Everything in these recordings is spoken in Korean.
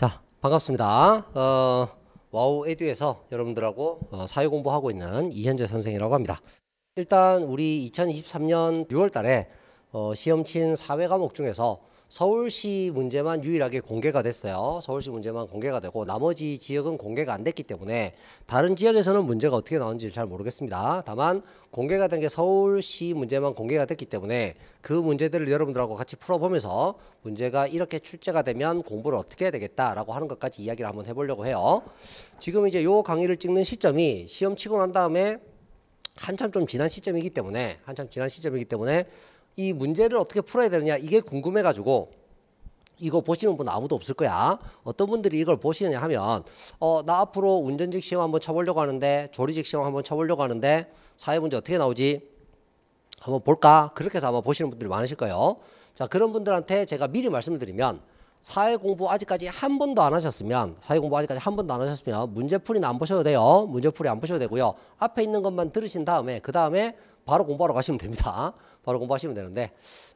자, 반갑습니다. 어, 와우 에듀에서 여러분들하고 어, 사회 공부하고 있는 이현재 선생이라고 합니다. 일단 우리 2023년 6월 달에 어, 시험 친 사회 과목 중에서 서울시 문제만 유일하게 공개가 됐어요. 서울시 문제만 공개가 되고 나머지 지역은 공개가 안 됐기 때문에 다른 지역에서는 문제가 어떻게 나는지잘 모르겠습니다. 다만 공개가 된 게 서울시 문제만 공개가 됐기 때문에 그 문제들을 여러분들하고 같이 풀어보면서 문제가 이렇게 출제가 되면 공부를 어떻게 해야 되겠다라고 하는 것까지 이야기를 한번 해보려고 해요. 지금 이제 요 강의를 찍는 시점이 시험 치고 난 다음에 한참 좀 지난 시점이기 때문에 한참 지난 시점이기 때문에 이 문제를 어떻게 풀어야 되느냐 이게 궁금해가지고 이거 보시는 분 아무도 없을 거야. 어떤 분들이 이걸 보시느냐 하면 어나 앞으로 운전직 시험 한번 쳐보려고 하는데 조리직 시험 한번 쳐보려고 하는데 사회 문제 어떻게 나오지? 한번 볼까? 그렇게 해서 아마 보시는 분들이 많으실 거예요. 자 그런 분들한테 제가 미리 말씀을 드리면 사회 공부 아직까지 한 번도 안 하셨으면 사회 공부 아직까지 한 번도 안 하셨으면 문제풀이는 안 보셔도 돼요. 문제풀이 안 보셔도 되고요. 앞에 있는 것만 들으신 다음에 그 다음에 바로 공부하러 가시면 됩니다. 바로 공부하시면 되는데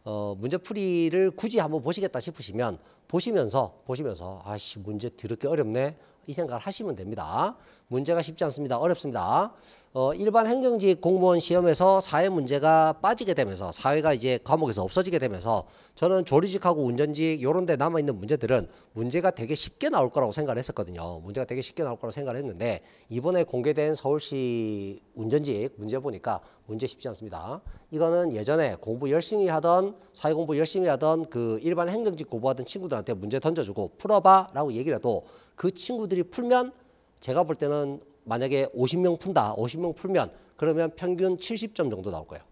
어, 문제풀이를 굳이 한번 보시겠다 싶으시면 보시면서 보시면서 아씨 문제 드럽게 어렵네 이 생각을 하시면 됩니다. 문제가 쉽지 않습니다. 어렵습니다. 어, 일반 행정직 공무원 시험에서 사회 문제가 빠지게 되면서 사회가 이제 과목에서 없어지게 되면서 저는 조리직하고 운전직 이런데 남아 있는 문제들은 문제가 되게 쉽게 나올 거라고 생각을 했었거든요. 문제가 되게 쉽게 나올 거라고 생각을 했는데 이번에 공개된 서울시 운전직 문제 보니까 문제 쉽지 않습니다. 이거는 예전에 공부 열심히 하던 사회 공부 열심히 하던 그 일반 행정직 공부하던 친구들한테 문제 던져주고 풀어봐라고 얘기라도그 친구들이 풀면 제가 볼 때는 만약에 50명 푼다. 50명 풀면 그러면 평균 70점 정도 나올 거예요.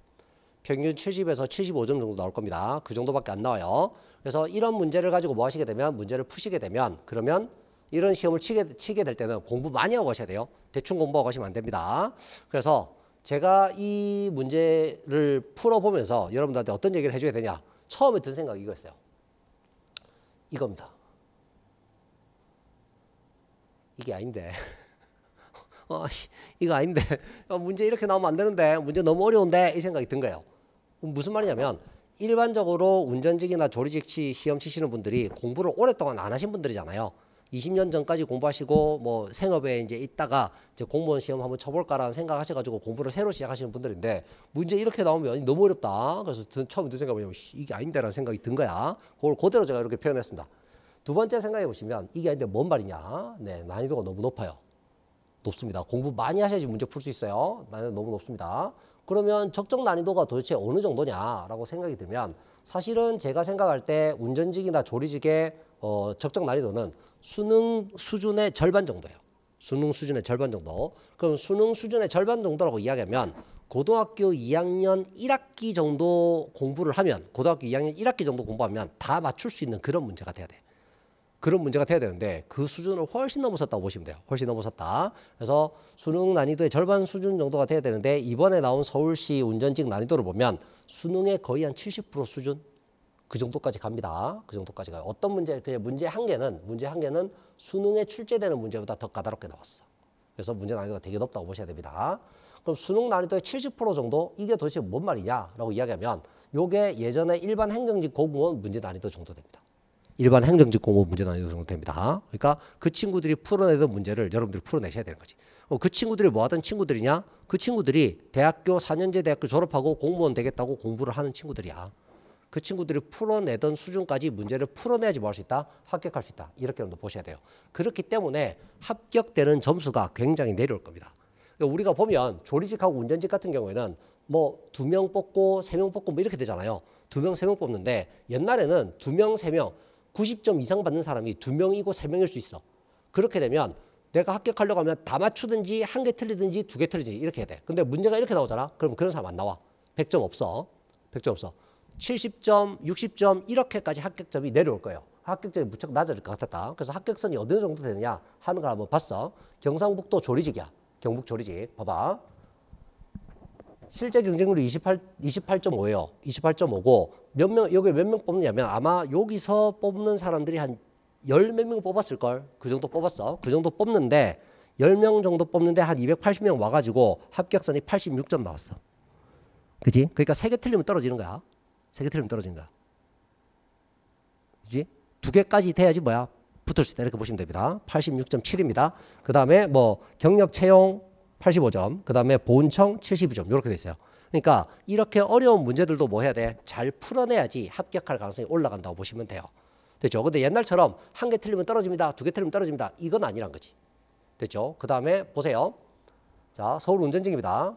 평균 70에서 75점 정도 나올 겁니다. 그 정도밖에 안 나와요. 그래서 이런 문제를 가지고 뭐 하시게 되면 문제를 푸시게 되면 그러면 이런 시험을 치게, 치게 될 때는 공부 많이 하고 가셔야 돼요. 대충 공부하고 가시면 안 됩니다. 그래서 제가 이 문제를 풀어보면서 여러분들한테 어떤 얘기를 해줘야 되냐. 처음에 든 생각이 이거였어요. 이겁니다. 이게 아닌데. 어, 이거 아닌데 어, 문제 이렇게 나오면 안 되는데 문제 너무 어려운데 이 생각이 든 거예요. 무슨 말이냐면 일반적으로 운전직이나 조리직 시 시험 치시는 분들이 공부를 오랫동안 안 하신 분들이잖아요. 20년 전까지 공부하시고 뭐 생업에 이제 있다가 이제 공무원 시험 한번 쳐볼까라는 생각하셔가지고 공부를 새로 시작하시는 분들인데 문제 이렇게 나오면 너무 어렵다. 그래서 처음 든 생각이 뭐냐면 이게 아닌데라는 생각이 든 거야. 그걸 그대로 제가 이렇게 표현했습니다. 두 번째 생각해 보시면 이게 아닌데 뭔 말이냐. 네, 난이도가 너무 높아요. 높습니다. 공부 많이 하셔야지 문제 풀 수 있어요. 너무 높습니다. 그러면 적정 난이도가 도대체 어느 정도냐라고 생각이 들면 사실은 제가 생각할 때 운전직이나 조리직의 어, 적정 난이도는 수능 수준의 절반 정도예요. 수능 수준의 절반 정도. 그럼 수능 수준의 절반 정도라고 이야기하면 고등학교 2학년 1학기 정도 공부를 하면 고등학교 2학년 1학기 정도 공부하면 다 맞출 수 있는 그런 문제가 돼야 돼. 그런 문제가 돼야 되는데 그 수준을 훨씬 넘어섰다고 보시면 돼요. 훨씬 넘어섰다. 그래서 수능 난이도의 절반 수준 정도가 돼야 되는데 이번에 나온 서울시 운전직 난이도를 보면 수능의 거의 한 70% 수준 그 정도까지 갑니다. 그 정도까지 가요. 어떤 문제 그냥 문제 한 개는 문제 한 개는 수능에 출제되는 문제보다 더 까다롭게 나왔어. 그래서 문제 난이도가 되게 높다고 보셔야 됩니다. 그럼 수능 난이도의 70% 정도 이게 도대체 뭔 말이냐라고 이야기하면 요게 예전에 일반 행정직 고공원 문제 난이도 정도 됩니다. 일반 행정직 공무 문제는 이 정도 됩니다. 그러니까 그 친구들이 풀어내던 문제를 여러분들이 풀어내셔야 되는 거지. 어, 그 친구들이 뭐 하던 친구들이냐? 그 친구들이 대학교 4년제 대학교 졸업하고 공무원 되겠다고 공부를 하는 친구들이야. 그 친구들이 풀어내던 수준까지 문제를 풀어내지뭐할수 있다? 합격할 수 있다. 이렇게 여러분 보셔야 돼요. 그렇기 때문에 합격되는 점수가 굉장히 내려올 겁니다. 그러니까 우리가 보면 조리직하고 운전직 같은 경우에는 뭐 두 명 뽑고 세 명 뽑고 뭐 이렇게 되잖아요. 두 명, 세 명 뽑는데 옛날에는 두 명, 세명 90점 이상 받는 사람이 두명이고세명일수 있어. 그렇게 되면 내가 합격하려고 하면 다 맞추든지 한 개 틀리든지 두 개 틀리든지 이렇게 해야 돼. 근데 문제가 이렇게 나오잖아. 그럼 그런 사람 안 나와. 100점 없어. 100점 없어. 70점, 60점 이렇게까지 합격점이 내려올 거예요. 합격점이 무척 낮아질것 같았다. 그래서 합격선이 어느 정도 되느냐 하는 걸 한번 봤어. 경상북도 조리직이야. 경북 조리직. 봐봐. 실제 경쟁률이 28, 28.5예요. 28.5고 몇 명, 여기 몇 명 뽑느냐면 아마 여기서 뽑는 사람들이 한 열 몇 명 뽑았을걸? 그 정도 뽑았어. 그 정도 뽑는데 1 0명 정도 뽑는데 한 280명 와가지고 합격선이 86점 나왔어. 그지? 그러니까 세 개 틀리면 떨어지는 거야. 세 개 틀리면 떨어지는 거야. 그지? 두 개까지 돼야지 뭐야? 붙을 수 있다. 이렇게 보시면 됩니다. 86.7입니다. 그 다음에 뭐 경력 채용, 85점, 그 다음에 본청 72점 이렇게 돼 있어요. 그러니까 이렇게 어려운 문제들도 뭐 해야 돼? 잘 풀어내야지 합격할 가능성이 올라간다고 보시면 돼요. 됐죠? 근데 옛날처럼 한 개 틀리면 떨어집니다. 두 개 틀리면 떨어집니다. 이건 아니란 거지. 됐죠? 그 다음에 보세요. 자, 서울 운전증입니다.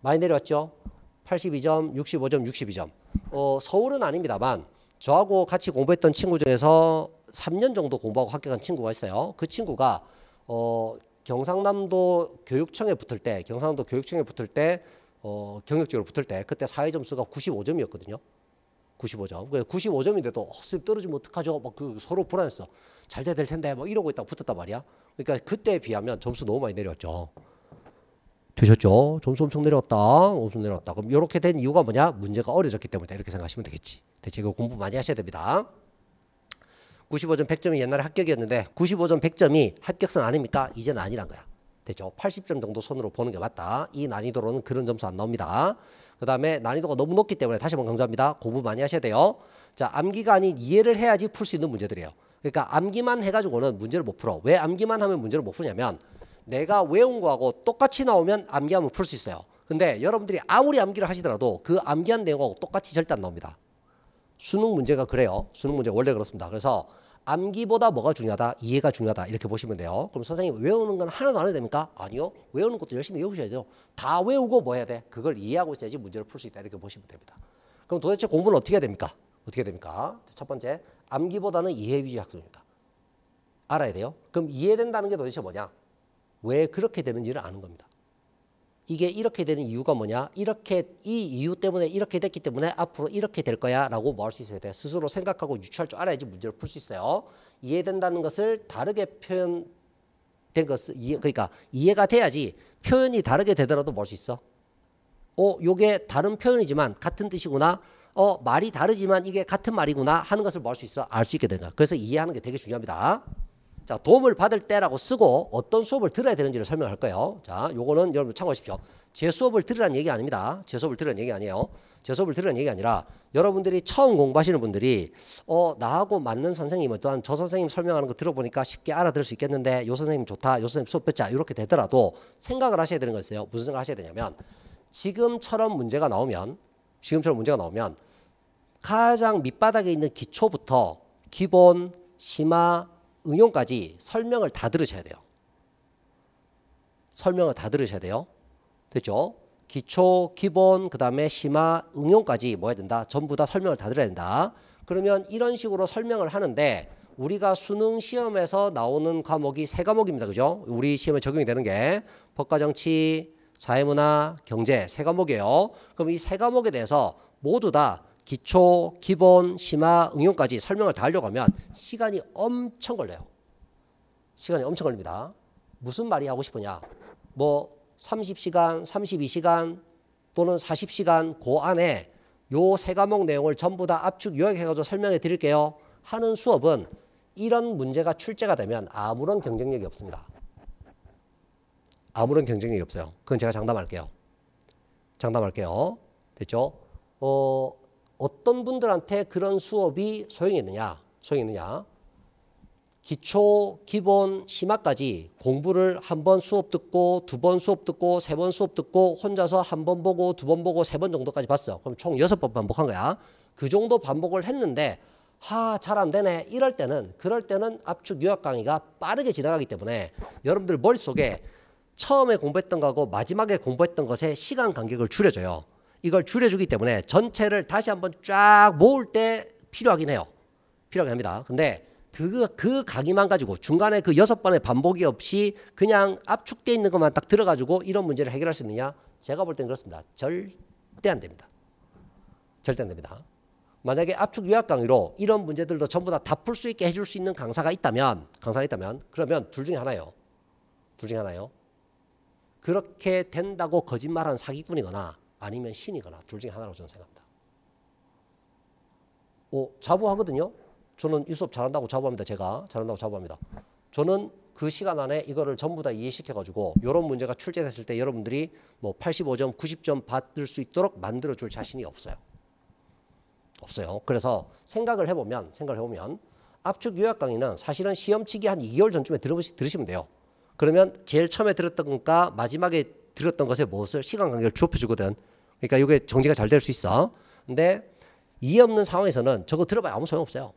많이 내려왔죠? 82점, 65점, 62점. 어, 서울은 아닙니다만 저하고 같이 공부했던 친구 중에서 3년 정도 공부하고 합격한 친구가 있어요. 그 친구가 어, 경상남도 교육청에 붙을 때 경상남도 교육청에 붙을 때 어, 경력적으로 붙을 때 그때 사회 점수가 95점이었거든요. 95점. 그 95점인데도 어, 선생님 떨어지면 어떡하죠? 막 그 서로 불안했어. 잘 돼야 될 텐데 막 이러고 있다 붙었단 말이야. 그러니까 그때에 비하면 점수 너무 많이 내려왔죠. 되셨죠? 점수 엄청 내려왔다. 엄청 내려왔다. 그럼 이렇게 된 이유가 뭐냐? 문제가 어려졌기 때문에 이렇게 생각하시면 되겠지. 대체 이거 공부 많이 하셔야 됩니다. 95점 100점이 옛날에 합격이었는데 95점 100점이 합격선 아닙니까? 이제는 아니란 거야. 됐죠? 80점 정도 손으로 보는 게 맞다. 이 난이도로는 그런 점수 안 나옵니다. 그 다음에 난이도가 너무 높기 때문에 다시 한번 강조합니다. 공부 많이 하셔야 돼요. 자, 암기가 아닌 이해를 해야지 풀 수 있는 문제들이에요. 그러니까 암기만 해가지고는 문제를 못 풀어. 왜 암기만 하면 문제를 못 푸냐면 내가 외운 거하고 똑같이 나오면 암기하면 풀 수 있어요. 근데 여러분들이 아무리 암기를 하시더라도 그 암기한 내용하고 똑같이 절대 안 나옵니다. 수능 문제가 그래요. 수능 문제 원래 그렇습니다. 그래서 암기보다 뭐가 중요하다? 이해가 중요하다. 이렇게 보시면 돼요. 그럼 선생님 외우는 건 하나도 안 해도 됩니까? 아니요. 외우는 것도 열심히 외우셔야죠. 다 외우고 뭐 해야 돼? 그걸 이해하고 있어야지 문제를 풀 수 있다. 이렇게 보시면 됩니다. 그럼 도대체 공부는 어떻게 해야 됩니까? 어떻게 해야 됩니까? 첫 번째, 암기보다는 이해 위주 학습입니다. 알아야 돼요. 그럼 이해된다는 게 도대체 뭐냐? 왜 그렇게 되는지를 아는 겁니다. 이게 이렇게 되는 이유가 뭐냐? 이렇게 이 이유 때문에 이렇게 됐기 때문에 앞으로 이렇게 될 거야라고 뭐할수 있어야 돼. 스스로 생각하고 유추할 줄 알아야지 문제를 풀 수 있어요. 이해된다는 것을 다르게 표현된 것을 이해 그러니까 이해가 돼야지 표현이 다르게 되더라도 뭐수 있어. 어, 요게 다른 표현이지만 같은 뜻이구나. 어, 말이 다르지만 이게 같은 말이구나 하는 것을 뭐수 있어. 알 수 있게 된다. 그래서 이해하는 게 되게 중요합니다. 자, 도움을 받을 때라고 쓰고 어떤 수업을 들어야 되는지를 설명할 거예요. 자, 요거는 여러분 참고하십시오. 제 수업을 들으라는 얘기 아닙니다. 제 수업을 들으라는 얘기 아니에요. 제 수업을 들으라는 얘기 아니라 여러분들이 처음 공부하시는 분들이 어, 나하고 맞는 선생님 어떠한 저 선생님 설명하는 거 들어보니까 쉽게 알아들을 수 있겠는데 요 선생님 좋다. 요 선생님 수업 듣자. 이렇게 되더라도 생각을 하셔야 되는 거있어요 무슨 생각을 하셔야 되냐면 지금처럼 문제가 나오면 지금처럼 문제가 나오면 가장 밑바닥에 있는 기초부터 기본, 심화, 응용까지 설명을 다 들으셔야 돼요. 설명을 다 들으셔야 돼요. 됐죠? 기초, 기본, 그 다음에 심화, 응용까지 뭐 해야 된다? 전부 다 설명을 다 들어야 된다. 그러면 이런 식으로 설명을 하는데 우리가 수능 시험에서 나오는 과목이 세 과목입니다. 그죠? 우리 시험에 적용이 되는 게 법과 정치, 사회문화, 경제 세 과목이에요. 그럼 이 세 과목에 대해서 모두 다 기초, 기본, 심화, 응용까지 설명을 다 하려고 하면 시간이 엄청 걸려요. 시간이 엄청 걸립니다. 무슨 말이 하고 싶으냐? 뭐 30시간, 32시간 또는 40시간 그 안에 요 세 과목 내용을 전부 다 압축 요약해가지고 설명해 드릴게요. 하는 수업은 이런 문제가 출제가 되면 아무런 경쟁력이 없습니다. 아무런 경쟁력이 없어요. 그건 제가 장담할게요. 장담할게요. 됐죠? 어, 어떤 분들한테 그런 수업이 소용있느냐? 이 소용있느냐? 이 기초, 기본, 심화까지 공부를 한 번 수업 듣고 두 번 수업 듣고 세 번 수업 듣고 혼자서 한 번 보고 두 번 보고 세 번 정도까지 봤어. 그럼 총 여섯 번 반복한 거야. 그 정도 반복을 했는데 하, 잘 안 되네. 이럴 때는 그럴 때는 압축 요약 강의가 빠르게 지나가기 때문에 여러분들 머릿속에 처음에 공부했던 거하고 마지막에 공부했던 것의 시간 간격을 줄여줘요. 이걸 줄여주기 때문에 전체를 다시 한번 쫙 모을 때 필요하긴 해요. 필요하긴 합니다. 근데 그, 그 강의만 가지고 중간에 그 여섯 번의 반복이 없이 그냥 압축되어 있는 것만 딱 들어가지고 이런 문제를 해결할 수 있느냐? 제가 볼 땐 그렇습니다. 절대 안 됩니다. 절대 안 됩니다. 만약에 압축 요약 강의로 이런 문제들도 전부 다 다 풀 수 있게 해줄 수 있는 강사가 있다면, 강사가 있다면, 그러면 둘 중에 하나요둘 중에 하나요 그렇게 된다고 거짓말한 사기꾼이거나 아니면 신이거나 둘 중에 하나라고 저는 생각합니다. 어, 자부하거든요. 저는 이 수업 잘한다고 자부합니다. 제가 잘한다고 자부합니다. 저는 그 시간 안에 이거를 전부 다 이해시켜가지고 이런 문제가 출제됐을 때 여러분들이 뭐 85점, 90점 받을 수 있도록 만들어줄 자신이 없어요. 없어요. 그래서 생각을 해보면 생각을 해보면 압축 요약 강의는 사실은 시험치기 한 2개월 전쯤에 들으시면 돼요. 그러면 제일 처음에 들었던 것과 마지막에 들었던 것의 무엇을 시간 관계를 좁혀주거든. 그러니까 이게 정지가 잘 될 수 있어. 근데 이해 없는 상황에서는 저거 들어봐야 아무 소용 없어요.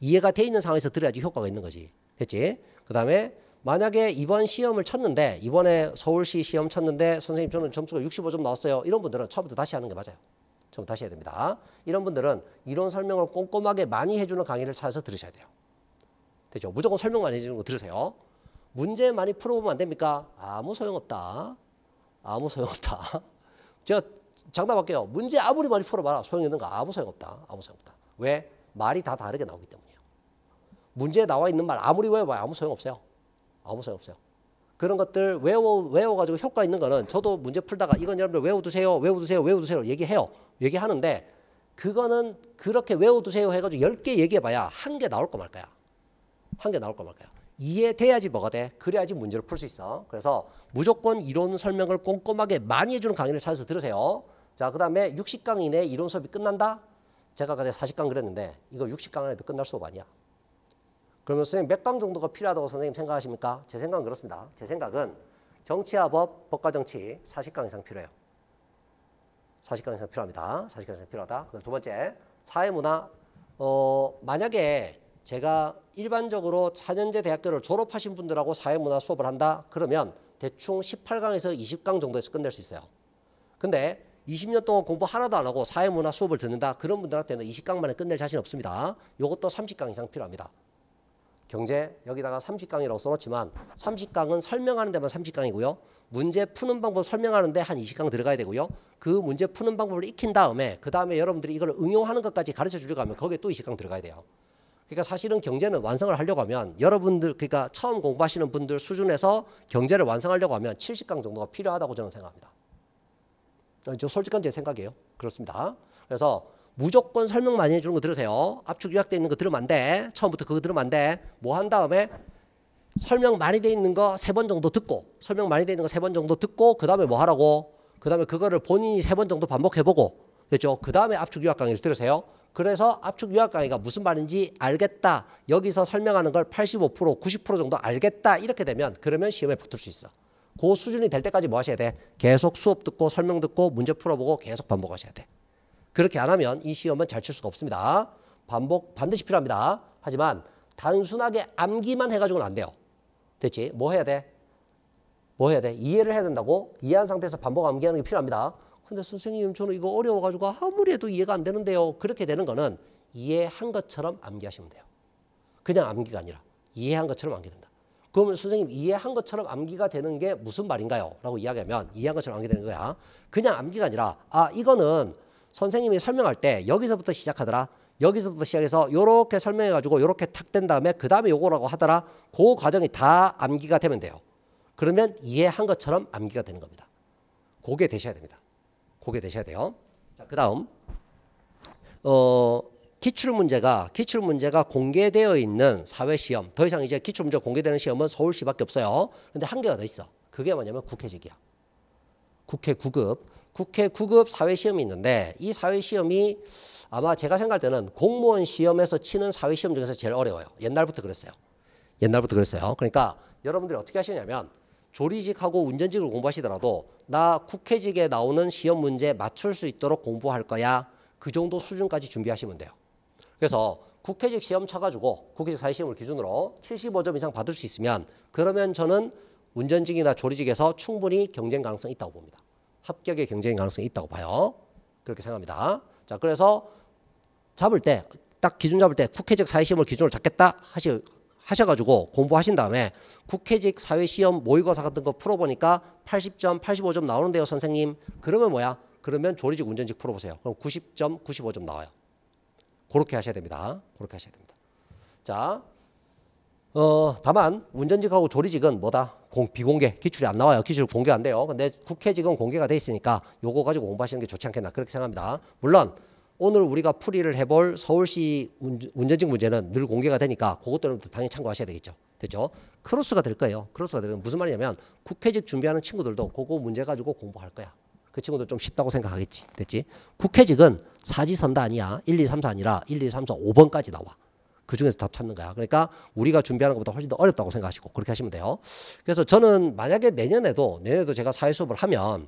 이해가 돼 있는 상황에서 들어야지 효과가 있는 거지. 됐지? 그 다음에 만약에 이번 시험을 쳤는데 이번에 서울시 시험 쳤는데 선생님 저는 점수가 65점 나왔어요. 이런 분들은 처음부터 다시 하는 게 맞아요. 처음부터 다시 해야 됩니다. 이런 분들은 이런 설명을 꼼꼼하게 많이 해주는 강의를 찾아서 들으셔야 돼요. 되죠? 무조건 설명만 해주는 거 들으세요. 문제 많이 풀어보면 안 됩니까? 아무 소용없다. 아무 소용없다. 제가 장담할게요. 문제 아무리 많이 풀어봐라 소용 있는 거 아무 소용없다. 아무 소용없다. 왜? 말이 다 다르게 나오기 때문이에요. 문제에 나와 있는 말 아무리 외워봐야 아무 소용없어요. 아무 소용없어요. 그런 것들 외워, 외워가지고 효과 있는 거는 저도 문제 풀다가 이건 여러분들 외워두세요. 외워두세요. 외워두세요. 얘기해요. 얘기하는데 그거는 그렇게 외워두세요 해가지고 열개 얘기해봐야 한 개 나올 거 말까야. 한 개 나올 거 말까야. 이해돼야지 뭐가 돼? 그래야지 문제를 풀 수 있어. 그래서 무조건 이론 설명을 꼼꼼하게 많이 해주는 강의를 찾아서 들으세요. 자, 그 다음에 60강 이내 이론 수업이 끝난다? 제가 그제 40강 그랬는데 이거 60강 안에도 끝날 수업 아니야. 그러면 선생님 몇 강 정도가 필요하다고 선생님 생각하십니까? 제 생각은 그렇습니다. 제 생각은 정치화법, 법과정치 40강 이상 필요해요. 40강 이상 필요합니다. 40강 이상 필요하다. 그다음 두 번째 사회문화 어 만약에 제가 일반적으로 4년제 대학교를 졸업하신 분들하고 사회문화 수업을 한다 그러면 대충 18강에서 20강 정도에서 끝낼 수 있어요. 근데 20년 동안 공부 하나도 안 하고 사회문화 수업을 듣는다 그런 분들한테는 20강만에 끝낼 자신 없습니다. 이것도 30강 이상 필요합니다. 경제 여기다가 30강이라고 써놓지만 30강은 설명하는 데만 30강이고요. 문제 푸는 방법 설명하는데 한 20강 들어가야 되고요. 그 문제 푸는 방법을 익힌 다음에 그 다음에 여러분들이 이걸 응용하는 것까지 가르쳐 주려고 하면 거기에 또 20강 들어가야 돼요. 그러니까 사실은 경제는 완성을 하려고 하면 여러분들 그러니까 처음 공부하시는 분들 수준에서 경제를 완성하려고 하면 70강 정도가 필요하다고 저는 생각합니다. 저 솔직한 제 생각이에요. 그렇습니다. 그래서 무조건 설명 많이 해주는 거 들으세요. 압축 요약돼 있는 거 들으면 안 돼. 처음부터 그거 들으면 안 돼. 뭐 한 다음에 설명 많이 돼 있는 거 세 번 정도 듣고 설명 많이 돼 있는 거 세 번 정도 듣고 그 다음에 뭐 하라고 그 다음에 그거를 본인이 세 번 정도 반복해보고 그죠그 다음에 압축 요약 강의를 들으세요. 그래서 압축 유압 강의가 무슨 말인지 알겠다. 여기서 설명하는 걸 85%, 90% 정도 알겠다. 이렇게 되면 그러면 시험에 붙을 수 있어. 그 수준이 될 때까지 뭐 하셔야 돼? 계속 수업 듣고 설명 듣고 문제 풀어보고 계속 반복하셔야 돼. 그렇게 안 하면 이 시험은 잘 칠 수가 없습니다. 반복 반드시 필요합니다. 하지만 단순하게 암기만 해가지고는 안 돼요. 됐지? 뭐 해야 돼? 뭐 해야 돼? 이해를 해야 된다고? 이해한 상태에서 반복 암기하는 게 필요합니다. 근데 선생님 저는 이거 어려워가지고 아무리 해도 이해가 안 되는데요. 그렇게 되는 거는 이해한 것처럼 암기하시면 돼요. 그냥 암기가 아니라 이해한 것처럼 암기된다. 그러면 선생님 이해한 것처럼 암기가 되는 게 무슨 말인가요? 라고 이야기하면 이해한 것처럼 암기되는 거야. 그냥 암기가 아니라 아 이거는 선생님이 설명할 때 여기서부터 시작하더라. 여기서부터 시작해서 이렇게 설명해 가지고 이렇게탁 된 다음에 그 다음에 요거라고 하더라. 그 과정이 다 암기가 되면 돼요. 그러면 이해한 것처럼 암기가 되는 겁니다. 그게 되셔야 됩니다. 고개 되셔야 돼요. 자, 그다음 어, 기출 문제가 기출 문제가 공개되어 있는 사회 시험. 더 이상 이제 기출 문제 공개되는 시험은 서울시밖에 없어요. 근데 한 개가 더 있어. 그게 뭐냐면 국회직이야. 국회 9급. 국회 9급 사회 시험이 있는데 이 사회 시험이 아마 제가 생각할 때는 공무원 시험에서 치는 사회 시험 중에서 제일 어려워요. 옛날부터 그랬어요. 옛날부터 그랬어요. 그러니까 여러분들이 어떻게 하시냐면 조리직하고 운전직을 공부하시더라도 나 국회직에 나오는 시험 문제 맞출 수 있도록 공부할 거야. 그 정도 수준까지 준비하시면 돼요. 그래서 국회직 시험 쳐가지고 국회직 사회시험을 기준으로 75점 이상 받을 수 있으면 그러면 저는 운전직이나 조리직에서 충분히 경쟁 가능성이 있다고 봅니다. 합격의 경쟁 가능성이 있다고 봐요. 그렇게 생각합니다. 자, 그래서 잡을 때, 딱 기준 잡을 때 국회직 사회시험을 기준으로 잡겠다 하시, 하셔가지고 공부하신 다음에 국회직 사회시험 모의고사 같은 거 풀어보니까 80점, 85점 나오는데요, 선생님. 그러면 뭐야? 그러면 조리직 운전직 풀어보세요. 그럼 90점, 95점 나와요. 그렇게 하셔야 됩니다. 그렇게 하셔야 됩니다. 자, 어, 다만 운전직하고 조리직은 뭐다? 공, 비공개 기출이 안 나와요. 기출 공개 안 돼요. 근데 국회직은 공개가 돼 있으니까 요거 가지고 공부하시는 게 좋지 않겠나 그렇게 생각합니다. 물론 오늘 우리가 풀이를 해볼 서울시 운전증 문제는 늘 공개가 되니까 그것들은 당연히 참고하셔야 되겠죠. 되죠? 크로스가 될 거예요. 크로스가 되면 무슨 말이냐면 국회직 준비하는 친구들도 그거 문제 가지고 공부할 거야. 그 친구들 좀 쉽다고 생각하겠지. 됐지? 국회직은 사지선다 아니야. 1, 2, 3, 4 아니라 1, 2, 3, 4, 5번까지 나와. 그 중에서 답 찾는 거야. 그러니까 우리가 준비하는 것보다 훨씬 더 어렵다고 생각하시고 그렇게 하시면 돼요. 그래서 저는 만약에 내년에도 내년에도 제가 사회 수업을 하면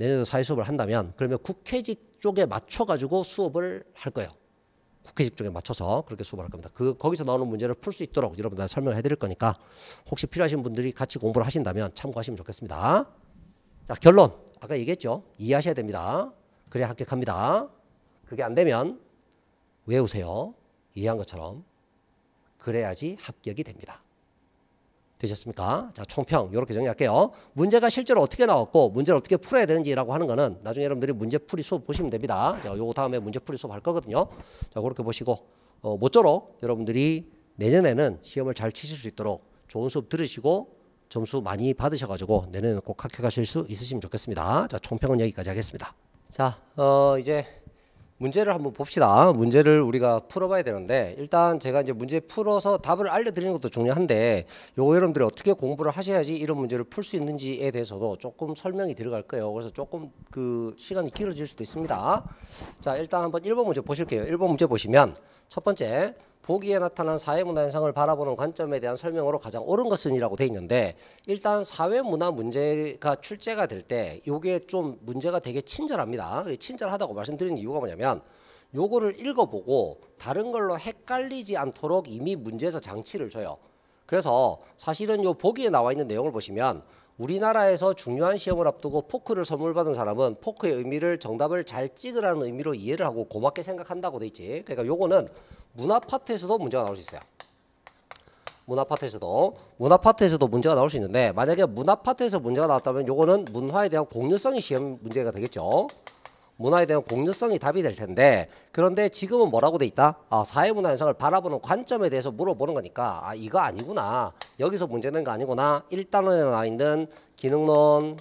내년에 사회 수업을 한다면 그러면 국회직 쪽에 맞춰 가지고 수업을 할 거예요. 국회직 쪽에 맞춰서 그렇게 수업을 할 겁니다. 그 거기서 나오는 문제를 풀 수 있도록 여러분들 설명을 해드릴 거니까 혹시 필요하신 분들이 같이 공부를 하신다면 참고하시면 좋겠습니다. 자 결론 아까 얘기했죠. 이해하셔야 됩니다. 그래야 합격합니다. 그게 안 되면 외우세요. 이해한 것처럼 그래야지 합격이 됩니다. 되셨습니까? 자, 총평 이렇게 정리할게요. 문제가 실제로 어떻게 나왔고 문제를 어떻게 풀어야 되는지라고 하는 거는 나중에 여러분들이 문제풀이 수업 보시면 됩니다. 자, 요거 다음에 문제풀이 수업 할 거거든요. 자, 그렇게 보시고 어, 모쪼록 여러분들이 내년에는 시험을 잘 치실 수 있도록 좋은 수업 들으시고 점수 많이 받으셔가지고 내년에는 꼭 합격하실 수 있으시면 좋겠습니다. 자, 총평은 여기까지 하겠습니다. 자, 어, 이제 문제를 한번 봅시다. 문제를 우리가 풀어봐야 되는데 일단 제가 이제 문제 풀어서 답을 알려드리는 것도 중요한데 요거 여러분들이 어떻게 공부를 하셔야지 이런 문제를 풀 수 있는지에 대해서도 조금 설명이 들어갈 거예요. 그래서 조금 그 시간이 길어질 수도 있습니다. 자 일단 한번 1번 문제 보실게요. 1번 문제 보시면 첫 번째 보기에 나타난 사회문화 현상을 바라보는 관점에 대한 설명으로 가장 옳은 것은 이라고 돼 있는데 일단 사회문화 문제가 출제가 될 때이게좀 문제가 되게 친절합니다. 친절하다고 말씀드리는 이유가 뭐냐면 요거를 읽어보고 다른 걸로 헷갈리지 않도록 이미 문제에서 장치를 줘요. 그래서 사실은 요 보기에 나와 있는 내용을 보시면 우리나라에서 중요한 시험을 앞두고 포크를 선물 받은 사람은 포크의 의미를 정답을 잘 찍으라는 의미로 이해를 하고 고맙게 생각한다고 돼 있지. 그러니까 요거는 문화파트에서도 문제가 나올 수 있어요. 문화파트에서도 문화파트에서도 문제가 나올 수 있는데 만약에 문화파트에서 문제가 나왔다면 요거는 문화에 대한 공유성이 시험 문제가 되겠죠. 문화에 대한 공유성이 답이 될 텐데 그런데 지금은 뭐라고 돼 있다? 아, 사회문화 현상을 바라보는 관점에 대해서 물어보는 거니까 아 이거 아니구나 여기서 문제는 거 아니구나 1단원에 나와 있는 기능론,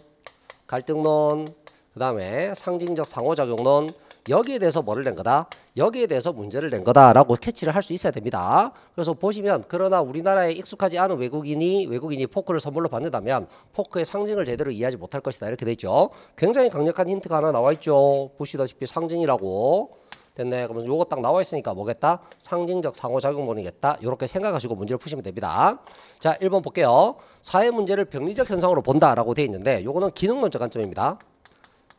갈등론, 그 다음에 상징적 상호작용론 여기에 대해서 뭐를 낸 거다? 여기에 대해서 문제를 낸 거다라고 캐치를 할 수 있어야 됩니다. 그래서 보시면 그러나 우리나라에 익숙하지 않은 외국인이 외국인이 포크를 선물로 받는다면 포크의 상징을 제대로 이해하지 못할 것이다 이렇게 돼 있죠. 굉장히 강력한 힌트가 하나 나와 있죠. 보시다시피 상징이라고 됐네. 그러면 요거 딱 나와 있으니까 뭐겠다? 상징적 상호작용론이겠다. 이렇게 생각하시고 문제를 푸시면 됩니다. 자, 1번 볼게요. 사회 문제를 병리적 현상으로 본다라고 돼 있는데 요거는 기능론적 관점입니다.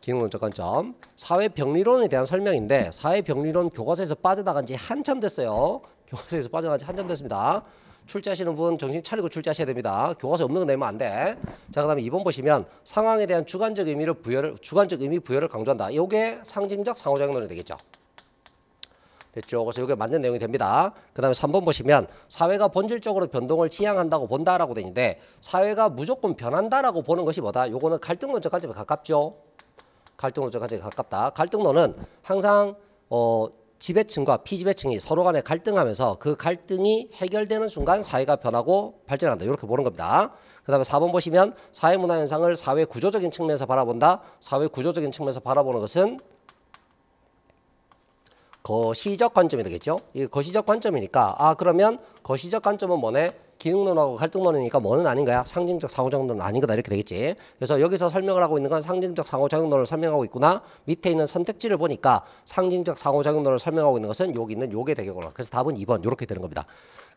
기능론적관점 사회병리론에 대한 설명인데 사회병리론 교과서에서 빠져나간 지 한참 됐어요. 교과서에서 빠져나간 지 한참 됐습니다. 출제하시는 분 정신 차리고 출제하셔야 됩니다. 교과서 없는 거 내면 안 돼. 자, 그다음에 2번 보시면 상황에 대한 주관적 의미를 부여를 주관적 의미 부여를 강조한다. 이게 상징적 상호작용론이 되겠죠. 됐죠. 그래서 이게 맞는 내용이 됩니다. 그 다음에 3번 보시면 사회가 본질적으로 변동을 지향한다고 본다라고 되는데 사회가 무조건 변한다라고 보는 것이 뭐다? 요거는 갈등론적 관점에 가깝죠. 갈등 노조 가장 가깝다. 갈등 론은 항상 어, 지배층과 피지배층이 서로 간에 갈등하면서 그 갈등이 해결되는 순간 사회가 변하고 발전한다. 이렇게 보는 겁니다. 그 다음에 4번 보시면 사회문화 현상을 사회 구조적인 측면에서 바라본다. 사회 구조적인 측면에서 바라보는 것은 거시적 관점이 되겠죠. 이 거시적 관점이니까 아 그러면 거시적 관점은 뭐네? 기능론하고 갈등론이니까 뭐는 아닌 거야? 상징적 상호작용론은 아닌 거다 이렇게 되겠지. 그래서 여기서 설명을 하고 있는 건 상징적 상호작용론을 설명하고 있구나. 밑에 있는 선택지를 보니까 상징적 상호작용론을 설명하고 있는 것은 여기 있는 요게 되겠구나. 그래서 답은 2번 이렇게 되는 겁니다.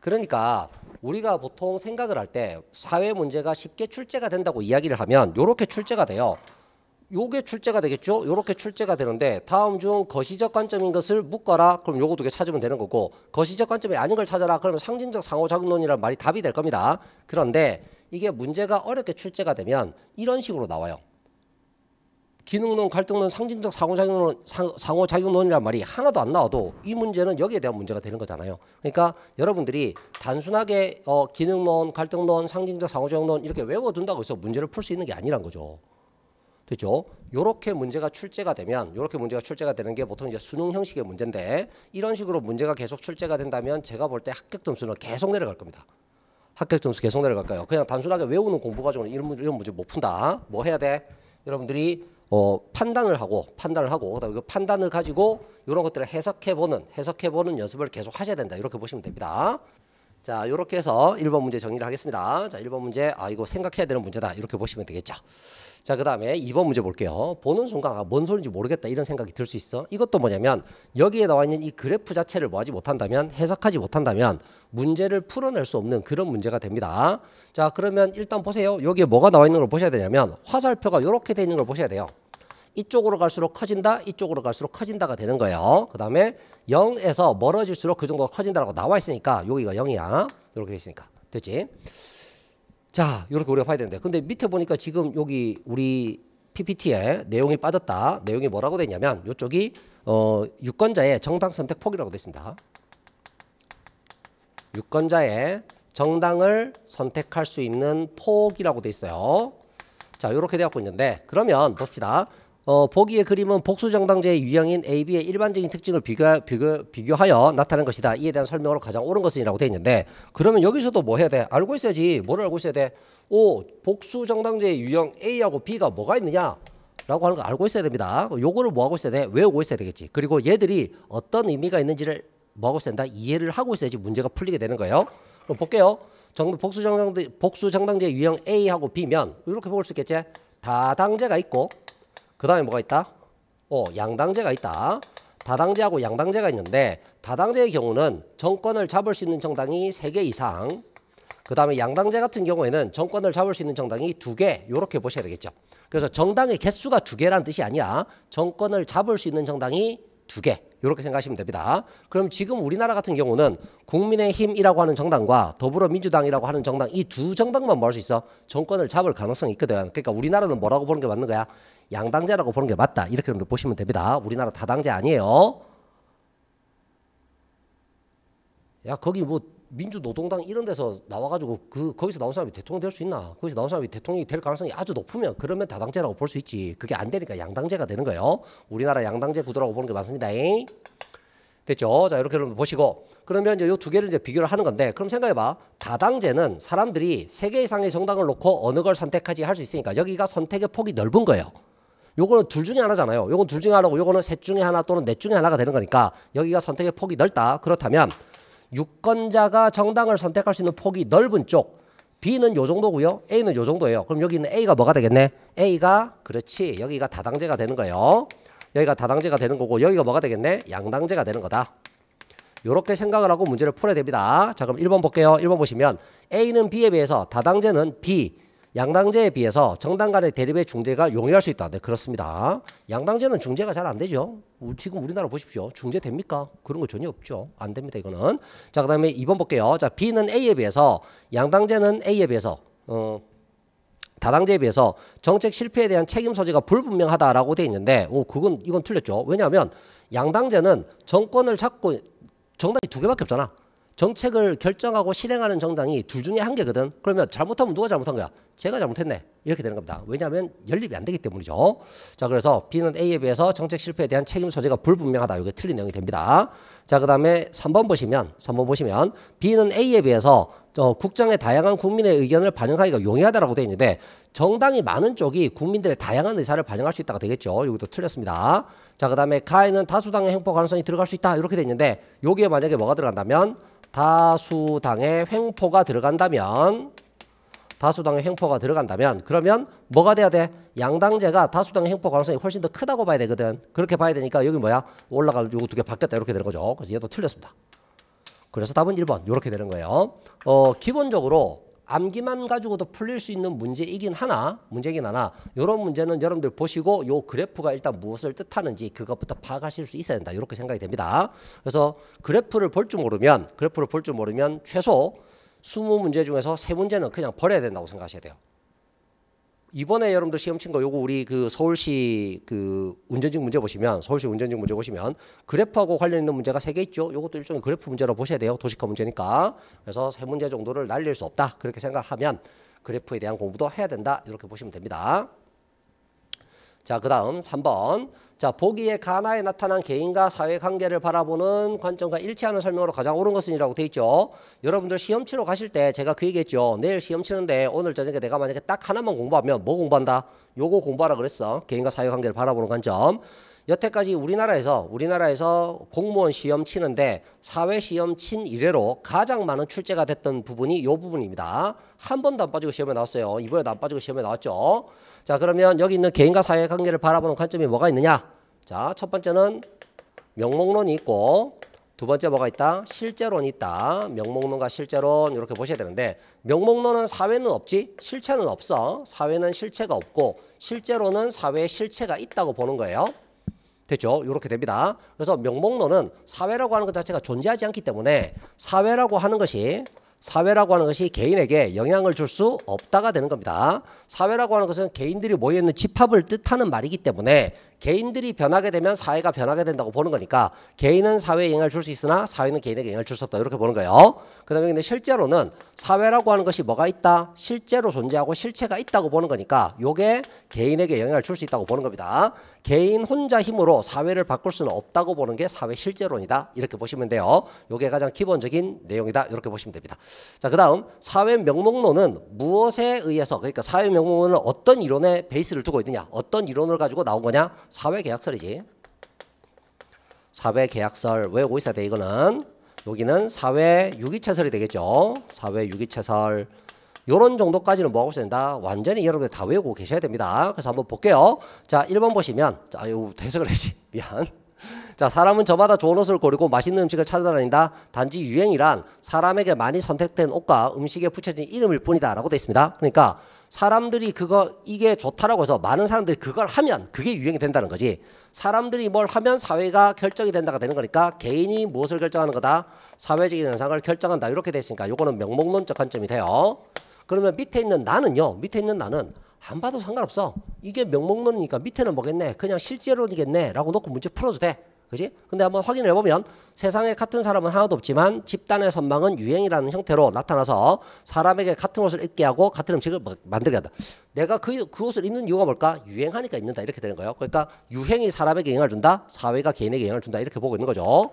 그러니까 우리가 보통 생각을 할 때 사회 문제가 쉽게 출제가 된다고 이야기를 하면 이렇게 출제가 돼요. 요게 출제가 되겠죠. 요렇게 출제가 되는데 다음 중 거시적 관점인 것을 묶어라. 그럼 요거 두 개 찾으면 되는 거고 거시적 관점이 아닌 걸 찾아라. 그러면 상징적 상호작용론이라는 말이 답이 될 겁니다. 그런데 이게 문제가 어렵게 출제가 되면 이런 식으로 나와요. 기능론, 갈등론, 상징적 상호작용론, 상호작용론이란 말이 하나도 안 나와도 이 문제는 여기에 대한 문제가 되는 거잖아요. 그러니까 여러분들이 단순하게 어, 기능론, 갈등론, 상징적 상호작용론 이렇게 외워둔다고 해서 문제를 풀 수 있는 게 아니란 거죠. 되죠. 요렇게 문제가 출제가 되면 요렇게 문제가 출제가 되는 게 보통 이제 수능 형식의 문제인데 이런 식으로 문제가 계속 출제가 된다면 제가 볼 때 합격 점수는 계속 내려갈 겁니다. 합격 점수 계속 내려갈까요? 그냥 단순하게 외우는 공부 가지고는 이런, 이런 문제 못 푼다. 뭐 해야 돼? 여러분들이 어, 판단을 하고 판단을 하고 그다음에 그 판단을 가지고 이런 것들을 해석해 보는 해석해 보는 연습을 계속 하셔야 된다. 이렇게 보시면 됩니다. 자, 이렇게 해서 1번 문제 정리를 하겠습니다. 자, 1번 문제, 아, 이거 생각해야 되는 문제다. 이렇게 보시면 되겠죠. 자, 그 다음에 2번 문제 볼게요. 보는 순간, 아, 뭔 소리인지 모르겠다. 이런 생각이 들 수 있어. 이것도 뭐냐면, 여기에 나와 있는 이 그래프 자체를 뭐 하지 못한다면, 해석하지 못한다면, 문제를 풀어낼 수 없는 그런 문제가 됩니다. 자, 그러면 일단 보세요. 여기에 뭐가 나와 있는 걸 보셔야 되냐면, 화살표가 이렇게 돼 있는 걸 보셔야 돼요. 이쪽으로 갈수록 커진다, 이쪽으로 갈수록 커진다가 되는 거예요. 그 다음에 0에서 멀어질수록 그 정도가 커진다라고 나와 있으니까 여기가 0이야. 이렇게 돼 있으니까. 됐지? 자, 이렇게 우리가 봐야 되는데. 근데 밑에 보니까 지금 여기 우리 PPT에 내용이 빠졌다. 내용이 뭐라고 돼 있냐면 이쪽이 어, 유권자의 정당 선택 폭이라고 되어 있습니다. 유권자의 정당을 선택할 수 있는 폭이라고 되어 있어요. 자, 이렇게 되어 있는데 그러면 봅시다. 어, 보기의 그림은 복수정당제의 유형인 AB의 일반적인 특징을 비교, 비교, 비교하여 나타낸 것이다. 이에 대한 설명으로 가장 옳은 것은이라고 되어 있는데 그러면 여기서도 뭐 해야 돼? 알고 있어야지. 뭘 알고 있어야 돼? 오, 복수정당제의 유형 A하고 B가 뭐가 있느냐? 라고 하는 거 알고 있어야 됩니다. 요거를 뭐 하고 있어야 돼? 외우고 있어야 되겠지. 그리고 얘들이 어떤 의미가 있는지를 뭐 하고 있어야 된다? 이해를 하고 있어야지 문제가 풀리게 되는 거예요. 그럼 볼게요. 정, 복수정당제, 복수정당제 의 유형 A하고 B면 이렇게 볼 수 있겠지? 다당제가 있고 그 다음에 뭐가 있다? 어, 양당제가 있다. 다당제하고 양당제가 있는데 다당제의 경우는 정권을 잡을 수 있는 정당이 세 개 이상 그 다음에 양당제 같은 경우에는 정권을 잡을 수 있는 정당이 두개 이렇게 보셔야 되겠죠. 그래서 정당의 개수가 두 개라는 뜻이 아니야. 정권을 잡을 수 있는 정당이 두 개. 이렇게 생각하시면 됩니다. 그럼 지금 우리나라 같은 경우는 국민의힘이라고 하는 정당과 더불어민주당이라고 하는 정당 이 두 정당만 뭐할수 있어? 정권을 잡을 가능성이 있거든. 그러니까 우리나라는 뭐라고 보는 게 맞는 거야? 양당제라고 보는 게 맞다. 이렇게 여러분들 보시면 됩니다. 우리나라 다당제 아니에요. 야 거기 뭐 민주노동당 이런 데서 나와가지고 그 거기서 나온 사람이 대통령 될 수 있나? 거기서 나온 사람이 대통령이 될 가능성이 아주 높으면 그러면 다당제라고 볼 수 있지. 그게 안 되니까 양당제가 되는 거예요. 우리나라 양당제 구도라고 보는 게 맞습니다. 됐죠? 자 이렇게 여러분 보시고 그러면 이제 요 두 개를 이제 비교를 하는 건데 그럼 생각해봐 다당제는 사람들이 세 개 이상의 정당을 놓고 어느 걸 선택하지 할 수 있으니까 여기가 선택의 폭이 넓은 거예요. 요거는 둘 중에 하나잖아요. 요건 둘 중에 하나고 요거는 셋 중에 하나 또는 넷 중에 하나가 되는 거니까 여기가 선택의 폭이 넓다. 그렇다면 유권자가 정당을 선택할 수 있는 폭이 넓은 쪽 B는 요 정도고요. A는 요 정도예요. 그럼 여기는 있 A가 뭐가 되겠네? A가 그렇지. 여기가 다당제가 되는 거예요. 여기가 다당제가 되는 거고 여기가 뭐가 되겠네? 양당제가 되는 거다. 요렇게 생각을 하고 문제를 풀어야 됩니다. 자 그럼 1번 볼게요. 1번 보시면 A는 B에 비해서 다당제는 B, 양당제에 비해서 정당 간의 대립의 중재가 용이할 수 있다. 네, 그렇습니다. 양당제는 중재가 잘 안 되죠. 지금 우리나라 보십시오. 중재 됩니까? 그런 거 전혀 없죠. 안 됩니다. 이거는. 자, 그다음에 2번 볼게요. 자, B는 A에 비해서 양당제는 A에 비해서 어 다당제에 비해서 정책 실패에 대한 책임 소지가 불분명하다라고 돼 있는데, 오, 그건 이건 틀렸죠. 왜냐하면 양당제는 정권을 잡고 정당이 두 개밖에 없잖아. 정책을 결정하고 실행하는 정당이 둘 중에 한 개거든. 그러면 잘못하면 누가 잘못한 거야? 제가 잘못했네. 이렇게 되는 겁니다. 왜냐하면 연립이 안 되기 때문이죠. 자, 그래서 B는 A에 비해서 정책 실패에 대한 책임 소재가 불분명하다. 이게 틀린 내용이 됩니다. 자, 그 다음에 3번 보시면, 3번 보시면 B는 A에 비해서 어, 국정의 다양한 국민의 의견을 반영하기가 용이하다라고 되어 있는데 정당이 많은 쪽이 국민들의 다양한 의사를 반영할 수 있다가 되겠죠. 여기도 틀렸습니다. 자, 그 다음에 가에는 다수당의 행포 가능성이 들어갈 수 있다. 이렇게 되어 있는데 여기에 만약에 뭐가 들어간다면 다수당의 횡포가 들어간다면 다수당의 횡포가 들어간다면 그러면 뭐가 돼야 돼? 양당제가 다수당의 횡포 가능성이 훨씬 더 크다고 봐야 되거든. 그렇게 봐야 되니까 여기 뭐야? 올라가 요거 두개 바뀌었다 이렇게 되는 거죠. 그래서 얘도 틀렸습니다. 그래서 답은 1번 이렇게 되는 거예요. 어, 기본적으로 암기만 가지고도 풀릴 수 있는 문제이긴 하나 문제긴 하나 이런 문제는 여러분들 보시고 요 그래프가 일단 무엇을 뜻하는지 그것부터 파악하실 수 있어야 된다 이렇게 생각이 됩니다 그래서 그래프를 볼 줄 모르면 그래프를 볼 줄 모르면 최소 스무 문제 중에서 세문제는 그냥 버려야 된다고 생각하셔야 돼요 이번에 여러분들 시험 친거 요거 우리 그 서울시 그 운전증 문제 보시면 서울시 운전증 문제 보시면 그래프하고 관련 있는 문제가 세 개 있죠. 요것도 일종의 그래프 문제로 보셔야 돼요. 도시화 문제니까. 그래서 세 문제 정도를 날릴 수 없다. 그렇게 생각하면 그래프에 대한 공부도 해야 된다. 이렇게 보시면 됩니다. 자, 그다음 3번. 자, 보기에 가나에 나타난 개인과 사회관계를 바라보는 관점과 일치하는 설명으로 가장 옳은 것은이라고 돼 있죠. 여러분들 시험 치러 가실 때 제가 그 얘기했죠. 내일 시험 치는데 오늘 저녁에 내가 만약에 딱 하나만 공부하면 뭐 공부한다? 요거 공부하라 그랬어. 개인과 사회관계를 바라보는 관점. 여태까지 우리나라에서 우리나라에서 공무원 시험 치는데 사회 시험 친 이래로 가장 많은 출제가 됐던 부분이 요 부분입니다. 한 번도 안 빠지고 시험에 나왔어요. 이번에도 안 빠지고 시험에 나왔죠. 자 그러면 여기 있는 개인과 사회 관계를 바라보는 관점이 뭐가 있느냐? 자, 첫 번째는 명목론이 있고 두 번째 뭐가 있다? 실제론이 있다. 명목론과 실제론 이렇게 보셔야 되는데 명목론은 사회는 없지 실체는 없어. 사회는 실체가 없고 실제로는 사회의 실체가 있다고 보는 거예요. 됐죠? 이렇게 됩니다. 그래서 명목론은 사회라고 하는 것 자체가 존재하지 않기 때문에 사회라고 하는 것이 사회라고 하는 것이 개인에게 영향을 줄 수 없다가 되는 겁니다. 사회라고 하는 것은 개인들이 모여있는 집합을 뜻하는 말이기 때문에 개인들이 변하게 되면 사회가 변하게 된다고 보는 거니까 개인은 사회에 영향을 줄 수 있으나 사회는 개인에게 영향을 줄 수 없다 이렇게 보는 거예요. 그다음에 근데 실제로는 사회라고 하는 것이 뭐가 있다? 실제로 존재하고 실체가 있다고 보는 거니까 요게 개인에게 영향을 줄 수 있다고 보는 겁니다. 개인 혼자 힘으로 사회를 바꿀 수는 없다고 보는 게 사회 실제론이다 이렇게 보시면 돼요. 요게 가장 기본적인 내용이다 이렇게 보시면 됩니다. 자 그다음 사회 명목론은 무엇에 의해서 그러니까 사회 명목론은 어떤 이론의 베이스를 두고 있느냐 어떤 이론을 가지고 나온 거냐 사회계약설이지. 사회계약설 외우고 있어야 돼 이거는. 여기는 사회 유기체설이 되겠죠. 사회 유기체설. 요런 정도까지는 뭐하고 있어야 된다. 완전히 여러분들 다 외우고 계셔야 됩니다. 그래서 한번 볼게요. 자, 1번 보시면 자, 아유, 대석을 했지. 미안. 자, 사람은 저마다 좋은 옷을 고르고 맛있는 음식을 찾아다닌다. 단지 유행이란 사람에게 많이 선택된 옷과 음식에 붙여진 이름일 뿐이다라고 되어 있습니다. 그러니까 사람들이 그거 이게 좋다라고 해서 많은 사람들이 그걸 하면 그게 유행이 된다는 거지. 사람들이 뭘 하면 사회가 결정이 된다가 되는 거니까 개인이 무엇을 결정하는 거다. 사회적인 현상을 결정한다. 이렇게 돼 있으니까 요거는 명목론적 관점이 돼요. 그러면 밑에 있는 나는요. 밑에 있는 나는 안 봐도 상관없어. 이게 명목론이니까 밑에는 뭐겠네. 그냥 실제론이겠네라고 놓고 문제 풀어도 돼. 그지? 근데 한번 확인해 을 보면 세상에 같은 사람은 하나도 없지만 집단의 선망은 유행이라는 형태로 나타나서 사람에게 같은 옷을 입게 하고 같은 음식을 만들게 한다. 내가 그, 그 옷을 입는 이유가 뭘까? 유행하니까 입는다. 이렇게 되는 거예요. 그러니까 유행이 사람에게 영향을 준다. 사회가 개인에게 영향을 준다. 이렇게 보고 있는 거죠.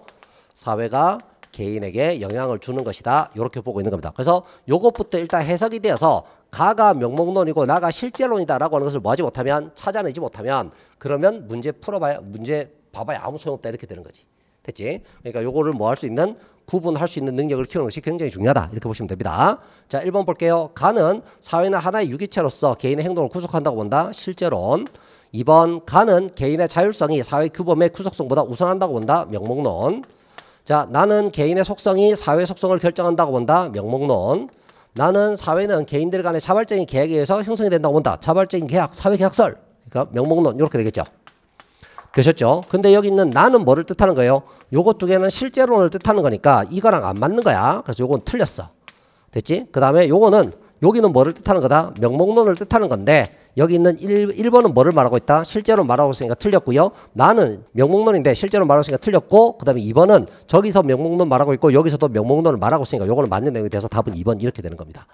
사회가 개인에게 영향을 주는 것이다. 이렇게 보고 있는 겁니다. 그래서 요것부터 일단 해석이 되어서 가가 명목론이고 나가 실제론이다라고 하는 것을 뭐하지 못하면 찾아내지 못하면 그러면 문제 풀어봐야 문제 봐봐야 아무 소용없다 이렇게 되는 거지. 됐지? 그러니까 요거를 뭐 할 수 있는 구분할 수 있는 능력을 키우는 것이 굉장히 중요하다. 이렇게 보시면 됩니다. 자, 1번 볼게요. 간은 사회나 하나의 유기체로서 개인의 행동을 구속한다고 본다. 실제로 2번 간은 개인의 자율성이 사회 규범의 구속성보다 우선한다고 본다. 명목론. 자, 나는 개인의 속성이 사회 속성을 결정한다고 본다. 명목론. 나는 사회는 개인들 간의 자발적인 계약에 의해서 형성이 된다고 본다. 자발적인 계약, 사회 계약설. 그러니까 명목론 이렇게 되겠죠. 되셨죠? 근데 여기 있는 나는 뭐를 뜻하는 거예요? 요거 두 개는 실제로를 뜻하는 거니까 이거랑 안 맞는 거야. 그래서 요건 틀렸어. 됐지? 그 다음에 요거는 여기는 뭐를 뜻하는 거다? 명목론을 뜻하는 건데 여기 있는 1, 번은 뭐를 말하고 있다? 실제로 말하고 있으니까 틀렸고요. 나는 명목론인데 실제로 말하고 있으니까 틀렸고 그 다음에 2번은 저기서 명목론 말하고 있고 여기서도 명목론을 말하고 있으니까 요거는 맞는 내용이 돼서 답은 2번 이렇게 되는 겁니다.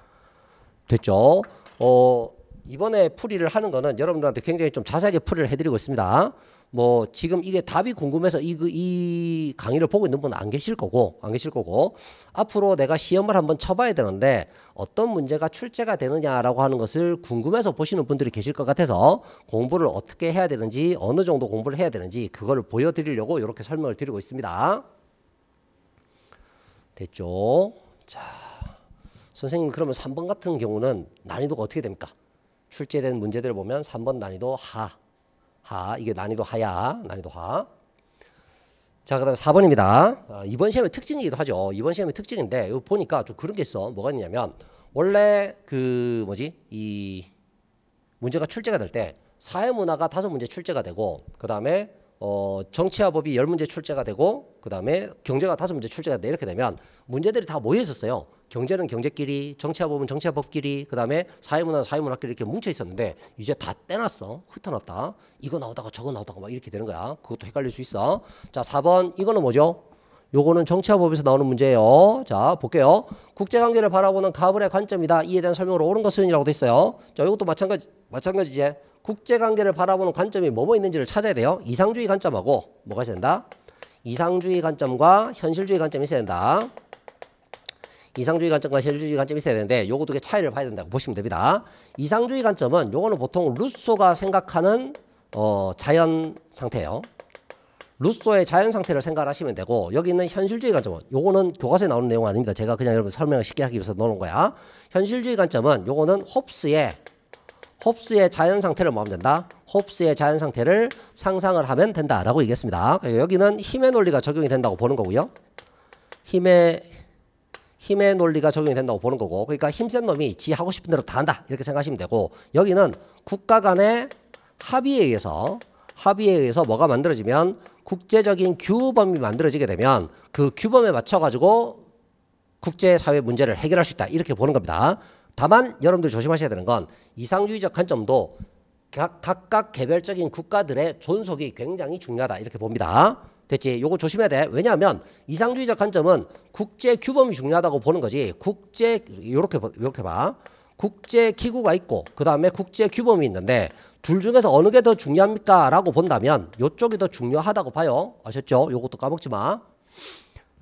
됐죠? 어, 이번에 풀이를 하는 거는 여러분들한테 굉장히 좀 자세하게 풀이를 해드리고 있습니다. 뭐 지금 이게 답이 궁금해서 이, 그, 이 강의를 보고 있는 분 안 계실 거고 안 계실 거고 앞으로 내가 시험을 한번 쳐봐야 되는데 어떤 문제가 출제가 되느냐라고 하는 것을 궁금해서 보시는 분들이 계실 것 같아서 공부를 어떻게 해야 되는지 어느 정도 공부를 해야 되는지 그거를 보여드리려고 이렇게 설명을 드리고 있습니다. 됐죠? 자, 선생님 그러면 3번 같은 경우는 난이도가 어떻게 됩니까? 출제된 문제들을 보면 3번 난이도 하, 하 이게 난이도 하야 난이도 하. 자 그다음에 4번입니다. 어, 아, 이번 시험의 특징이기도 하죠. 이번 시험의 특징인데 이거 보니까 좀 그런 게 있어. 뭐가 있냐면 원래 그 뭐지 이 문제가 출제가 될 때 사회 문화가 다섯 문제 출제가 되고 그다음에 어, 정치화법이 열문제 출제가 되고 그다음에 경제가 다섯 문제 출제가 돼 이렇게 되면 문제들이 다 모여 있었어요. 경제는 경제끼리, 정치화법은 정치화법끼리, 그다음에 사회문화는 사회문화끼리 이렇게 뭉쳐 있었는데 이제 다 떼놨어. 흩어놨다. 이거 나오다가 저거 나오다가 막 이렇게 되는 거야. 그것도 헷갈릴 수 있어. 자, 4번 이거는 뭐죠? 요거는 정치화법에서 나오는 문제예요. 자, 볼게요. 국제관계를 바라보는 가불의 관점이다. 이에 대한 설명으로 옳은 것은 이라고 돼 있어요. 자, 이것도 마찬가지, 마찬가지지. 국제관계를 바라보는 관점이 뭐뭐 있는지를 찾아야 돼요. 이상주의 관점하고 뭐가 있어야 된다? 이상주의 관점과 현실주의 관점이 있어야 된다. 이상주의 관점과 현실주의 관점이 있어야 되는데 요거 두개 차이를 봐야 된다고 보시면 됩니다. 이상주의 관점은 요거는 보통 루소가 생각하는 어, 자연 상태예요. 루소의 자연 상태를 생각하시면 되고 여기 있는 현실주의 관점은 요거는 교과서에 나오는 내용 아닙니다. 제가 그냥 여러분 설명을 쉽게 하기 위해서 넣어놓은 거야. 현실주의 관점은 요거는 홉스의 홉스의 자연 상태를 뭐 하면 된다? 홉스의 자연 상태를 상상을 하면 된다라고 얘기했습니다. 그러니까 여기는 힘의 논리가 적용이 된다고 보는 거고요. 힘의 힘의 논리가 적용이 된다고 보는 거고 그러니까 힘센 놈이 지 하고 싶은 대로 다 한다 이렇게 생각하시면 되고 여기는 국가 간의 합의에 의해서 합의에 의해서 뭐가 만들어지면 국제적인 규범이 만들어지게 되면 그 규범에 맞춰 가지고 국제사회 문제를 해결할 수 있다 이렇게 보는 겁니다. 다만 여러분들 조심하셔야 되는 건 이상주의적 관점도 각, 각각 개별적인 국가들의 존속이 굉장히 중요하다 이렇게 봅니다. 됐지? 요거 조심해야 돼. 왜냐하면 이상주의적 관점은 국제 규범이 중요하다고 보는 거지. 국제 요렇게 요렇게 봐. 국제 기구가 있고 그다음에 국제 규범이 있는데 둘 중에서 어느 게 더 중요합니까라고 본다면 요쪽이 더 중요하다고 봐요. 아셨죠? 요것도 까먹지 마.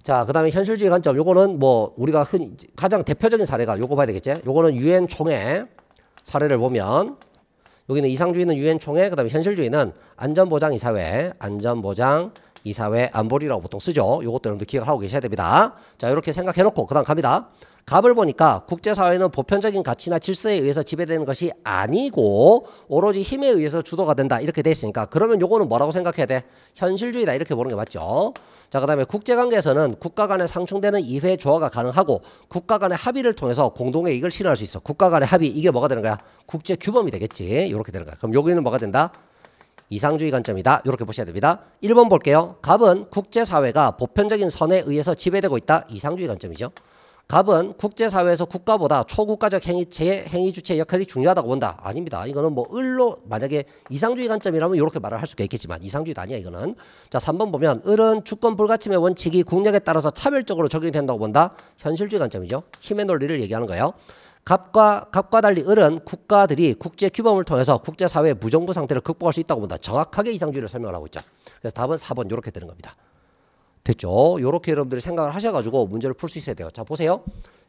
자, 그다음에 현실주의 관점. 요거는 뭐 우리가 흔히 가장 대표적인 사례가 요거 봐야 되겠지? 요거는 유엔 총회 사례를 보면 여기는 이상주의는 유엔 총회, 그다음에 현실주의는 안전보장 이사회, 안전보장 이사회 안보리라고 보통 쓰죠. 요것도 여러분들 기억을 하고 계셔야 됩니다. 자, 이렇게 생각해 놓고 그다음 갑니다. 갑을 보니까 국제사회는 보편적인 가치나 질서에 의해서 지배되는 것이 아니고 오로지 힘에 의해서 주도가 된다 이렇게 돼 있으니까 그러면 요거는 뭐라고 생각해야 돼? 현실주의다 이렇게 보는 게 맞죠. 자 그다음에 국제관계에서는 국가 간에 상충되는 이회 조화가 가능하고 국가 간의 합의를 통해서 공동의 이익을 실현할 수 있어. 국가 간의 합의 이게 뭐가 되는 거야? 국제 규범이 되겠지. 이렇게 되는 거야. 그럼 여기는 뭐가 된다? 이상주의 관점이다. 이렇게 보셔야 됩니다. 1번 볼게요. 갑은 국제사회가 보편적인 선에 의해서 지배되고 있다. 이상주의 관점이죠. 갑은 국제사회에서 국가보다 초국가적 행위, 행위 주체의 역할이 중요하다고 본다. 아닙니다. 이거는 뭐 을로 만약에 이상주의 관점이라면 이렇게 말을 할 수가 있겠지만 이상주의도 아니야 이거는. 자 3번 보면 을은 주권 불가침의 원칙이 국력에 따라서 차별적으로 적용이 된다고 본다. 현실주의 관점이죠. 힘의 논리를 얘기하는 거예요. 갑과 갑과 달리 을은 국가들이 국제 규범을 통해서 국제사회의 무정부 상태를 극복할 수 있다고 본다. 정확하게 이상주의를 설명을 하고 있죠. 그래서 답은 4번 이렇게 되는 겁니다. 됐죠. 이렇게 여러분들이 생각을 하셔가지고 문제를 풀 수 있어야 돼요. 자 보세요.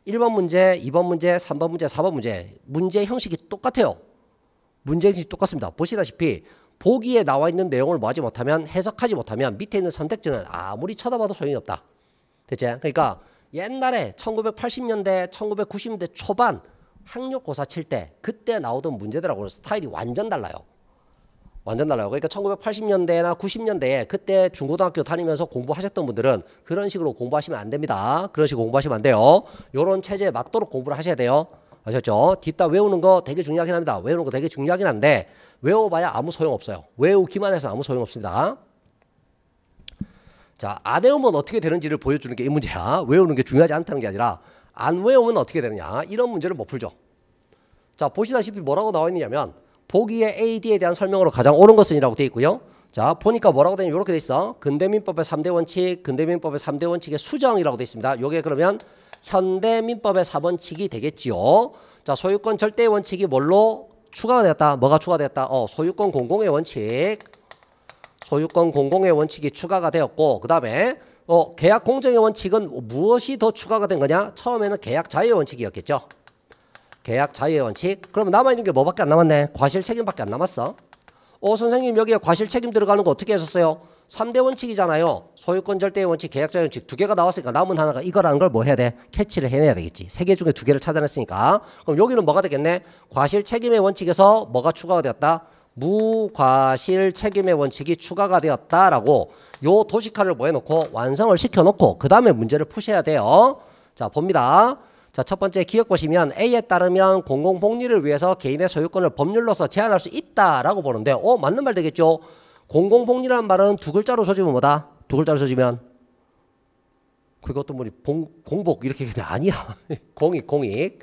1번 문제, 2번 문제, 3번 문제, 4번 문제 문제 형식이 똑같아요. 문제 형식이 똑같습니다. 보시다시피 보기에 나와 있는 내용을 뭐하지 못하면 해석하지 못하면 밑에 있는 선택지는 아무리 쳐다봐도 소용이 없다. 됐죠 그러니까 옛날에 1980년대, 1990년대 초반 학력고사 칠 때 그때 나오던 문제들하고 는 스타일이 완전 달라요. 완전 달라요. 그러니까 1980년대나 90년대에 그때 중고등학교 다니면서 공부하셨던 분들은 그런 식으로 공부하시면 안 됩니다. 그런 식으로 공부하시면 안 돼요. 요런 체제에 맞도록 공부를 하셔야 돼요. 아셨죠? 딥다 외우는 거 되게 중요하긴 합니다. 외우는 거 되게 중요하긴 한데 외워봐야 아무 소용없어요. 외우기만 해서 아무 소용없습니다. 자, 안 외우면 어떻게 되는지를 보여주는 게 이 문제야. 외우는 게 중요하지 않다는 게 아니라 안 외우면 어떻게 되느냐. 이런 문제를 못 풀죠. 자, 보시다시피 뭐라고 나와 있느냐면 보기에 AD에 대한 설명으로 가장 옳은 것은이라고 되어 있고요. 자 보니까 뭐라고 되냐면 이렇게 되어 있어. 근대민법의 3대 원칙, 근대민법의 3대 원칙의 수정이라고 되어 있습니다. 요게 그러면 현대민법의 4원칙이 되겠지요. 자 소유권 절대 원칙이 뭘로 추가가 되었다. 뭐가 추가되었다. 어 소유권 공공의 원칙, 소유권 공공의 원칙이 추가가 되었고 그 다음에 어, 계약 공정의 원칙은 무엇이 더 추가가 된 거냐? 처음에는 계약 자유의 원칙이었겠죠. 계약 자유의 원칙. 그러면 남아있는 게 뭐밖에 안 남았네. 과실 책임밖에 안 남았어. 오 선생님 여기에 과실 책임 들어가는 거 어떻게 했었어요? 3대 원칙이잖아요. 소유권 절대의 원칙, 계약자의 원칙 두 개가 나왔으니까 남은 하나가 이거라는 걸 뭐 해야 돼? 캐치를 해내야 되겠지. 세 개 중에 두 개를 찾아냈으니까. 그럼 여기는 뭐가 되겠네? 과실 책임의 원칙에서 뭐가 추가가 되었다? 무과실 책임의 원칙이 추가가 되었다라고 요 도식화를 뭐 해놓고 완성을 시켜놓고 그 다음에 문제를 푸셔야 돼요. 자, 봅니다. 자, 첫 번째 기억 보시면 A에 따르면 공공 복리를 위해서 개인의 소유권을 법률로서 제한할 수 있다라고 보는데 어, 맞는 말 되겠죠. 공공 복리라는 말은 두 글자로 써주면 뭐다? 두 글자로 써주면 그것도 뭐니 봉, 공복 이렇게 그냥 아니야. 공익 공익.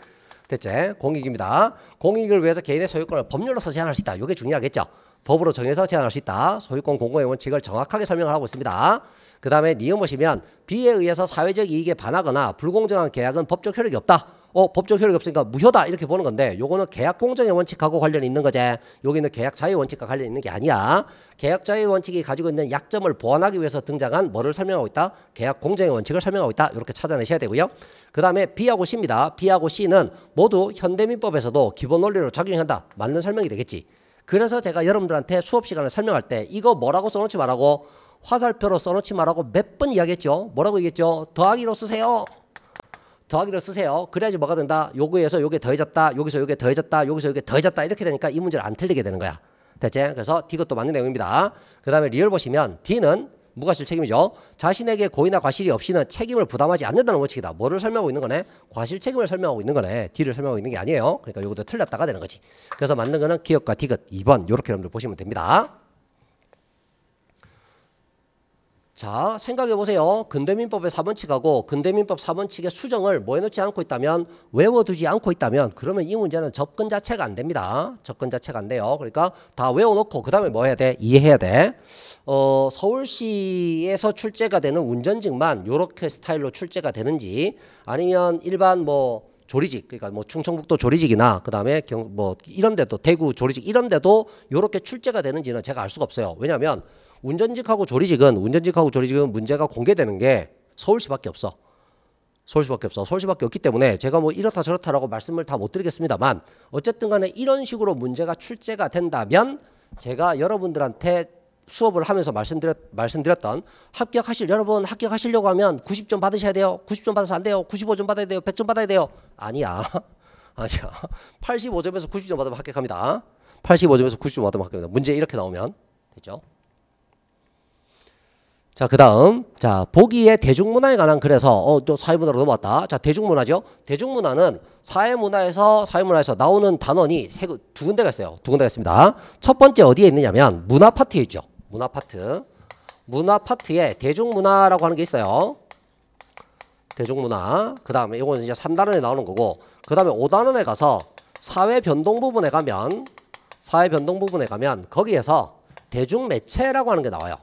대체 공익입니다. 공익을 위해서 개인의 소유권을 법률로서 제한할 수 있다. 이게 중요하겠죠. 법으로 정해서 제한할 수 있다. 소유권 공공의 원칙을 정확하게 설명을 하고 있습니다. 그 다음에 니은 보시면 B에 의해서 사회적 이익에 반하거나 불공정한 계약은 법적 효력이 없다. 어, 법적 효력이 없으니까 무효다. 이렇게 보는 건데, 요거는 계약 공정의 원칙하고 관련이 있는 거지. 여기는 계약 자유 원칙과 관련이 있는 게 아니야. 계약 자유 원칙이 가지고 있는 약점을 보완하기 위해서 등장한 뭐를 설명하고 있다? 계약 공정의 원칙을 설명하고 있다. 이렇게 찾아내셔야 되고요. 그 다음에 B하고 C입니다. B하고 C는 모두 현대민법에서도 기본 원리로 작용한다. 맞는 설명이 되겠지. 그래서 제가 여러분들한테 수업 시간을 설명할 때 이거 뭐라고 써놓지 말라고 화살표로 써놓지 말라고 몇 번 이야기했죠. 뭐라고 얘기했죠? 더하기로 쓰세요. 더하기로 쓰세요. 그래야지 뭐가 된다. 요거에서 요게 더해졌다. 여기서 요게 더해졌다. 여기서 요게 더해졌다. 이렇게 되니까 이 문제를 안 틀리게 되는 거야. 대체 그래서 D 것도 맞는 내용입니다. 그 다음에 리얼 보시면 D는 무과실 책임이죠. 자신에게 고의나 과실이 없이는 책임을 부담하지 않는다는 원칙이다. 뭐를 설명하고 있는 거네? 과실 책임을 설명하고 있는 거네. D를 설명하고 있는 게 아니에요. 그러니까 요것도 틀렸다가 되는 거지. 그래서 맞는 거는 기억과 디귿 2번 요렇게 여러분들 보시면 됩니다. 자 생각해 보세요. 근대민법의 4번칙하고 근대민법 4번칙의 수정을 뭐 해놓지 않고 있다면 외워두지 않고 있다면 그러면 이 문제는 접근 자체가 안 됩니다. 접근 자체가 안 돼요. 그러니까 다 외워놓고 그 다음에 뭐 해야 돼? 이해해야 돼. 어, 서울시에서 출제가 되는 운전직만 요렇게 스타일로 출제가 되는지 아니면 일반 뭐 조리직 그러니까 뭐 충청북도 조리직이나 그다음에 경, 뭐 이런 데도 대구 조리직 이런 데도 요렇게 출제가 되는지는 제가 알 수가 없어요. 왜냐하면 운전직하고 조리직은 운전직하고 조리직은 문제가 공개되는 게 서울시밖에 없어. 서울시밖에 없어. 서울시밖에 없기 때문에 제가 뭐 이렇다 저렇다라고 말씀을 다 못 드리겠습니다만 어쨌든 간에 이런 식으로 문제가 출제가 된다면 제가 여러분들한테 수업을 하면서 말씀드렸, 말씀드렸던 합격하실 여러분 합격하시려고 하면 90점 받으셔야 돼요. 90점 받아서 안 돼요. 95점 받아야 돼요. 100점 받아야 돼요. 아니야. 아니야. 85점에서 90점 받으면 합격합니다. 85점에서 90점 받으면 합격합니다. 문제 이렇게 나오면 됐죠? 자, 그 다음. 자, 보기에 대중문화에 관한 글에서 어, 또 사회문화로 넘어왔다. 자, 대중문화죠. 대중문화는 사회문화에서, 사회문화에서 나오는 단원이 세, 두 군데가 있어요. 두 군데가 있습니다. 첫 번째 어디에 있느냐면, 문화 파트에 있죠. 문화 파트. 문화 파트에 대중문화라고 하는 게 있어요. 대중문화. 그 다음에 이건 이제 3단원에 나오는 거고, 그 다음에 5단원에 가서 사회 변동 부분에 가면, 사회 변동 부분에 가면, 거기에서 대중매체라고 하는 게 나와요.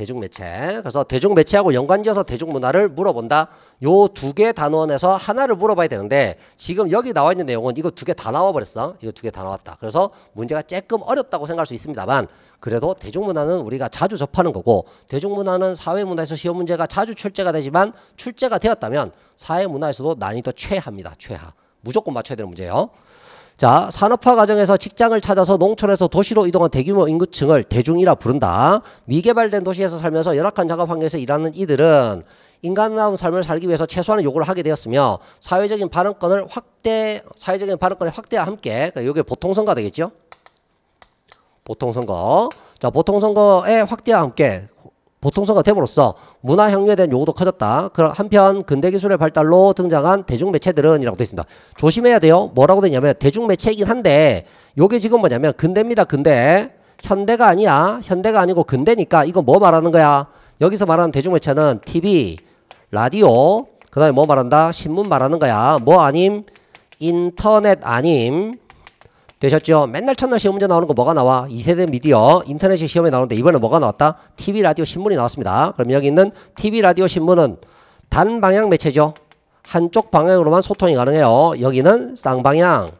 대중매체. 그래서 대중매체하고 연관지어서 대중문화를 물어본다. 요 두 개 단원에서 하나를 물어봐야 되는데 지금 여기 나와 있는 내용은 이거 두 개 다 나와버렸어. 이거 두 개 다 나왔다. 그래서 문제가 조금 어렵다고 생각할 수 있습니다만 그래도 대중문화는 우리가 자주 접하는 거고 대중문화는 사회문화에서 시험 문제가 자주 출제가 되지만 출제가 되었다면 사회문화에서도 난이도 최하입니다. 최하. 무조건 맞춰야 되는 문제예요. 자, 산업화 과정에서 직장을 찾아서 농촌에서 도시로 이동한 대규모 인구층을 대중이라 부른다. 미개발된 도시에서 살면서 열악한 작업 환경에서 일하는 이들은 인간다운 삶을 살기 위해서 최소한의 요구를 하게 되었으며 사회적인 발언권을 확대, 사회적인 발언권의 확대와 함께 그러니까 여게 보통 선거 되겠죠? 보통 선거. 자, 보통 선거의 확대와 함께 보통성과 됨으로써 문화 향유에 대한 요구도 커졌다. 그럼 한편 근대 기술의 발달로 등장한 대중 매체들은 이라고 되어 있습니다. 조심해야 돼요. 뭐라고 되냐면 대중 매체이긴 한데 요게 지금 뭐냐면 근대입니다. 근대. 현대가 아니야. 현대가 아니고 근대니까 이거 뭐 말하는 거야? 여기서 말하는 대중 매체는 TV, 라디오, 그다음에 뭐 말한다? 신문 말하는 거야. 뭐 아님 인터넷 아님 되셨죠? 맨날 첫날 시험 문제 나오는 거 뭐가 나와? 2세대 미디어 인터넷식 시험에 나오는데 이번에 뭐가 나왔다? TV, 라디오, 신문이 나왔습니다. 그럼 여기 있는 TV, 라디오, 신문은 단방향 매체죠. 한쪽 방향으로만 소통이 가능해요. 여기는 쌍방향,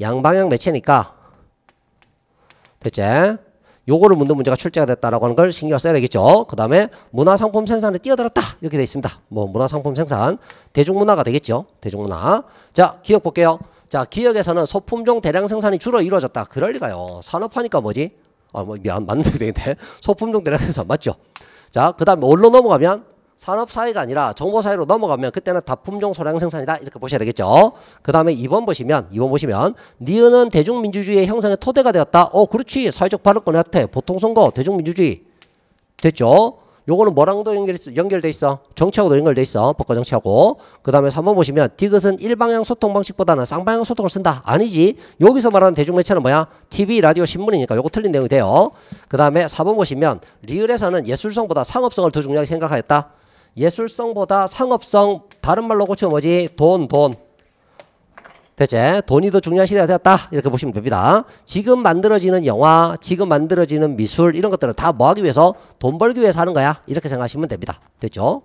양방향 매체니까 대체 요거를 묻는 문제가 출제가 됐다라고 하는 걸 신경 써야 되겠죠. 그 다음에 문화상품 생산에 뛰어들었다 이렇게 돼 있습니다. 뭐 문화상품 생산 대중문화가 되겠죠. 대중문화. 자 기억 볼게요. 자, 기역에서는 소품종 대량 생산이 주로 이루어졌다. 그럴 리가요. 산업화니까 뭐지? 아, 뭐 미안 맞는 되겠네. 소품종 대량 생산 맞죠? 자, 그다음 뭘로 넘어가면 산업 사회가 아니라 정보 사회로 넘어가면 그때는 다품종 소량 생산이다 이렇게 보셔야 되겠죠. 그 다음에 2번 보시면 2번 보시면 니은은 대중민주주의의 형성의 토대가 되었다. 어, 그렇지. 사회적 발언권 한테 보통 선거, 대중민주주의 됐죠. 요거는 뭐랑도 연결, 돼 있어? 정치하고도 연결돼 있어. 법과 정치하고. 그 다음에 3번 보시면 디귿은 일방향 소통 방식보다는 쌍방향 소통을 쓴다. 아니지. 여기서 말하는 대중매체는 뭐야? TV, 라디오, 신문이니까 요거 틀린 내용이 돼요. 그 다음에 4번 보시면 리을에서는 예술성보다 상업성을 더 중요하게 생각하였다. 예술성보다 상업성, 다른 말로 고치면 뭐지? 돈, 돈. 대체 돈이 더 중요한 시대가 되었다 이렇게 보시면 됩니다. 지금 만들어지는 영화, 지금 만들어지는 미술 이런 것들은 다뭐 하기 위해서 돈 벌기 위해서 하는 거야 이렇게 생각하시면 됩니다. 됐죠?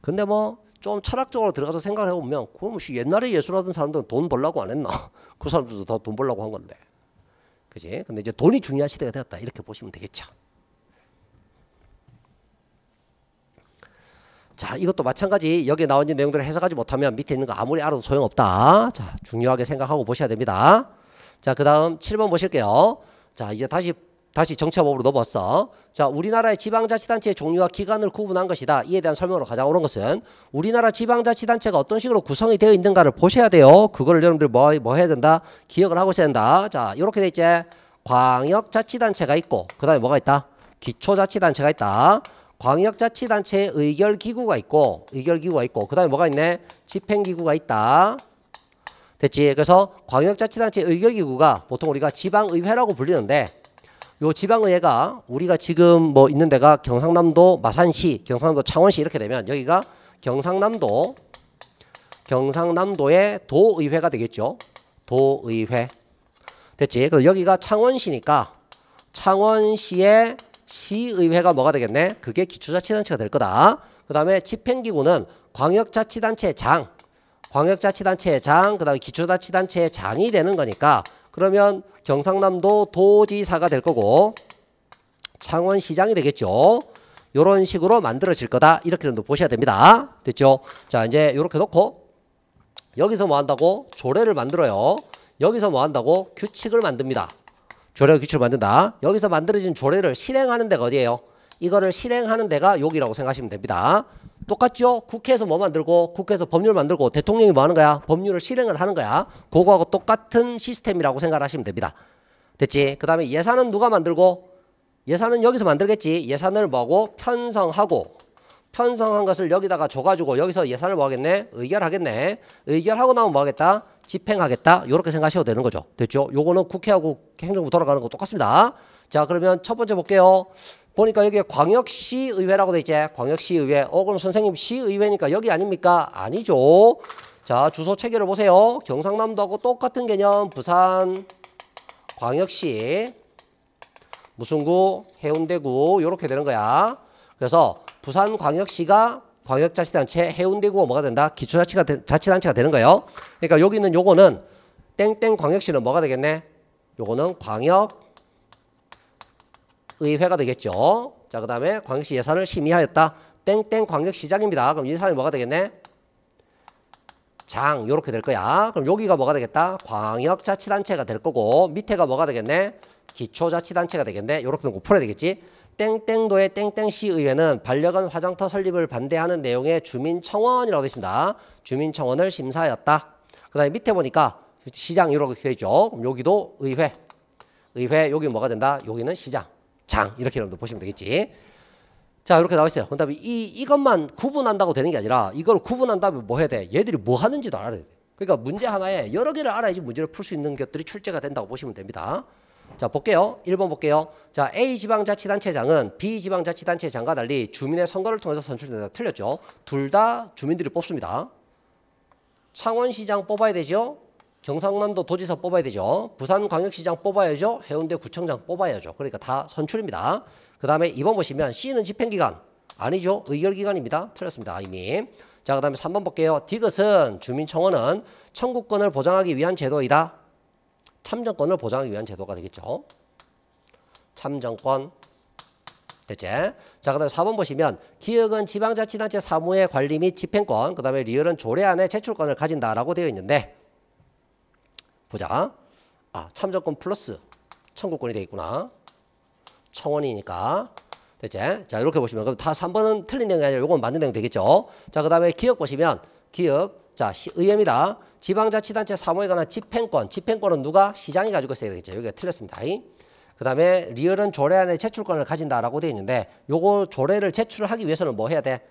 근데 뭐 좀 철학적으로 들어가서 생각을 해보면 그럼 혹시 옛날에 예술하던 사람들은 돈 벌라고 안 했나? 그 사람들도 다 돈 벌라고 한 건데. 그지? 근데 이제 돈이 중요한 시대가 되었다 이렇게 보시면 되겠죠. 자, 이것도 마찬가지 여기 나온 내용들을 해석하지 못하면 밑에 있는 거 아무리 알아도 소용없다. 자, 중요하게 생각하고 보셔야 됩니다. 자, 그 다음 7번 보실게요. 자, 이제 다시 다시 정치화법으로 넘어왔어. 자, 우리나라의 지방자치단체의 종류와 기관을 구분한 것이다. 이에 대한 설명으로 가장 옳은 것은 우리나라 지방자치단체가 어떤 식으로 구성이 되어 있는가를 보셔야 돼요. 그걸 여러분들 뭐, 뭐 해야 된다? 기억을 하고 있어야 된다. 자, 이렇게 돼 있지 광역자치단체가 있고, 그 다음에 뭐가 있다? 기초자치단체가 있다. 광역자치단체의 의결기구가 있고 의결기구가 있고 그 다음에 뭐가 있네? 집행기구가 있다. 됐지? 그래서 광역자치단체 의결기구가 보통 우리가 지방의회라고 불리는데 요 지방의회가 우리가 지금 뭐 있는 데가 경상남도 마산시, 경상남도 창원시 이렇게 되면 여기가 경상남도 경상남도의 도의회가 되겠죠. 도의회 됐지? 그래서 여기가 창원시니까 창원시의 시의회가 뭐가 되겠네? 그게 기초자치단체가 될 거다. 그 다음에 집행기구는 광역자치단체 장, 광역자치단체 장, 그 다음에 기초자치단체 장이 되는 거니까 그러면 경상남도 도지사가 될 거고 창원시장이 되겠죠. 이런 식으로 만들어질 거다. 이렇게 좀 보셔야 됩니다. 됐죠? 자, 이제 이렇게 놓고 여기서 뭐 한다고? 조례를 만들어요. 여기서 뭐 한다고? 규칙을 만듭니다. 조례 기초을 만든다. 여기서 만들어진 조례를 실행하는 데가 어디예요? 이거를 실행하는 데가 여기라고 생각하시면 됩니다. 똑같죠? 국회에서 뭐 만들고 국회에서 법률 만들고 대통령이 뭐 하는 거야? 법률을 실행을 하는 거야. 그거하고 똑같은 시스템이라고 생각하시면 됩니다. 됐지? 그 다음에 예산은 누가 만들고 예산은 여기서 만들겠지. 예산을 뭐하고 편성하고 편성한 것을 여기다가 줘가지고 여기서 예산을 뭐하겠네? 의결하겠네. 의결하고 나면 뭐하겠다? 집행하겠다. 이렇게 생각하셔도 되는 거죠. 됐죠? 요거는 국회하고 행정부 돌아가는 거 똑같습니다. 자 그러면 첫 번째 볼게요. 보니까 여기 에 광역시 의회라고 돼 있지. 광역시 의회. 어 그럼 선생님 시 의회니까 여기 아닙니까? 아니죠. 자 주소 체계를 보세요. 경상남도하고 똑같은 개념. 부산 광역시 무슨구 해운대구 요렇게 되는 거야. 그래서 부산광역시가 광역자치단체 해운대구가 뭐가 된다? 기초자치가 되, 자치단체가 되는 거예요. 그러니까 여기 있는 요거는 땡땡 광역시는 뭐가 되겠네? 요거는 광역 의회가 되겠죠. 자, 그다음에 광역시 예산을 심의하였다. 땡땡 광역시장입니다. 그럼 이 사람이 뭐가 되겠네? 장 요렇게 될 거야. 그럼 여기가 뭐가 되겠다? 광역자치단체가 될 거고 밑에가 뭐가 되겠네? 기초자치단체가 되겠네. 요렇게 놓고 풀어야 되겠지. 땡땡도의 땡땡시 의회는 반려견 화장터 설립을 반대하는 내용의 주민청원이라고 되어 있습니다. 주민청원을 심사하였다. 그 다음에 밑에 보니까 시장 이렇게 되어 있죠. 여기도 의회. 의회 여기 뭐가 된다? 여기는 시장. 장 이렇게 여러분들 보시면 되겠지. 자 이렇게 나와 있어요. 그다음에 이 이것만 구분한다고 되는 게 아니라 이걸 구분한 다음에 뭐 해야 돼? 얘들이 뭐 하는지도 알아야 돼. 그러니까 문제 하나에 여러 개를 알아야지 문제를 풀 수 있는 것들이 출제가 된다고 보시면 됩니다. 자 볼게요. 1번 볼게요. 자 A 지방자치단체장은 B 지방자치단체장과 달리 주민의 선거를 통해서 선출된다. 틀렸죠. 둘 다 주민들이 뽑습니다. 창원시장 뽑아야 되죠. 경상남도 도지사 뽑아야 되죠. 부산광역시장 뽑아야죠. 해운대 구청장 뽑아야죠. 그러니까 다 선출입니다. 그 다음에 2번 보시면 C는 집행기관. 아니죠. 의결기관입니다. 틀렸습니다. 이미. 자, 그 다음에 3번 볼게요. 디귿은 주민청원은 청구권을 보장하기 위한 제도이다. 참정권을 보장하기 위한 제도가 되겠죠. 참정권 됐제 자, 그 다음에 4번 보시면 기획은 지방자치단체 사무의 관리 및 집행권, 그 다음에 리을은 조례안의 제출권을 가진다라고 되어 있는데 보자. 아, 참정권 플러스 청구권이 되어 구나 청원이니까. 됐제 자, 이렇게 보시면 그럼 다 3번은 틀린 내용이 아니라 요건 맞는 내용 되겠죠. 자, 그 다음에 기억 보시면 기억. 자, 의회입니다. 지방자치단체 사무에 관한 집행권, 집행권은 누가? 시장이 가지고 있어야 되겠죠. 여기가 틀렸습니다. 그 다음에 리얼은 조례안의 제출권을 가진다라고 되어 있는데 요거 조례를 제출하기 위해서는 뭐 해야 돼?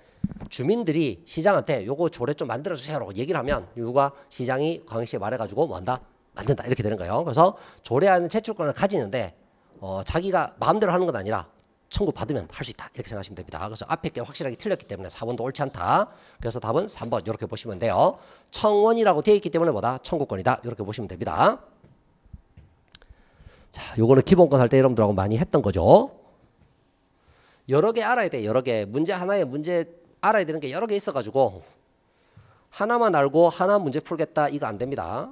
주민들이 시장한테 요거 조례 좀 만들어주세요라고 얘기를 하면 누가 시장이 광역시에 말해가지고 뭔다? 뭐 만든다 이렇게 되는 거예요. 그래서 조례안의 제출권을 가지는데 어, 자기가 마음대로 하는 건 아니라 청구 받으면 할 수 있다 이렇게 생각하시면 됩니다. 그래서 앞에 게 확실하게 틀렸기 때문에 4번도 옳지 않다. 그래서 답은 3번 이렇게 보시면 돼요. 청원이라고 되어 있기 때문에 뭐다 청구권이다 이렇게 보시면 됩니다. 자, 요거는 기본권 할 때 여러분들하고 많이 했던 거죠. 여러 개 알아야 돼. 여러 개 문제 하나에 문제 알아야 되는 게 여러 개 있어가지고 하나만 알고 하나 문제 풀겠다 이거 안 됩니다.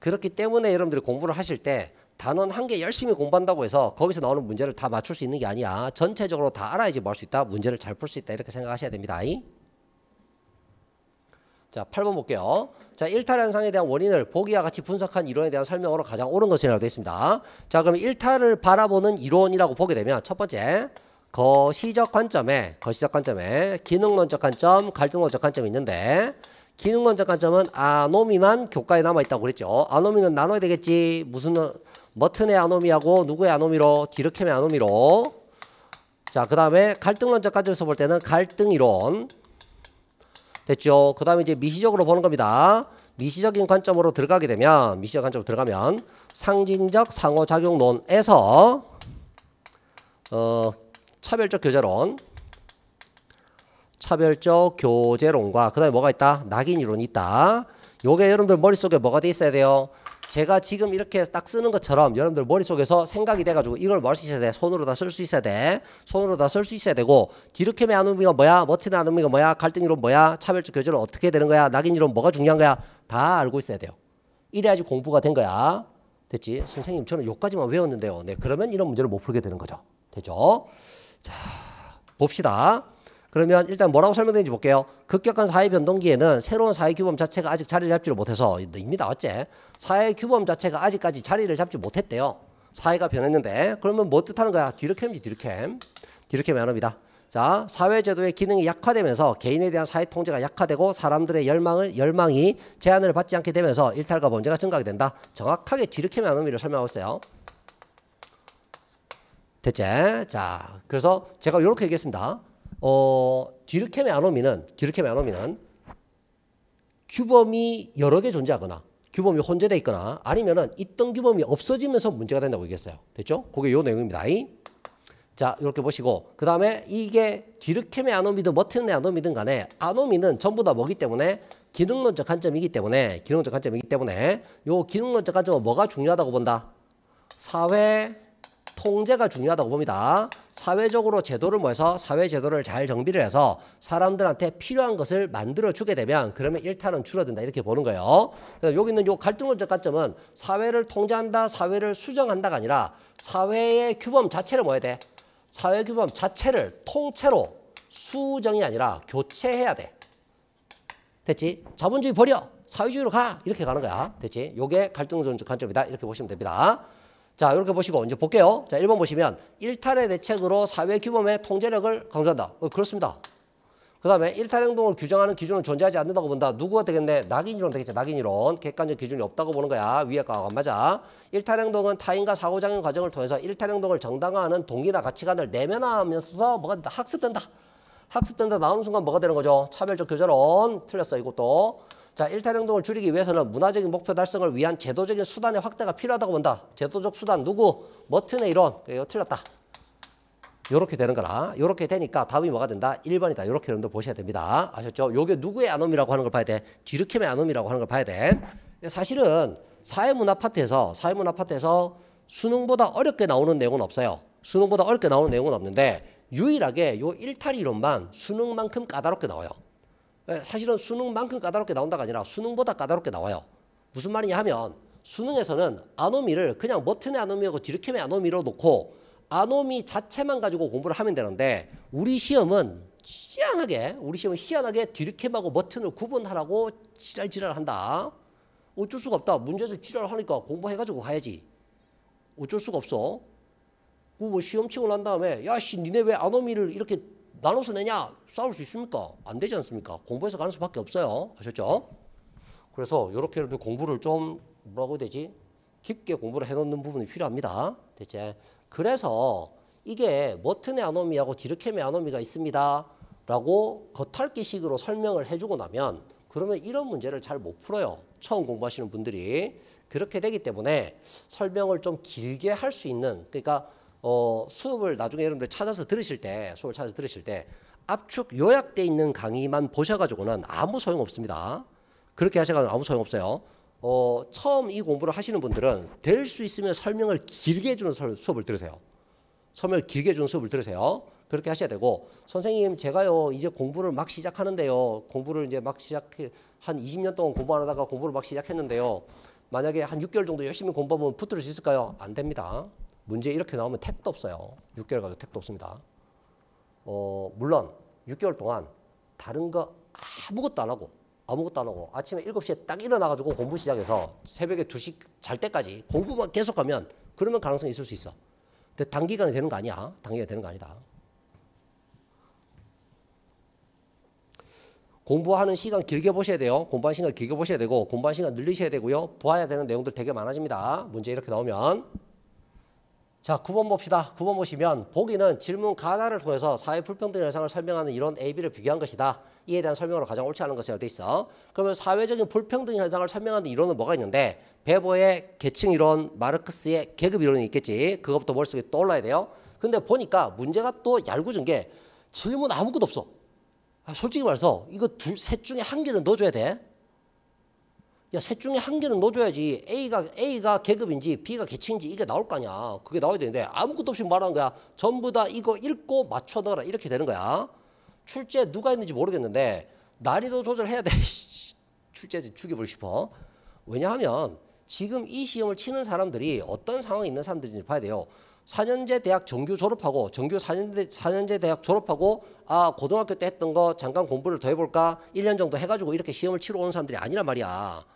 그렇기 때문에 여러분들이 공부를 하실 때 단원 한 개 열심히 공부한다고 해서 거기서 나오는 문제를 다 맞출 수 있는 게 아니야. 전체적으로 다 알아야지 뭐할수 있다. 문제를 잘 풀 수 있다. 이렇게 생각하셔야 됩니다. 자, 8번 볼게요. 자, 일탈 현상에 대한 원인을 보기와 같이 분석한 이론에 대한 설명으로 가장 옳은 것이라고 되어 있습니다. 자, 그럼 일탈을 바라보는 이론이라고 보게 되면 첫 번째 거시적 관점에 거시적 관점에 기능론적 관점, 갈등론적 관점이 있는데 기능론적 관점은 아노미만 교과에 남아 있다고 그랬죠. 아노미는 나눠야 되겠지. 무슨 머튼의 아노미하고 누구의 아노미로? 디르켐의 아노미로. 자, 그 다음에 갈등론적 관점에서 볼 때는 갈등이론. 됐죠? 그 다음에 이제 미시적으로 보는 겁니다. 미시적인 관점으로 들어가게 되면, 미시적 관점으로 들어가면 상징적 상호작용론에서 어, 차별적 교제론, 차별적 교제론과 그 다음에 뭐가 있다? 낙인이론이 있다. 요게 여러분들 머릿속에 뭐가 돼 있어야 돼요? 제가 지금 이렇게 딱 쓰는 것처럼 여러분들 머릿속에서 생각이 돼가지고 이걸 뭘수 뭐 있어야 돼. 손으로 다 쓸 수 있어야 돼. 손으로 다 쓸 수 있어야 되고 디르켐의 아노미가 뭐야. 머틴의 아노미가 뭐야. 갈등 이론 뭐야. 차별적 교제는 어떻게 되는 거야. 낙인 이론 뭐가 중요한 거야. 다 알고 있어야 돼요. 이래야지 공부가 된 거야. 됐지? 선생님 저는 여기까지만 외웠는데요. 네 그러면 이런 문제를 못 풀게 되는 거죠. 되죠? 자 봅시다. 그러면 일단 뭐라고 설명되는지 볼게요. 급격한 사회 변동기에는 새로운 사회 규범 자체가 아직 자리를 잡지를 못해서 이미 나왔지. 사회 규범 자체가 아직까지 자리를 잡지 못했대요. 사회가 변했는데 그러면 뭐 뜻하는 거야? 뒤로캠이지 뒤르캠. 뒤르캠 안합니다 자, 사회제도의 기능이 약화되면서 개인에 대한 사회 통제가 약화되고 사람들의 열망을 열망이 제한을 받지 않게 되면서 일탈과 범죄가 증가하게 된다. 정확하게 뒤로캠의 의미를 설명하고 있어요. 됐지? 자, 그래서 제가 이렇게 얘기했습니다. 어, 디르켐의 아노미는 디르켐의 아노미는 규범이 여러 개 존재하거나 규범이 혼재되어 있거나 아니면은 있던 규범이 없어지면서 문제가 된다고 얘기했어요. 됐죠? 그게 요 내용입니다. 자, 이렇게 보시고 그다음에 이게 디르켐의 아노미든 머튼의 아노미든 간에 아노미는 전부 다 뭐기 때문에 기능론적 관점이기 때문에 기능론적 관점이기 때문에 요 기능론적 관점은 뭐가 중요하다고 본다. 사회 통제가 중요하다고 봅니다. 사회적으로 제도를 모여서 사회 제도를 잘 정비를 해서 사람들한테 필요한 것을 만들어 주게 되면 그러면 일탄은 줄어든다 이렇게 보는 거예요. 여기 있는 요 갈등 적 관점은 사회를 통제한다, 사회를 수정한다가 아니라 사회의 규범 자체를 뭐해야 돼? 사회 규범 자체를 통째로 수정이 아니라 교체해야 돼. 됐지? 자본주의 버려. 사회주의로 가. 이렇게 가는 거야. 됐지? 요게 갈등적 관점이다. 이렇게 보시면 됩니다. 자, 이렇게 보시고 이제 볼게요. 자, 1번 보시면 일탈의 대책으로 사회 규범의 통제력을 강조한다. 어, 그렇습니다. 그 다음에 일탈 행동을 규정하는 기준은 존재하지 않는다고 본다. 누구가 되겠네? 낙인이론 되겠죠 낙인이론. 객관적 기준이 없다고 보는 거야. 위에가 안 맞아. 일탈 행동은 타인과 사고작용 과정을 통해서 일탈 행동을 정당화하는 동기나 가치관을 내면화하면서 뭐가 된다? 학습된다. 학습된다 나오는 순간 뭐가 되는 거죠? 차별적 교절론. 틀렸어. 이것도. 자, 일탈행동을 줄이기 위해서는 문화적인 목표 달성을 위한 제도적인 수단의 확대가 필요하다고 본다. 제도적 수단 누구? 머튼의 이론. 예, 이거 틀렸다. 요렇게 되는 거라. 요렇게 되니까 답이 뭐가 된다? 1번이다. 요렇게 여러분들 보셔야 됩니다. 아셨죠? 요게 누구의 아놈이라고 하는 걸 봐야 돼. 디르킴의 아놈이라고 하는 걸 봐야 돼. 사실은 사회문화 파트에서 사회문화 파트에서 수능보다 어렵게 나오는 내용은 없어요. 수능보다 어렵게 나오는 내용은 없는데 유일하게 요 일탈 이론만 수능만큼 까다롭게 나와요. 예, 사실은 수능만큼 까다롭게 나온다가 아니라 수능보다 까다롭게 나와요. 무슨 말이냐 하면 수능에서는 아노미를 그냥 머튼의 아노미하고 디르켐의 아노미로 놓고 아노미 자체만 가지고 공부를 하면 되는데 우리 시험은 희한하게 우리 시험은 희한하게 디르켐하고 머튼을 구분하라고 지랄지랄 한다. 어쩔 수가 없다. 문제에서 지랄하니까 공부해가지고 가야지. 어쩔 수가 없어. 뭐 시험 치고 난 다음에 야씨 니네 왜 아노미를 이렇게 나로서 내냐? 싸울 수 있습니까? 안 되지 않습니까? 공부해서 가는 수밖에 없어요. 아셨죠? 그래서 이렇게 공부를 좀 뭐라고 해야 되지? 깊게 공부를 해놓는 부분이 필요합니다. 대체. 그래서 이게 머튼의 아노미하고 디르켐의 아노미가 있습니다. 라고 겉핥기식으로 설명을 해주고 나면 그러면 이런 문제를 잘 못 풀어요. 처음 공부하시는 분들이. 그렇게 되기 때문에 설명을 좀 길게 할 수 있는 그러니까 어, 수업을 나중에 여러분들 찾아서 들으실 때 수업을 찾아서 들으실 때 압축 요약돼 있는 강의만 보셔가지고는 아무 소용 없습니다. 그렇게 하셔가지고 아무 소용 없어요. 어, 처음 이 공부를 하시는 분들은 될 수 있으면 설명을 길게 주는 수업을 들으세요. 설명을 길게 주는 수업을 들으세요. 그렇게 하셔야 되고 선생님 제가요 이제 공부를 막 시작하는데요 공부를 이제 막 시작해 한 20년 동안 공부 하다가 공부를 막 시작했는데요 만약에 한 6개월 정도 열심히 공부하면 붙들 수 있을까요? 안 됩니다. 문제 이렇게 나오면 택도 없어요. 6개월 가지고 택도 없습니다. 어, 물론 6개월 동안 다른 거 아무것도 안 하고 아무것도 안 하고 아침에 7시에 딱 일어나가지고 공부 시작해서 새벽에 2시 잘 때까지 공부만 계속하면 그러면 가능성이 있을 수 있어. 근데 단기간에 되는 거 아니야. 단기간에 되는 거 아니다. 공부하는 시간 길게 보셔야 돼요. 공부하는 시간 길게 보셔야 되고 공부하는 시간 늘리셔야 되고요. 보아야 되는 내용들 되게 많아집니다. 문제 이렇게 나오면. 자, 9번 봅시다. 9번 보시면 보기는 질문 가나를 통해서 사회 불평등 현상을 설명하는 이론 AB를 비교한 것이다. 이에 대한 설명으로 가장 옳지 않은 것은 어디 있어? 그러면 사회적인 불평등 현상을 설명하는 이론은 뭐가 있는데 베버의 계층 이론, 마르크스의 계급 이론이 있겠지. 그것부터 머릿속에 떠올라야 돼요. 근데 보니까 문제가 또 얄궂은 게 질문 아무것도 없어. 아, 솔직히 말해서 이거 둘, 셋 중에 한 개는 넣어줘야 돼. 야, 셋 중에 한 개는 넣어줘야지. A가, A가 계급인지 B가 계층인지 이게 나올 거 아니야. 그게 나와야 되는데 아무것도 없이 말하는 거야. 전부 다 이거 읽고 맞춰 넣어라. 이렇게 되는 거야. 출제 누가 있는지 모르겠는데 난이도 조절해야 돼. 출제지 죽여버리고 싶어. 왜냐하면 지금 이 시험을 치는 사람들이 어떤 상황에 있는 사람들인지 봐야 돼요. 4년제 대학 정규 졸업하고 정규 4년제, 4년제 대학 졸업하고 아 고등학교 때 했던 거 잠깐 공부를 더 해볼까 1년 정도 해가지고 이렇게 시험을 치러 오는 사람들이 아니란 말이야.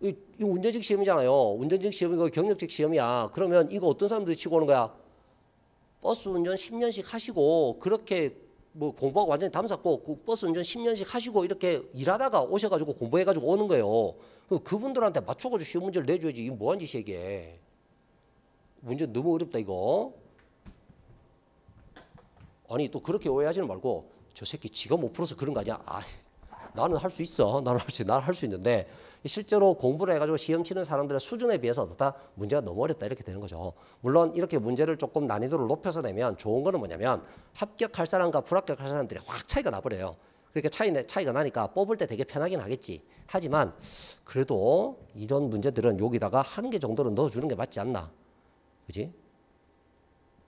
이, 이 운전직 시험이잖아요. 운전직 시험이고 경력직 시험이야. 그러면 이거 어떤 사람들이 치고 오는 거야? 버스 운전 10년씩 하시고 그렇게 뭐 공부하고 완전히 담쌓고그 버스 운전 10년씩 하시고 이렇게 일하다가 오셔가지고 공부해가지고 오는 거예요. 그분들한테 맞춰가지고 시험 문제를 내줘야지 이 뭐한 짓이야 이게. 문제 너무 어렵다 이거. 아니 또 그렇게 오해하지는 말고 저 새끼 지가 못 풀어서 그런 거 아니야. 아, 나는 할 수 있어. 나는 할 수, 나는 할수 있는데 실제로 공부를 해가지고 시험 치는 사람들의 수준에 비해서 어떻다 문제가 너무 어렵다 이렇게 되는 거죠. 물론 이렇게 문제를 조금 난이도를 높여서 내면 좋은 거는 뭐냐면 합격할 사람과 불합격할 사람들이 확 차이가 나버려요. 그렇게 차이, 차이가 나니까 뽑을 때 되게 편하긴 하겠지. 하지만 그래도 이런 문제들은 여기다가 한 개 정도는 넣어주는 게 맞지 않나. 그지?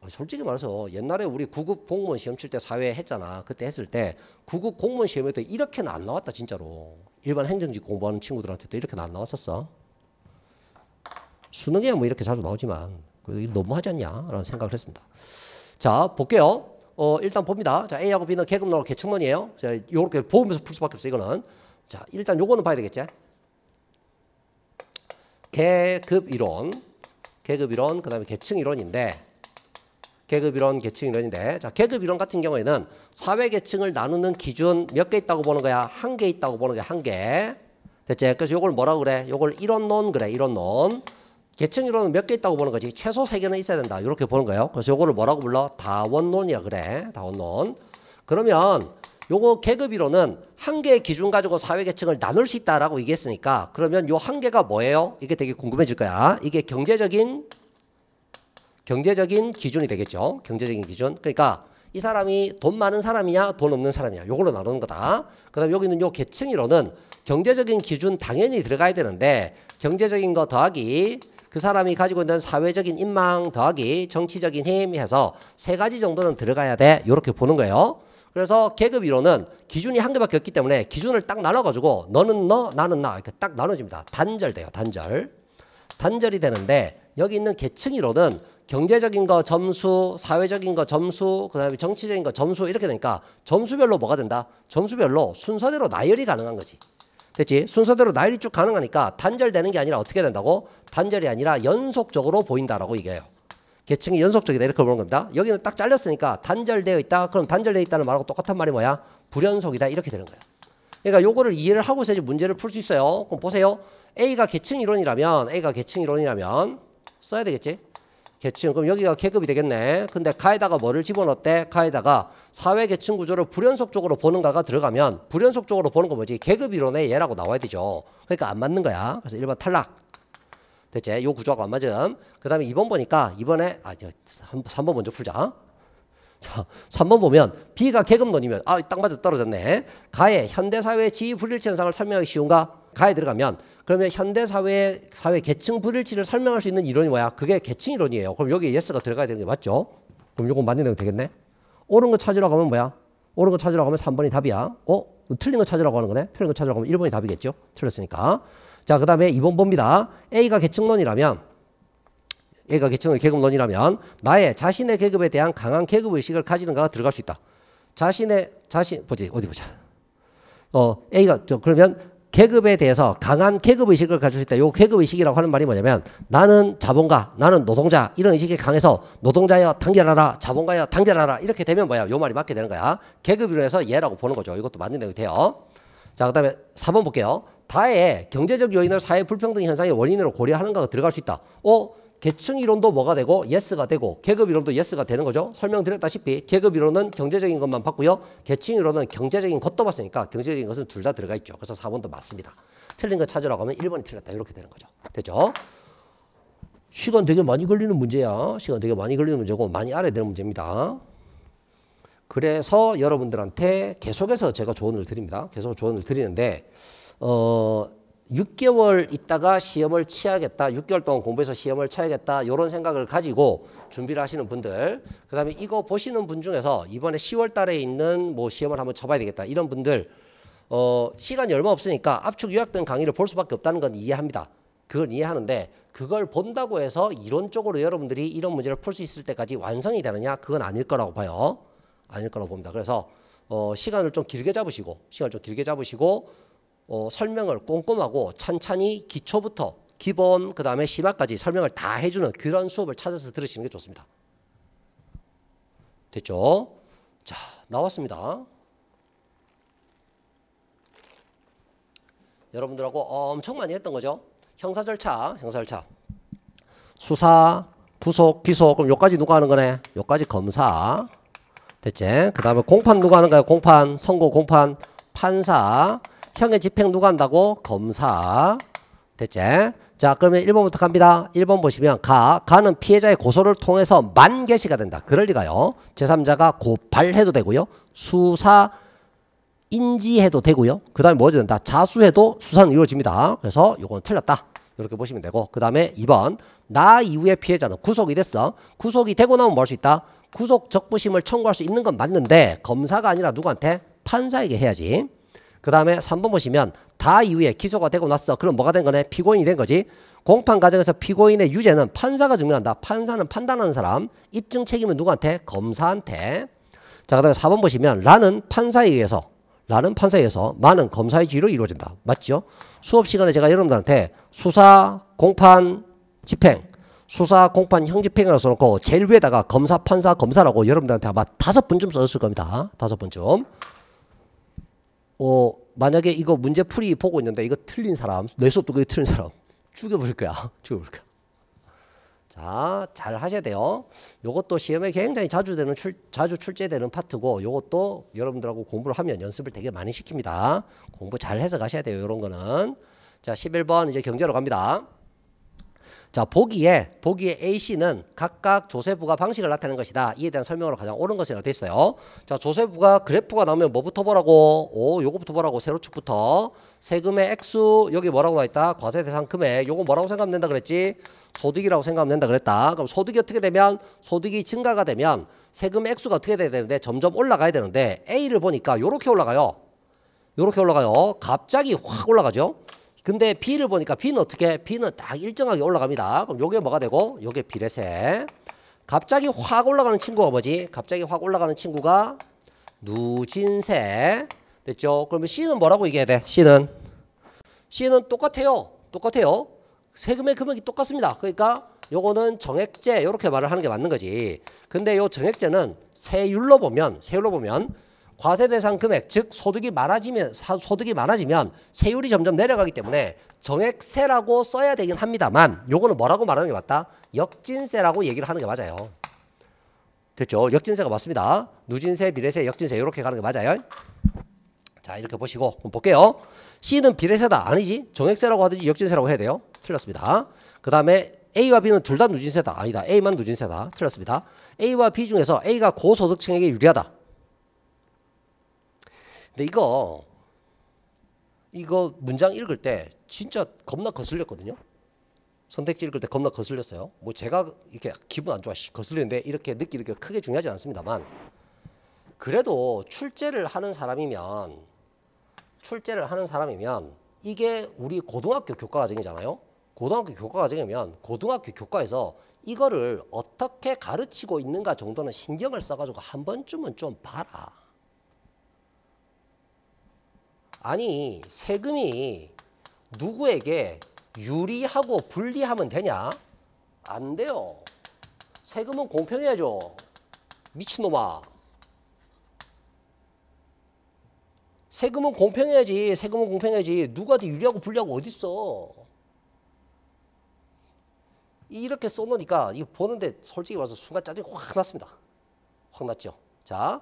아, 솔직히 말해서 옛날에 우리 구급 공무원 시험 칠 때 사회 했잖아. 그때 했을 때 구급 공무원 시험에도 이렇게는 안 나왔다 진짜로. 일반 행정직 공부하는 친구들한테도 이렇게 안 나왔었어. 수능에뭐 이렇게 자주 나오지만 그래도 너무하지 않냐라는 생각을 했습니다. 자 볼게요. 어, 일단 봅니다. 자 A하고 B는 계급론하고 계층론이에요. 자 요렇게 보면서 풀 수밖에 없어 이거는. 자 일단 요거는 봐야 되겠지. 계급 이론, 계급 이론, 그다음에 계층 이론인데 계급 이론, 계층 이론인데 자 계급 이론 같은 경우에는 사회 계층을 나누는 기준 몇 개 있다고 보는 거야? 한 개 있다고 보는 게 한 개. 됐체 그래서 요걸 뭐라 그래? 요걸 이론론 그래. 이론론. 계층 이론은 몇 개 있다고 보는 거지. 최소 세 개는 있어야 된다. 이렇게 보는 거예요. 그래서 요거를 뭐라고 불러? 다원론이야 그래. 다원론. 그러면 요거 계급 이론은 한 개의 기준 가지고 사회 계층을 나눌 수 있다라고 얘기했으니까 그러면 요 한 개가 뭐예요? 이게 되게 궁금해질 거야. 이게 경제적인 경제적인 기준이 되겠죠. 경제적인 기준. 그러니까 이 사람이 돈 많은 사람이냐 돈 없는 사람이냐 요걸로 나누는 거다. 그다음 여기는 요 계층이로는 경제적인 기준 당연히 들어가야 되는데 경제적인 거 더하기 그 사람이 가지고 있는 사회적인 인망 더하기 정치적인 힘 해서 세 가지 정도는 들어가야 돼. 요렇게 보는 거예요. 그래서 계급 이론은 기준이 한 개밖에 없기 때문에 기준을 딱 나눠가지고 너는 너 나는 나 이렇게 딱 나눠집니다. 단절돼요. 단절. 단절이 되는데 여기 있는 계층 이론은 경제적인 거 점수, 사회적인 거 점수, 그다음에 정치적인 거 점수 이렇게 되니까 점수별로 뭐가 된다? 점수별로 순서대로 나열이 가능한 거지. 됐지? 순서대로 나열이 쭉 가능하니까 단절되는 게 아니라 어떻게 된다고? 단절이 아니라 연속적으로 보인다라고 얘기해요. 계층이 연속적이다 이렇게 보는 겁니다. 여기는 딱 잘렸으니까 단절되어 있다. 그럼 단절되어 있다는 말하고 똑같은 말이 뭐야? 불연속이다 이렇게 되는 거야. 그러니까 요거를 이해를 하고 있어야지 문제를 풀 수 있어요. 그럼 보세요. A가 계층 이론이라면 A가 계층 이론이라면 써야 되겠지? 계층. 그럼 여기가 계급이 되겠네. 근데 가에다가 뭐를 집어넣었대? 가에다가 사회 계층 구조를 불연속적으로 보는가가 들어가면 불연속적으로 보는 거 뭐지? 계급 이론에 얘라고 나와야 되죠. 그러니까 안 맞는 거야. 그래서 1번 탈락. 대체 요 구조하고 안 맞음. 그다음에 2번 보니까 이번에 아 3번 먼저 풀자. 자, 3번 보면 B가 계급론이면 아, 딱 맞아 떨어졌네. 가에 현대 사회의 지위 불일치 현상을 설명하기 쉬운가? 가에 들어가면 그러면 현대 사회의 사회 계층 불일치를 설명할 수 있는 이론이 뭐야? 그게 계층 이론이에요. 그럼 여기 에 예스가 들어가야 되는 게 맞죠? 그럼 요거 맞는 내 되겠네. 옳은 거 찾으라고 하면 뭐야? 옳은 거 찾으라고 하면 3번이 답이야. 어? 틀린 거 찾으라고 하는 거네. 틀린 거 찾으라고 하면 1번이 답이겠죠. 틀렸으니까. 자, 그다음에 2번 봅니다. A가 계층론이라면 A가 계층의 계급론이라면 나의 자신의 계급에 대한 강한 계급 의식을 가지는가가 들어갈 수 있다. 자신의 자신 보지 어디 보자. 어, A가 저 그러면 계급에 대해서 강한 계급 의식을 가질 수 있다. 요 계급 의식이라고 하는 말이 뭐냐면 나는 자본가, 나는 노동자 이런 의식이 강해서 노동자여 단결하라, 자본가여 단결하라 이렇게 되면 뭐야? 요 말이 맞게 되는 거야. 계급으로 해서 얘라고 보는 거죠. 이것도 맞는 내용이 돼요. 자, 그다음에 4번 볼게요. 다에 경제적 요인을 사회 불평등 현상의 원인으로 고려하는가가 들어갈 수 있다. 어, 계층 이론도 뭐가 되고 예스가 되고 계급 이론도 예스가 되는 거죠. 설명드렸다시피 계급 이론은 경제적인 것만 봤고요. 계층 이론은 경제적인 것도 봤으니까 경제적인 것은 둘 다 들어가 있죠. 그래서 4번도 맞습니다. 틀린 거 찾으라고 하면 1번이 틀렸다. 이렇게 되는 거죠. 되죠? 시간 되게 많이 걸리는 문제야. 시간 되게 많이 걸리는 문제고 많이 알아야 되는 문제입니다. 그래서 여러분들한테 계속해서 제가 조언을 드립니다. 계속 조언을 드리는데 어 6개월 있다가 시험을 치야겠다. 6개월 동안 공부해서 시험을 쳐야겠다. 이런 생각을 가지고 준비를 하시는 분들. 그 다음에 이거 보시는 분 중에서 이번에 10월 달에 있는 뭐 시험을 한번 쳐봐야 되겠다. 이런 분들, 어, 시간이 얼마 없으니까 압축 요약된 강의를 볼 수밖에 없다는 건 이해합니다. 그걸 이해하는데 그걸 본다고 해서 이론적으로 여러분들이 이런 문제를 풀 수 있을 때까지 완성이 되느냐? 그건 아닐 거라고 봐요. 아닐 거라고 봅니다. 그래서 어, 시간을 좀 길게 잡으시고, 시간을 좀 길게 잡으시고, 어, 설명을 꼼꼼하고 천천히 기초부터 기본 그 다음에 심화까지 설명을 다 해주는 그런 수업을 찾아서 들으시는 게 좋습니다. 됐죠? 자 나왔습니다. 여러분들하고 엄청 많이 했던 거죠. 형사 절차, 형사 절차. 수사, 부속, 기소. 그럼 여기까지 누가 하는 거네? 여기까지 검사. 됐지? 그다음에 공판 누가 하는 거야? 공판, 선고, 공판, 판사. 형의 집행 누가 한다고? 검사. 됐지? 자, 그러면 1번부터 갑니다. 1번 보시면 가, 가는 피해자의 고소를 통해서 만 개시가 된다. 그럴 리가요. 제3자가 고발해도 되고요. 수사 인지해도 되고요. 그 다음에 뭐가 된다? 자수해도 수사는 이루어집니다. 그래서 이건 틀렸다. 이렇게 보시면 되고 그 다음에 2번 나 이후의 피해자는 구속이 됐어. 구속이 되고 나면 뭐 할 수 있다? 구속 적부심을 청구할 수 있는 건 맞는데 검사가 아니라 누구한테? 판사에게 해야지. 그 다음에 3번 보시면 다 이후에 기소가 되고 났어. 그럼 뭐가 된 거네? 피고인이 된 거지. 공판 과정에서 피고인의 유죄는 판사가 증명한다. 판사는 판단하는 사람. 입증 책임은 누구한테? 검사한테. 자, 그 다음에 4번 보시면 라는 판사에 의해서 라는 판사에 의해서 많은 검사의 지휘로 이루어진다. 맞죠? 수업 시간에 제가 여러분들한테 수사, 공판, 집행, 수사, 공판, 형집행이라고 써놓고 제일 위에다가 검사, 판사, 검사라고 여러분들한테 아마 다섯 분쯤 써줬을 겁니다. 다섯 분쯤. 어, 만약에 이거 문제 풀이 보고 있는데 이거 틀린 사람, 내 수업도 그게 틀린 사람 죽여버릴 거야. 죽여버릴 거야. 자, 잘 하셔야 돼요. 요것도 시험에 굉장히 자주 되는 출, 자주 출제되는 파트고 요것도 여러분들하고 공부를 하면 연습을 되게 많이 시킵니다. 공부 잘 해서 가셔야 돼요. 요런 거는. 자, 11번 이제 경제로 갑니다. 자, 보기에 보기에 A, C는 각각 조세부가 방식을 나타낸 것이다. 이에 대한 설명으로 가장 옳은 것은 어디 있어요? 자, 조세부가 그래프가 나오면 뭐부터 보라고? 오, 요거부터 보라고. 세로축부터 세금의 액수 여기 뭐라고 나 있다? 과세 대상 금액. 요거 뭐라고 생각하면 된다 그랬지? 소득이라고 생각하면 된다 그랬다. 그럼 소득이 어떻게 되면 소득이 증가가 되면 세금 액수가 어떻게 돼야 되는데 점점 올라가야 되는데 A를 보니까 요렇게 올라가요. 요렇게 올라가요. 갑자기 확 올라가죠. 근데 B를 보니까 B는 어떻게? B는 딱 일정하게 올라갑니다. 그럼 요게 뭐가 되고? 요게 비례세. 갑자기 확 올라가는 친구가 뭐지? 갑자기 확 올라가는 친구가 누진세. 됐죠? 그러면 C는 뭐라고 얘기해야 돼? C는? C는 똑같아요. 똑같아요. 세금의 금액이 똑같습니다. 그러니까 요거는 정액제 이렇게 말을 하는 게 맞는 거지. 근데 요 정액제는 세율로 보면 세율로 보면 과세 대상 금액 즉 소득이 많아지면 사, 소득이 많아지면 세율이 점점 내려가기 때문에 정액세라고 써야 되긴 합니다만 요거는 뭐라고 말하는 게 맞다? 역진세라고 얘기를 하는 게 맞아요. 됐죠? 역진세가 맞습니다. 누진세, 비례세, 역진세 이렇게 가는 게 맞아요. 자 이렇게 보시고 그럼 볼게요. C는 비례세다 아니지 정액세라고 하든지 역진세라고 해야 돼요. 틀렸습니다. 그 다음에 A와 B는 둘 다 누진세다 아니다. A만 누진세다 틀렸습니다. A와 B 중에서 A가 고소득층에게 유리하다. 근데 이거 이거 문장 읽을 때 진짜 겁나 거슬렸거든요. 선택지 읽을 때 겁나 거슬렸어요. 뭐 제가 이렇게 기분 안 좋아 거슬리는데 이렇게 느끼는 게 크게 중요하지 않습니다만 그래도 출제를 하는 사람이면 출제를 하는 사람이면 이게 우리 고등학교 교과 과정이잖아요. 고등학교 교과 과정이면 고등학교 교과에서 이거를 어떻게 가르치고 있는가 정도는 신경을 써가지고 한 번쯤은 좀 봐라. 아니 세금이 누구에게 유리하고 불리하면 되냐? 안 돼요. 세금은 공평해야죠. 미친놈아. 세금은 공평해야지. 세금은 공평해야지. 누구한테 네 유리하고 불리하고 어딨어. 이렇게 써놓으니까 이거 보는데 솔직히 말서 순간 짜증이 확 났습니다. 확 났죠. 자,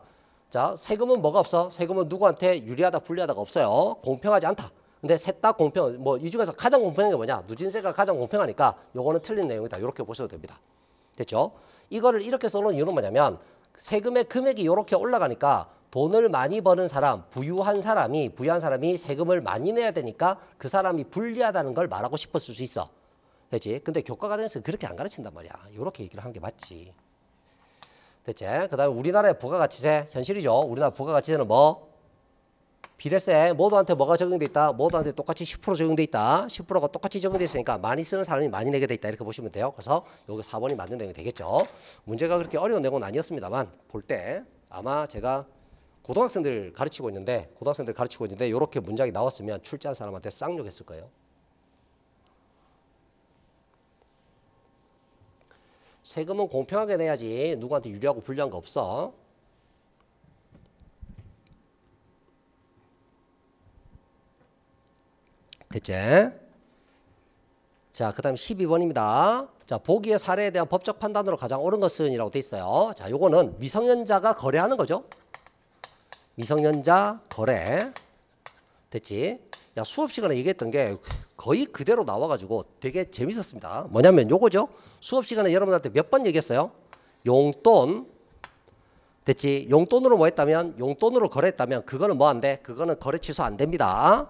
자, 세금은 뭐가 없어? 세금은 누구한테 유리하다 불리하다가 없어요. 공평하지 않다. 근데 셋 다 공평, 뭐 이 중에서 가장 공평한 게 뭐냐? 누진세가 가장 공평하니까 요거는 틀린 내용이다. 이렇게 보셔도 됩니다. 됐죠? 이거를 이렇게 써놓은 이유는 뭐냐면 세금의 금액이 이렇게 올라가니까 돈을 많이 버는 사람, 부유한 사람이, 부유한 사람이 세금을 많이 내야 되니까 그 사람이 불리하다는 걸 말하고 싶었을 수 있어. 그지 근데 교과 과정에서 그렇게 안 가르친단 말이야. 이렇게 얘기를 한 게 맞지. 됐지? 그 다음에 우리나라의 부가가치세 현실이죠. 우리나라 부가가치세는 뭐? 비례세 모두한테 뭐가 적용돼 있다? 모두한테 똑같이 10% 적용돼 있다. 10%가 똑같이 적용돼 있으니까 많이 쓰는 사람이 많이 내게 돼 있다. 이렇게 보시면 돼요. 그래서 여기 4번이 맞는 내용이 되겠죠. 문제가 그렇게 어려운 내용은 아니었습니다만 볼 때 아마 제가 고등학생들 가르치고 있는데 고등학생들 가르치고 있는데 이렇게 문장이 나왔으면 출제한 사람한테 쌍욕했을 거예요. 세금은 공평하게 내야지 누구한테 유리하고 불리한 거 없어. 됐지? 자, 그 다음 12번입니다. 자, 보기의 사례에 대한 법적 판단으로 가장 옳은 것은 이라고 돼 있어요. 자, 요거는 미성년자가 거래하는 거죠. 미성년자 거래. 됐지? 야, 수업 시간에 얘기했던 게 거의 그대로 나와가지고 되게 재밌었습니다. 뭐냐면 요거죠. 수업 시간에 여러분한테 몇 번 얘기했어요? 용돈 됐지? 용돈으로 뭐 했다면 용돈으로 거래했다면 그거는 뭐안 돼? 그거는 거래 취소 안 됩니다.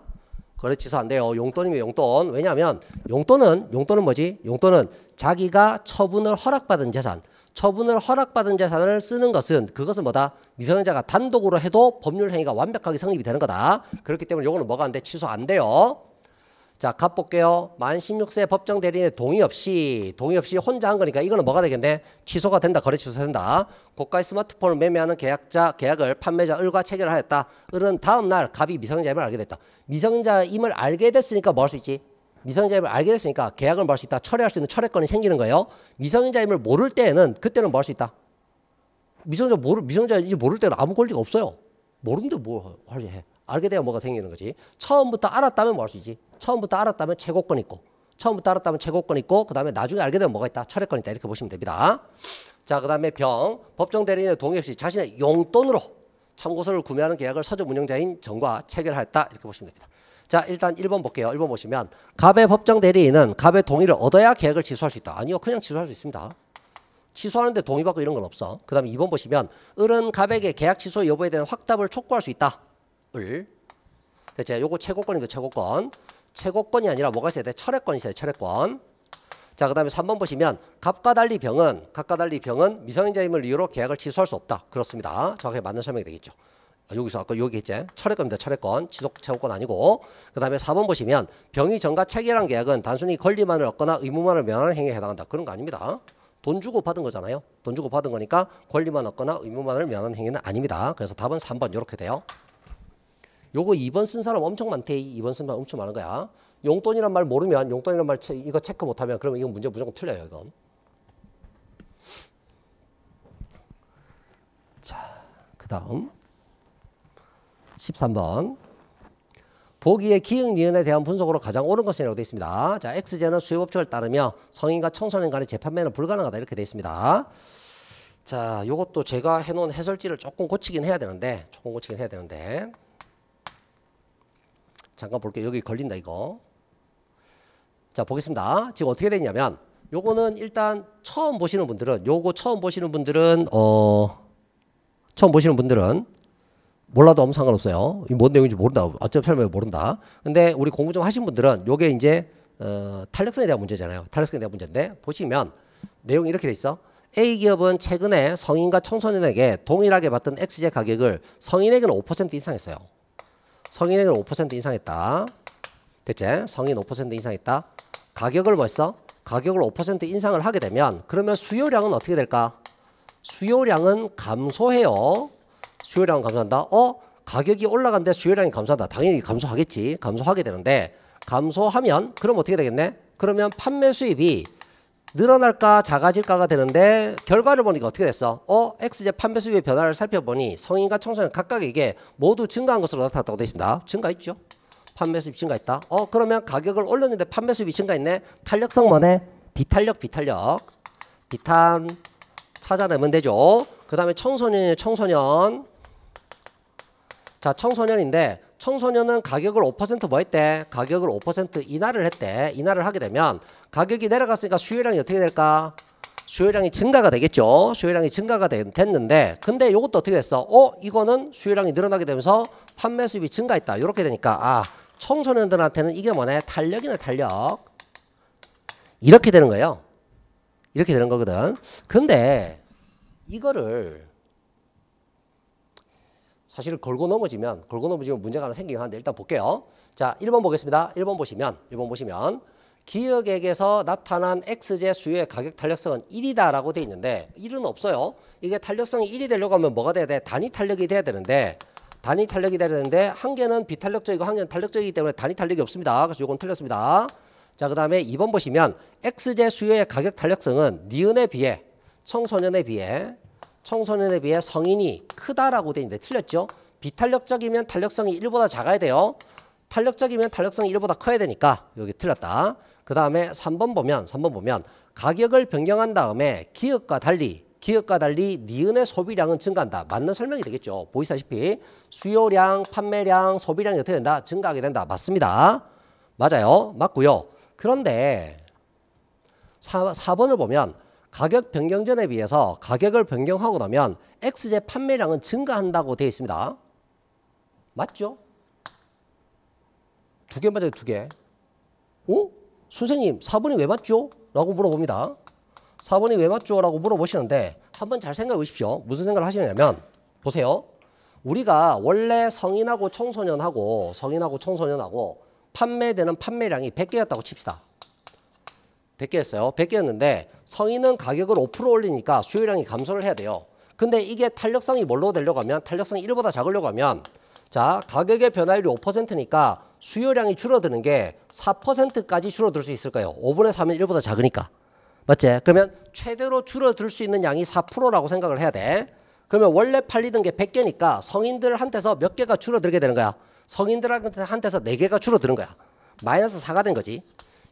거래 취소 안 돼요. 용돈이면 용돈. 왜냐하면 용돈은 용돈은 뭐지? 용돈은 자기가 처분을 허락받은 재산, 처분을 허락받은 재산을 쓰는 것은 그것은 뭐다? 미성년자가 단독으로 해도 법률 행위가 완벽하게 성립이 되는 거다. 그렇기 때문에 요거는 뭐가 안 돼? 취소 안 돼요. 자, 가볼게요. 만 16세 법정 대리인의 동의 없이, 동의 없이 혼자 한 거니까 이거는 뭐가 되겠네? 취소가 된다. 거래 취소된다. 가 고가의 스마트폰을 매매하는 계약자, 계약을 판매자 을과 체결하였다. 을은 다음 날 갑이 미성자임을 알게 됐다. 미성자임을 알게 됐으니까 뭐 할 수 있지? 미성자임을 알게 됐으니까 계약을 뭐 할 수 있다. 철회할 수 있는 철회권이 생기는 거예요. 미성자임을 모를 때에는 그때는 뭐 할 수 있다. 미성자 모르 미성자인지 모를 때는 아무 권리가 없어요. 모른데뭘뭐 해? 알게 돼야 뭐가 생기는 거지. 처음부터 알았다면 뭐 할 수 있지. 처음부터 알았다면 최고권 있고 처음부터 알았다면 최고권 있고 그 다음에 나중에 알게 되면 뭐가 있다. 철회권 있다. 이렇게 보시면 됩니다. 자, 그 다음에 병. 법정 대리인의 동의 없이 자신의 용돈으로 참고서를 구매하는 계약을 서적 운영자인 정과 체결하였다. 이렇게 보시면 됩니다. 자, 일단 1번 볼게요. 1번 보시면 갑의 법정 대리인은 갑의 동의를 얻어야 계약을 취소할 수 있다. 아니요. 그냥 취소할 수 있습니다. 취소하는데 동의받고 이런 건 없어. 그 다음에 2번 보시면 을은 갑에게 계약 취소 여부에 대한 확답을 촉구할 수 있다. 을 네. 대체 요거 최고권입니다. 최고권. 최고권이 아니라 뭐가 있어야 돼? 철회권이 있어야 돼. 철회권. 자, 그다음에 3번 보시면 갑과 달리 병은 갑과 달리 병은 미성년자임을 이유로 계약을 취소할 수 없다. 그렇습니다. 정확하게 맞는 설명이 되겠죠. 아, 여기서 아까 여기 있지 철회권입니다. 철회권 지속 채무권 아니고 그다음에 4번 보시면 병이 전과 체결한 계약은 단순히 권리만을 얻거나 의무만을 명하는 행위에 해당한다. 그런 거 아닙니다. 돈 주고 받은 거잖아요. 돈 주고 받은 거니까 권리만 얻거나 의무만을 명하는 행위는 아닙니다. 그래서 답은 3번 이렇게 돼요. 요거 2번 쓴 사람 엄청 많대. 2번 쓴 사람 엄청 많은 거야. 용돈이란 말 모르면 용돈이란 말 이거 체크 못하면 그러면 이건 문제 무조건 틀려요. 이건. 자, 그 다음 13번 보기에 기역 니은에 대한 분석으로 가장 옳은 것이라고 되어 있습니다. 자, 엑제는 수입업종을 따르며 성인과 청소년 간의 재판매는 불가능하다 이렇게 되어 있습니다. 자, 요것도 제가 해놓은 해설지를 조금 고치긴 해야 되는데, 조금 고치긴 해야 되는데. 잠깐 볼게요. 여기 걸린다 이거. 자 보겠습니다. 지금 어떻게 됐냐면 요거는 일단 처음 보시는 분들은 요거 처음 보시는 분들은 어 처음 보시는 분들은 몰라도 아무 상관없어요. 이 뭔 내용인지 모른다. 어차피 설명을 모른다. 근데 우리 공부 좀 하신 분들은 요게 이제 어, 탄력성에 대한 문제잖아요. 탄력성에 대한 문제인데 보시면 내용이 이렇게 돼 있어. A 기업은 최근에 성인과 청소년에게 동일하게 받던 엑스제 가격을 성인에게는 5% 인상했어요. 성인액은 5%인상 했다. 됐지? 성인 5%인상 했다. 가격을 뭐 했어? 가격을 5% 인상을 하게 되면 그러면 수요량은 어떻게 될까? 수요량은 감소해요. 수요량은 감소한다. 어? 가격이 올라간데 수요량이 감소한다. 당연히 감소하겠지. 감소하게 되는데 감소하면 그럼 어떻게 되겠네? 그러면 판매 수입이 늘어날까 작아질까가 되는데 결과를 보니까 어떻게 됐어? 어? X제 판별수의 변화를 살펴보니 성인과 청소년 각각에게 모두 증가한 것으로 나타났다고 되어 있습니다. 증가했죠? 판매수입 증가했다. 어 그러면 가격을 올렸는데 판매수입이 증가했네. 탄력성 뭐네? 비탄력 비탄력. 비탄 찾아내면 되죠. 그 다음에 청소년 청소년 자 청소년인데 청소년은 가격을 5%뭐 했대? 가격을 5% 인하를 했대. 인하를 하게 되면 가격이 내려갔으니까 수요량이 어떻게 될까? 수요량이 증가가 되겠죠. 수요량이 증가가 됐는데 근데 이것도 어떻게 됐어? 어? 이거는 수요량이 늘어나게 되면서 판매 수입이 증가했다. 이렇게 되니까 아 청소년들한테는 이게 뭐네? 탄력이네 탄력. 이렇게 되는 거예요. 이렇게 되는 거거든. 근데 이거를 사실 걸고 넘어지면 걸고 넘어지면 문제가 하나 생기긴 하는데 일단 볼게요. 자, 1번 보겠습니다. 1번 보시면 1번 보시면 기역액에서 나타난 엑스제 수요의 가격 탄력성은 1이다라고 돼 있는데 1은 없어요. 이게 탄력성이 1이 되려고 하면 뭐가 돼야 돼? 단위 탄력이 돼야 되는데 단위 탄력이 돼야 되는데 한 개는 비탄력적이고 한 개는 탄력적이기 때문에 단위 탄력이 없습니다. 그래서 이건 틀렸습니다. 자, 그다음에 2번 보시면 엑스제 수요의 가격 탄력성은 니은에 비해 청소년에 비해 청소년에 비해 성인이 크다라고 돼 있는데 틀렸죠? 비탄력적이면 탄력성이 1보다 작아야 돼요. 탄력적이면 탄력성이 1보다 커야 되니까 여기 틀렸다. 그 다음에 3번 보면 3번 보면 가격을 변경한 다음에 기업과 달리 기업과 달리 니은의 소비량은 증가한다. 맞는 설명이 되겠죠. 보시다시피 수요량, 판매량, 소비량이 어떻게 된다? 증가하게 된다. 맞습니다. 맞아요. 맞고요. 그런데 4, 4번을 보면 가격 변경 전에 비해서 가격을 변경하고 나면 x 제 판매량은 증가한다고 되어 있습니다. 맞죠? 두 개 맞아요, 두 개. 어? 선생님, 4번이 왜 맞죠? 라고 물어봅니다. 4번이 왜 맞죠? 라고 물어보시는데 한번 잘 생각해 보십시오. 무슨 생각을 하시냐면 보세요. 우리가 원래 성인하고 청소년하고 성인하고 청소년하고 판매되는 판매량이 100개였다고 칩시다. 100개였어요. 100개였는데 성인은 가격을 5% 올리니까 수요량이 감소를 해야 돼요. 근데 이게 탄력성이 뭘로 되려고 하면 탄력성이 1보다 작으려고 하면 자 가격의 변화율이 5%니까 수요량이 줄어드는 게 4%까지 줄어들 수 있을 까요 5분의 3은 1보다 작으니까. 맞지? 그러면 최대로 줄어들 수 있는 양이 4%라고 생각을 해야 돼. 그러면 원래 팔리던 게 100개니까 성인들한테서 몇 개가 줄어들게 되는 거야. 성인들한테서 4개가 줄어드는 거야. 마이너스 4가 된 거지.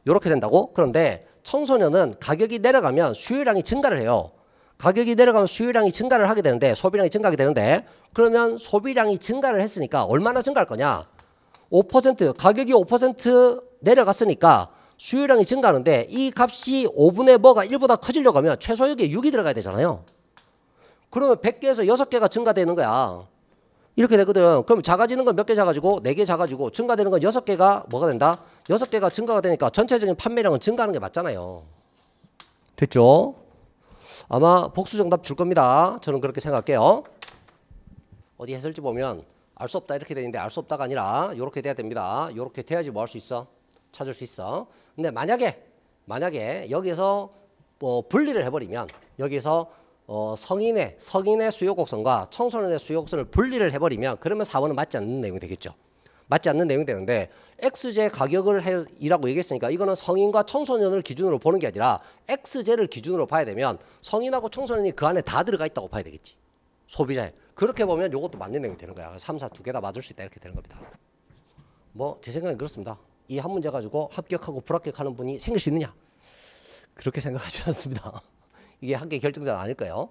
이렇게 된다고? 그런데 청소년은 가격이 내려가면 수요량이 증가를 해요. 가격이 내려가면 수요량이 증가를 하게 되는데 소비량이 증가하게 되는데 그러면 소비량이 증가를 했으니까 얼마나 증가할 거냐? 5% 가격이 5% 내려갔으니까 수요량이 증가하는데 이 값이 5분의 뭐가 1보다 커지려고 하면 최소 여기에 6이 들어가야 되잖아요. 그러면 100개에서 6개가 증가되는 거야. 이렇게 되거든. 그럼 작아지는 건 몇 개 작아지고 4개 작아지고 증가되는 건 6개가 뭐가 된다? 여섯 개가 증가가 되니까 전체적인 판매량은 증가하는 게 맞잖아요. 됐죠? 아마 복수 정답 줄 겁니다. 저는 그렇게 생각해요. 어디 했을지 보면 알 수 없다 이렇게 되는데 알 수 없다가 아니라 이렇게 돼야 됩니다. 이렇게 돼야지 뭐 할 수 있어? 찾을 수 있어. 근데 만약에 만약에 여기에서 뭐 분리를 해버리면 여기서 에 어, 성인의 성인의 수요 곡선과 청소년의 수요 곡선을 분리를 해버리면 그러면 4번은 맞지 않는 내용이 되겠죠. 맞지 않는 내용이 되는데 엑스제 가격을 해, 이라고 얘기했으니까 이거는 성인과 청소년을 기준으로 보는 게 아니라 엑제를 기준으로 봐야 되면 성인하고 청소년이 그 안에 다 들어가 있다고 봐야 되겠지. 소비자에. 그렇게 보면 이것도 맞는 내용이 되는 거야. 3, 4두개 다 맞을 수 있다 이렇게 되는 겁니다. 뭐 제 생각엔 그렇습니다. 이 한 문제 가지고 합격하고 불합격하는 분이 생길 수 있느냐? 그렇게 생각하지 않습니다. 이게 학계 결정자는 아닐 거예요.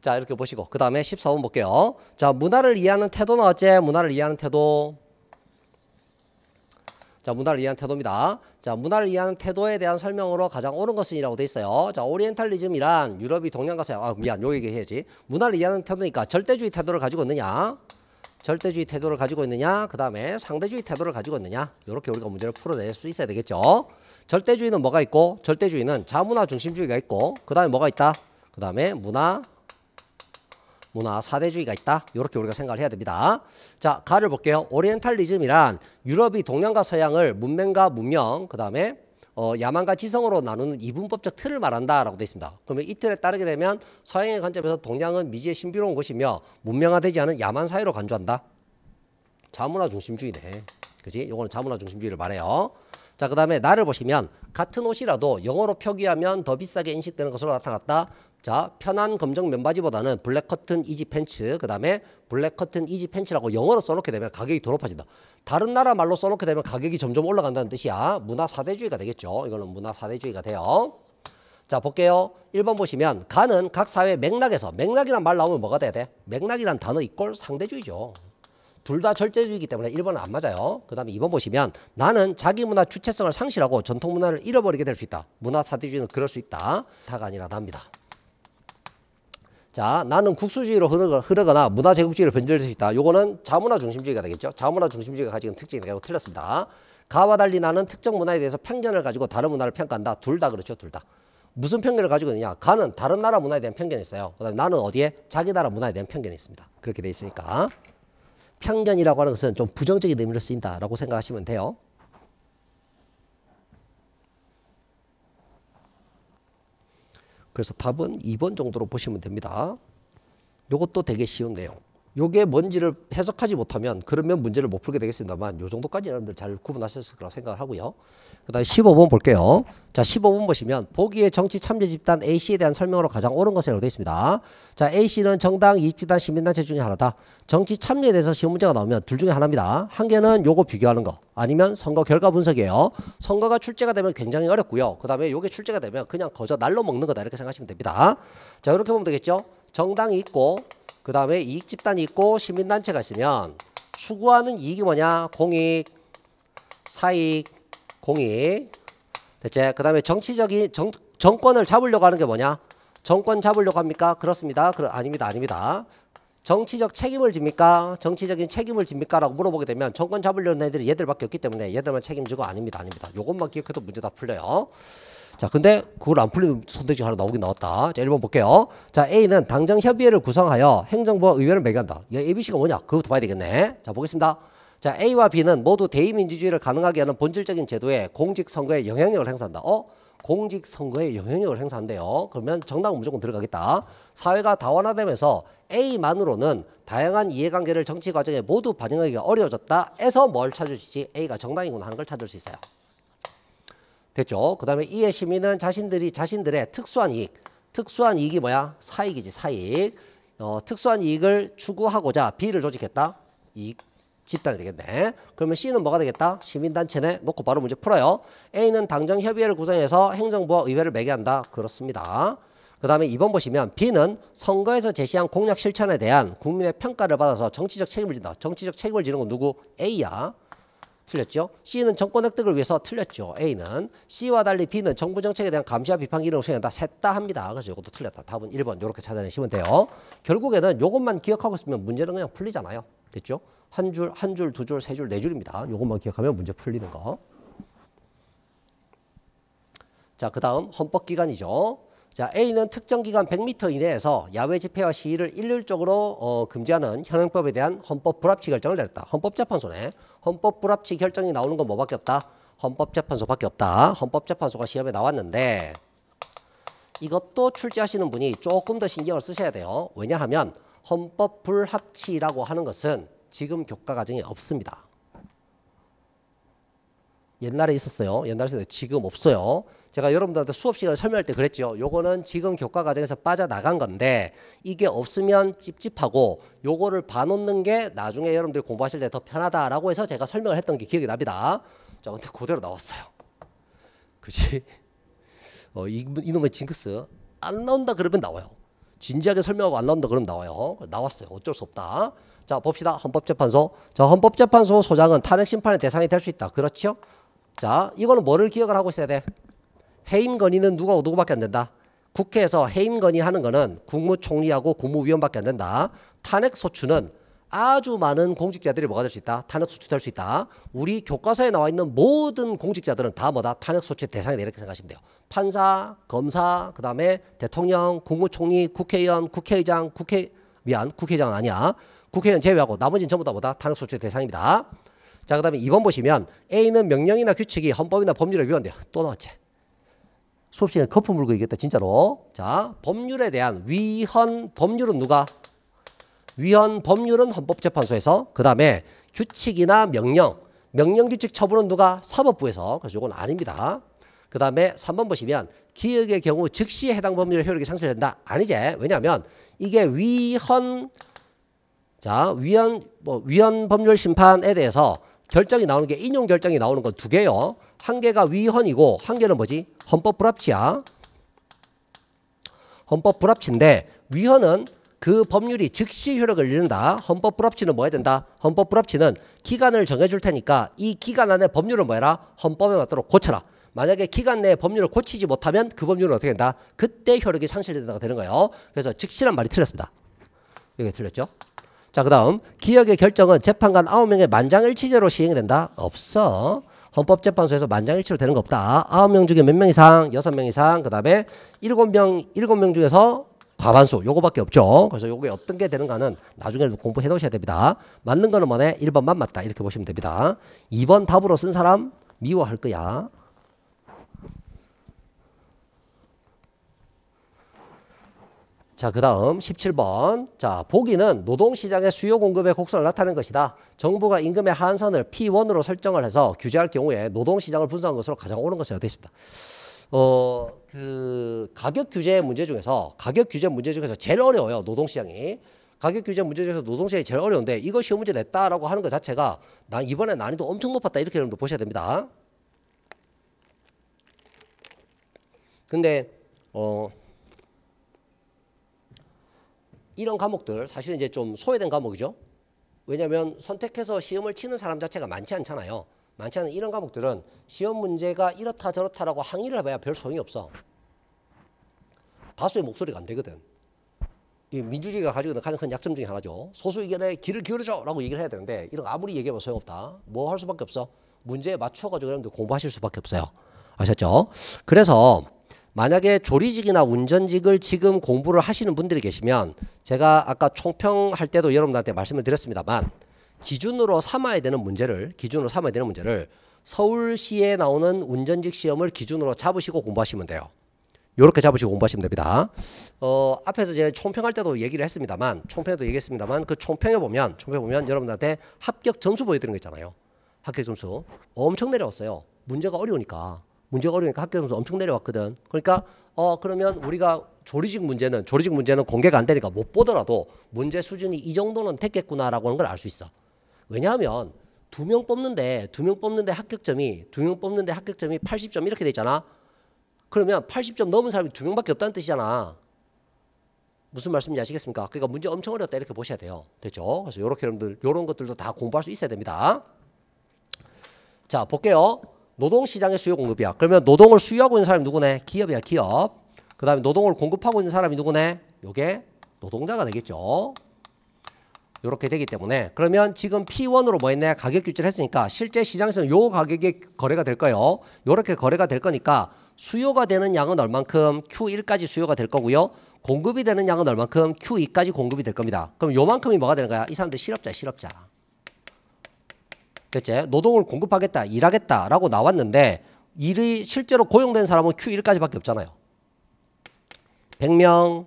자 이렇게 보시고 그 다음에 14번 볼게요. 자 문화를 이해하는 태도는 어째? 문화를 이해하는 태도 자, 문화를 이해하는 태도입니다. 자, 문화를 이해하는 태도에 대한 설명으로 가장 옳은 것은이라고 돼 있어요. 자, 오리엔탈리즘이란 유럽이 동양가 서양, 아, 미안, 요 얘기해야지. 문화를 이해하는 태도니까 절대주의 태도를 가지고 있느냐, 절대주의 태도를 가지고 있느냐, 그 다음에 상대주의 태도를 가지고 있느냐, 이렇게 우리가 문제를 풀어낼 수 있어야 되겠죠. 절대주의는 뭐가 있고, 절대주의는 자문화 중심주의가 있고, 그 다음에 뭐가 있다? 그 다음에 문화 문화 사대주의가 있다. 이렇게 우리가 생각을 해야 됩니다. 자, 가를 볼게요. 오리엔탈리즘이란 유럽이 동양과 서양을 문맹과 문명, 그 다음에 어, 야만과 지성으로 나누는 이분법적 틀을 말한다라고 되어 있습니다. 그러면 이 틀에 따르게 되면 서양의 관점에서 동양은 미지의 신비로운 곳이며 문명화되지 않은 야만 사회로 간주한다. 자문화 중심주의네. 그지? 요거는 자문화 중심주의를 말해요. 자, 그 다음에 나를 보시면 같은 옷이라도 영어로 표기하면 더 비싸게 인식되는 것으로 나타났다. 자, 편한 검정 면바지보다는 블랙 커튼 이지 팬츠, 그 다음에 블랙 커튼 이지 팬츠라고 영어로 써놓게 되면 가격이 더 높아진다. 다른 나라 말로 써놓게 되면 가격이 점점 올라간다는 뜻이야. 문화 사대주의가 되겠죠. 이거는 문화 사대주의가 돼요. 자, 볼게요. 1번 보시면 가는 각 사회 맥락에서 맥락이란 말 나오면 뭐가 돼야 돼? 맥락이란 단어 이꼴 상대주의죠. 둘다 절제주의이기 때문에 1번은 안 맞아요. 그 다음에 2번 보시면 나는 자기 문화 주체성을 상실하고 전통 문화를 잃어버리게 될 수 있다. 문화 사대주의는 그럴 수 있다. 다가 아니라 납니다. 자, 나는 국수주의로 흐르거, 나 문화 제국주의로 변질될 수 있다. 요거는 자문화 중심주의가 되겠죠. 자문화 중심주의가 가지고 특징이 되고 틀렸습니다. 가와 달리 나는 특정 문화에 대해서 편견을 가지고 다른 문화를 평가한다. 둘 다 그렇죠. 둘 다. 무슨 편견을 가지고 있느냐. 가는 다른 나라 문화에 대한 편견이 있어요. 그다음에 나는 어디에? 자기 나라 문화에 대한 편견이 있습니다. 그렇게 돼 있으니까. 편견이라고 하는 것은 좀 부정적인 의미로 쓰인다라고 생각하시면 돼요. 그래서 답은 2번 정도로 보시면 됩니다. 이것도 되게 쉬운 내용. 요게 뭔지를 해석하지 못하면 그러면 문제를 못 풀게 되겠습니다만 요 정도까지 여러분들 잘 구분하셨을 거라고 생각을 하고요. 그 다음에 15번 볼게요. 자 15번 보시면 보기에 정치 참여 집단 A씨에 대한 설명으로 가장 옳은 것이라고 되어 있습니다. 자 A씨는 정당, 이익비단 시민단체 중에 하나다. 정치 참여에 대해서 시험 문제가 나오면 둘 중에 하나입니다. 한 개는 요거 비교하는 거 아니면 선거 결과 분석이에요. 선거가 출제가 되면 굉장히 어렵고요. 그 다음에 요게 출제가 되면 그냥 거저 날로 먹는 거다 이렇게 생각하시면 됩니다. 자 이렇게 보면 되겠죠. 정당이 있고 그 다음에 이익 집단이 있고 시민단체가 있으면 추구하는 이익이 뭐냐? 공익, 사익, 공익. 대체 그 다음에 정치적인 정, 정권을 잡으려고 하는 게 뭐냐? 정권 잡으려고 합니까? 그렇습니다. 그러, 아닙니다. 아닙니다. 정치적 책임을 집니까? 정치적인 책임을 집니까? 라고 물어보게 되면 정권 잡으려는 애들이 얘들밖에 없기 때문에 얘들만 책임지고 아닙니다. 아닙니다. 요것만 기억해도 문제 다 풀려요. 자, 근데 그걸 안 풀리는 선택지 하나 나오긴 나왔다. 자, 1번 볼게요. 자, A는 당장 협의회를 구성하여 행정부와 의회를 매개한다. 이 ABC가 뭐냐? 그것터 봐야 되겠네. 자, 보겠습니다. 자, A와 B는 모두 대의민주주의를 가능하게 하는 본질적인 제도에 공직선거에 영향력을 행사한다. 어? 공직선거에 영향력을 행사한대요. 그러면 정당은 무조건 들어가겠다. 사회가 다원화되면서 A만으로는 다양한 이해관계를 정치 과정에 모두 반영하기가 어려워졌다. 에서 뭘 찾을 수 있지? A가 정당이구나 하는 걸 찾을 수 있어요. 됐죠? 그 다음에 이의 시민은 자신들이 자신들의 특수한 이익, 특수한 이익이 뭐야? 사익이지 사익. 어, 특수한 이익을 추구하고자 B를 조직했다. 이익 집단이 되겠네. 그러면 C는 뭐가 되겠다? 시민단체 내 네. 놓고 바로 문제 풀어요. A는 당정 협의회를 구성해서 행정부와 의회를 매개한다. 그렇습니다. 그 다음에 이번 보시면 B는 선거에서 제시한 공약 실천에 대한 국민의 평가를 받아서 정치적 책임을 진다. 정치적 책임을 지는 건 누구? A야. 틀렸죠. C는 정권 획득을 위해서 틀렸죠. A는 C와 달리 B는 정부 정책에 대한 감시와 비판 기능을 수행한다. 셋다 합니다. 그래서 이것도 틀렸다. 답은 1번 이렇게 찾아내시면 돼요. 결국에는 이것만 기억하고 있으면 문제는 그냥 풀리잖아요. 됐죠? 한 줄, 한 줄, 두 줄, 세 줄, 네 줄입니다. 이것만 기억하면 문제 풀리는 거. 자, 그 다음 헌법기관이죠. 자, A는 특정 기간 100m 이내에서 야외 집회와 시위를 일률적으로 어, 금지하는 현행법에 대한 헌법 불합치 결정을 내렸다. 헌법재판소네. 헌법 불합치 결정이 나오는 건 뭐밖에 없다? 헌법재판소밖에 없다. 헌법재판소가 시험에 나왔는데 이것도 출제하시는 분이 조금 더 신경을 쓰셔야 돼요. 왜냐하면 헌법 불합치라고 하는 것은 지금 교과 과정에 없습니다. 옛날에 있었어요. 옛날에 있었는데 지금 없어요. 제가 여러분들한테 수업 시간을 설명할 때 그랬죠. 요거는 지금 교과 과정에서 빠져나간 건데 이게 없으면 찝찝하고 요거를 봐놓는 게 나중에 여러분들이 공부하실 때 더 편하다라고 해서 제가 설명을 했던 게 기억이 납니다. 자, 근데 그대로 나왔어요. 그지? 어, 이, 이놈의 징크스. 안 나온다 그러면 나와요. 진지하게 설명하고 안 나온다 그러면 나와요. 나왔어요. 어쩔 수 없다. 자, 봅시다. 헌법재판소. 자, 헌법재판소 소장은 탄핵심판의 대상이 될 수 있다. 그렇죠? 자, 이거는 뭐를 기억을 하고 있어야 돼? 해임 건의는 누가 누구밖에 안 된다. 국회에서 해임 건의하는 거는 국무총리하고 국무위원밖에 안 된다. 탄핵 소추는 아주 많은 공직자들이 뭐가 될 수 있다. 탄핵 소추될 수 있다. 우리 교과서에 나와 있는 모든 공직자들은 다 뭐다. 탄핵 소추의 대상이 다 이렇게 생각하시면 돼요. 판사, 검사, 그다음에 대통령, 국무총리, 국회의원, 국회의장, 국회 미안, 국회의장 은 아니야. 국회의원 제외하고 나머지는 전부 다 뭐다. 탄핵 소추의 대상입니다. 자, 그 다음에 2번 보시면 A는 명령이나 규칙이 헌법이나 법률에 위헌돼요. 또 나왔지. 수업 시간에 거품 물고 얘기했다, 진짜로. 자, 법률에 대한 위헌, 법률은 누가? 위헌, 법률은 헌법재판소에서, 그 다음에 규칙이나 명령, 명령 규칙 처분은 누가? 사법부에서. 그래서 이건 아닙니다. 그 다음에 3번 보시면 기역의 경우 즉시 해당 법률의 효력이 상실된다. 아니지. 왜냐하면 이게 위헌, 자, 위헌, 뭐, 위헌 법률 심판에 대해서 결정이 나오는 게 인용 결정이 나오는 건 두 개요. 한 개가 위헌이고 한 개는 뭐지? 헌법 불합치야. 헌법 불합치인데 위헌은 그 법률이 즉시 효력을 잃는다. 헌법 불합치는 뭐 해야 된다? 헌법 불합치는 기간을 정해줄 테니까 이 기간 안에 법률을 뭐 해라? 헌법에 맞도록 고쳐라. 만약에 기간 내에 법률을 고치지 못하면 그 법률은 어떻게 된다? 그때 효력이 상실된다가 되는 거예요. 그래서 즉시란 말이 틀렸습니다. 이게 틀렸죠? 자, 그 다음 기억의 결정은 재판관 9명의 만장일치제로 시행된다? 없어. 헌법재판소에서 만장일치로 되는 거 없다. 9명 중에 몇 명 이상? 6명 이상. 그 다음에 7명, 7명 중에서 과반수 요거밖에 없죠. 그래서 요게 어떤 게 되는가는 나중에 공부해 놓으셔야 됩니다. 맞는 거는 뭐네? 1번만 맞다. 이렇게 보시면 됩니다. 2번 답으로 쓴 사람 미워할 거야. 자, 그 다음 17번. 자, 보기는 노동시장의 수요 공급의 곡선을 나타낸 것이다. 정부가 임금의 한선을 P1으로 설정을 해서 규제할 경우에 노동시장을 분석한 것으로 가장 옳은 것이 되어 있습니다. 어, 그 가격 규제 문제 중에서 가격 규제 문제 중에서 제일 어려워요. 노동시장이. 가격 규제 문제 중에서 노동시장이 제일 어려운데 이거 시험 문제 냈다라고 하는 것 자체가 난 이번에 난이도 엄청 높았다. 이렇게 여러분도 보셔야 됩니다. 근데 어 이런 과목들 사실은 이제 좀 소외된 과목이죠. 왜냐하면 선택해서 시험을 치는 사람 자체가 많지 않잖아요. 많지 않은 이런 과목들은 시험 문제가 이렇다 저렇다라고 항의를 해봐야 별 소용이 없어. 다수의 목소리가 안 되거든. 이 민주주의가 가지고 있는 가장 큰 약점 중에 하나죠. 소수 의견에 귀를 기울여줘라고 얘기를 해야 되는데 이런 거 아무리 얘기해봐 소용없다. 뭐 할 수밖에 없어. 문제에 맞춰가지고 여러분들 공부하실 수밖에 없어요. 아셨죠? 그래서 만약에 조리직이나 운전직을 지금 공부를 하시는 분들이 계시면 제가 아까 총평할 때도 여러분들한테 말씀을 드렸습니다만 기준으로 삼아야 되는 문제를 기준으로 삼아야 되는 문제를 서울시에 나오는 운전직 시험을 기준으로 잡으시고 공부하시면 돼요. 이렇게 잡으시고 공부하시면 됩니다. 어, 앞에서 제가 총평할 때도 얘기를 했습니다만 총평에도 얘기했습니다만 그 총평에 보면 총평에 보면 여러분들한테 합격 점수 보여드리는 거 있잖아요. 합격 점수 엄청 내려왔어요. 문제가 어려우니까 문제가 어려우니까 합격 점수 엄청 내려왔거든. 그러니까 어 그러면 우리가 조리직 문제는 조리직 문제는 공개가 안 되니까 못 보더라도 문제 수준이 이 정도는 됐겠구나라고 하는 걸 알 수 있어. 왜냐하면 두 명 뽑는데 두 명 뽑는데 합격점이 두 명 뽑는데 합격점이 80점 이렇게 돼 있잖아. 그러면 80점 넘은 사람이 두 명밖에 없다는 뜻이잖아. 무슨 말씀인지 아시겠습니까? 그러니까 문제 엄청 어렵다 이렇게 보셔야 돼요. 됐죠? 그래서 이렇게 여러분들 이런 것들도 다 공부할 수 있어야 됩니다. 자 볼게요. 노동시장의 수요 공급이야. 그러면 노동을 수요하고 있는 사람이 누구네? 기업이야, 기업. 그 다음에 노동을 공급하고 있는 사람이 누구네? 요게 노동자가 되겠죠. 이렇게 되기 때문에 그러면 지금 P1으로 뭐 했네 가격 규제를 했으니까 실제 시장에서는 요 가격에 거래가 될 거예요. 요렇게 거래가 될 거니까 수요가 되는 양은 얼만큼 Q1까지 수요가 될 거고요. 공급이 되는 양은 얼만큼 Q2까지 공급이 될 겁니다. 그럼 요만큼이 뭐가 되는 거야? 이 사람들 실업자 실업자. 셋째, 노동을 공급하겠다, 일하겠다라고 나왔는데 일이 실제로 고용된 사람은 Q1까지밖에 없잖아요. 100명,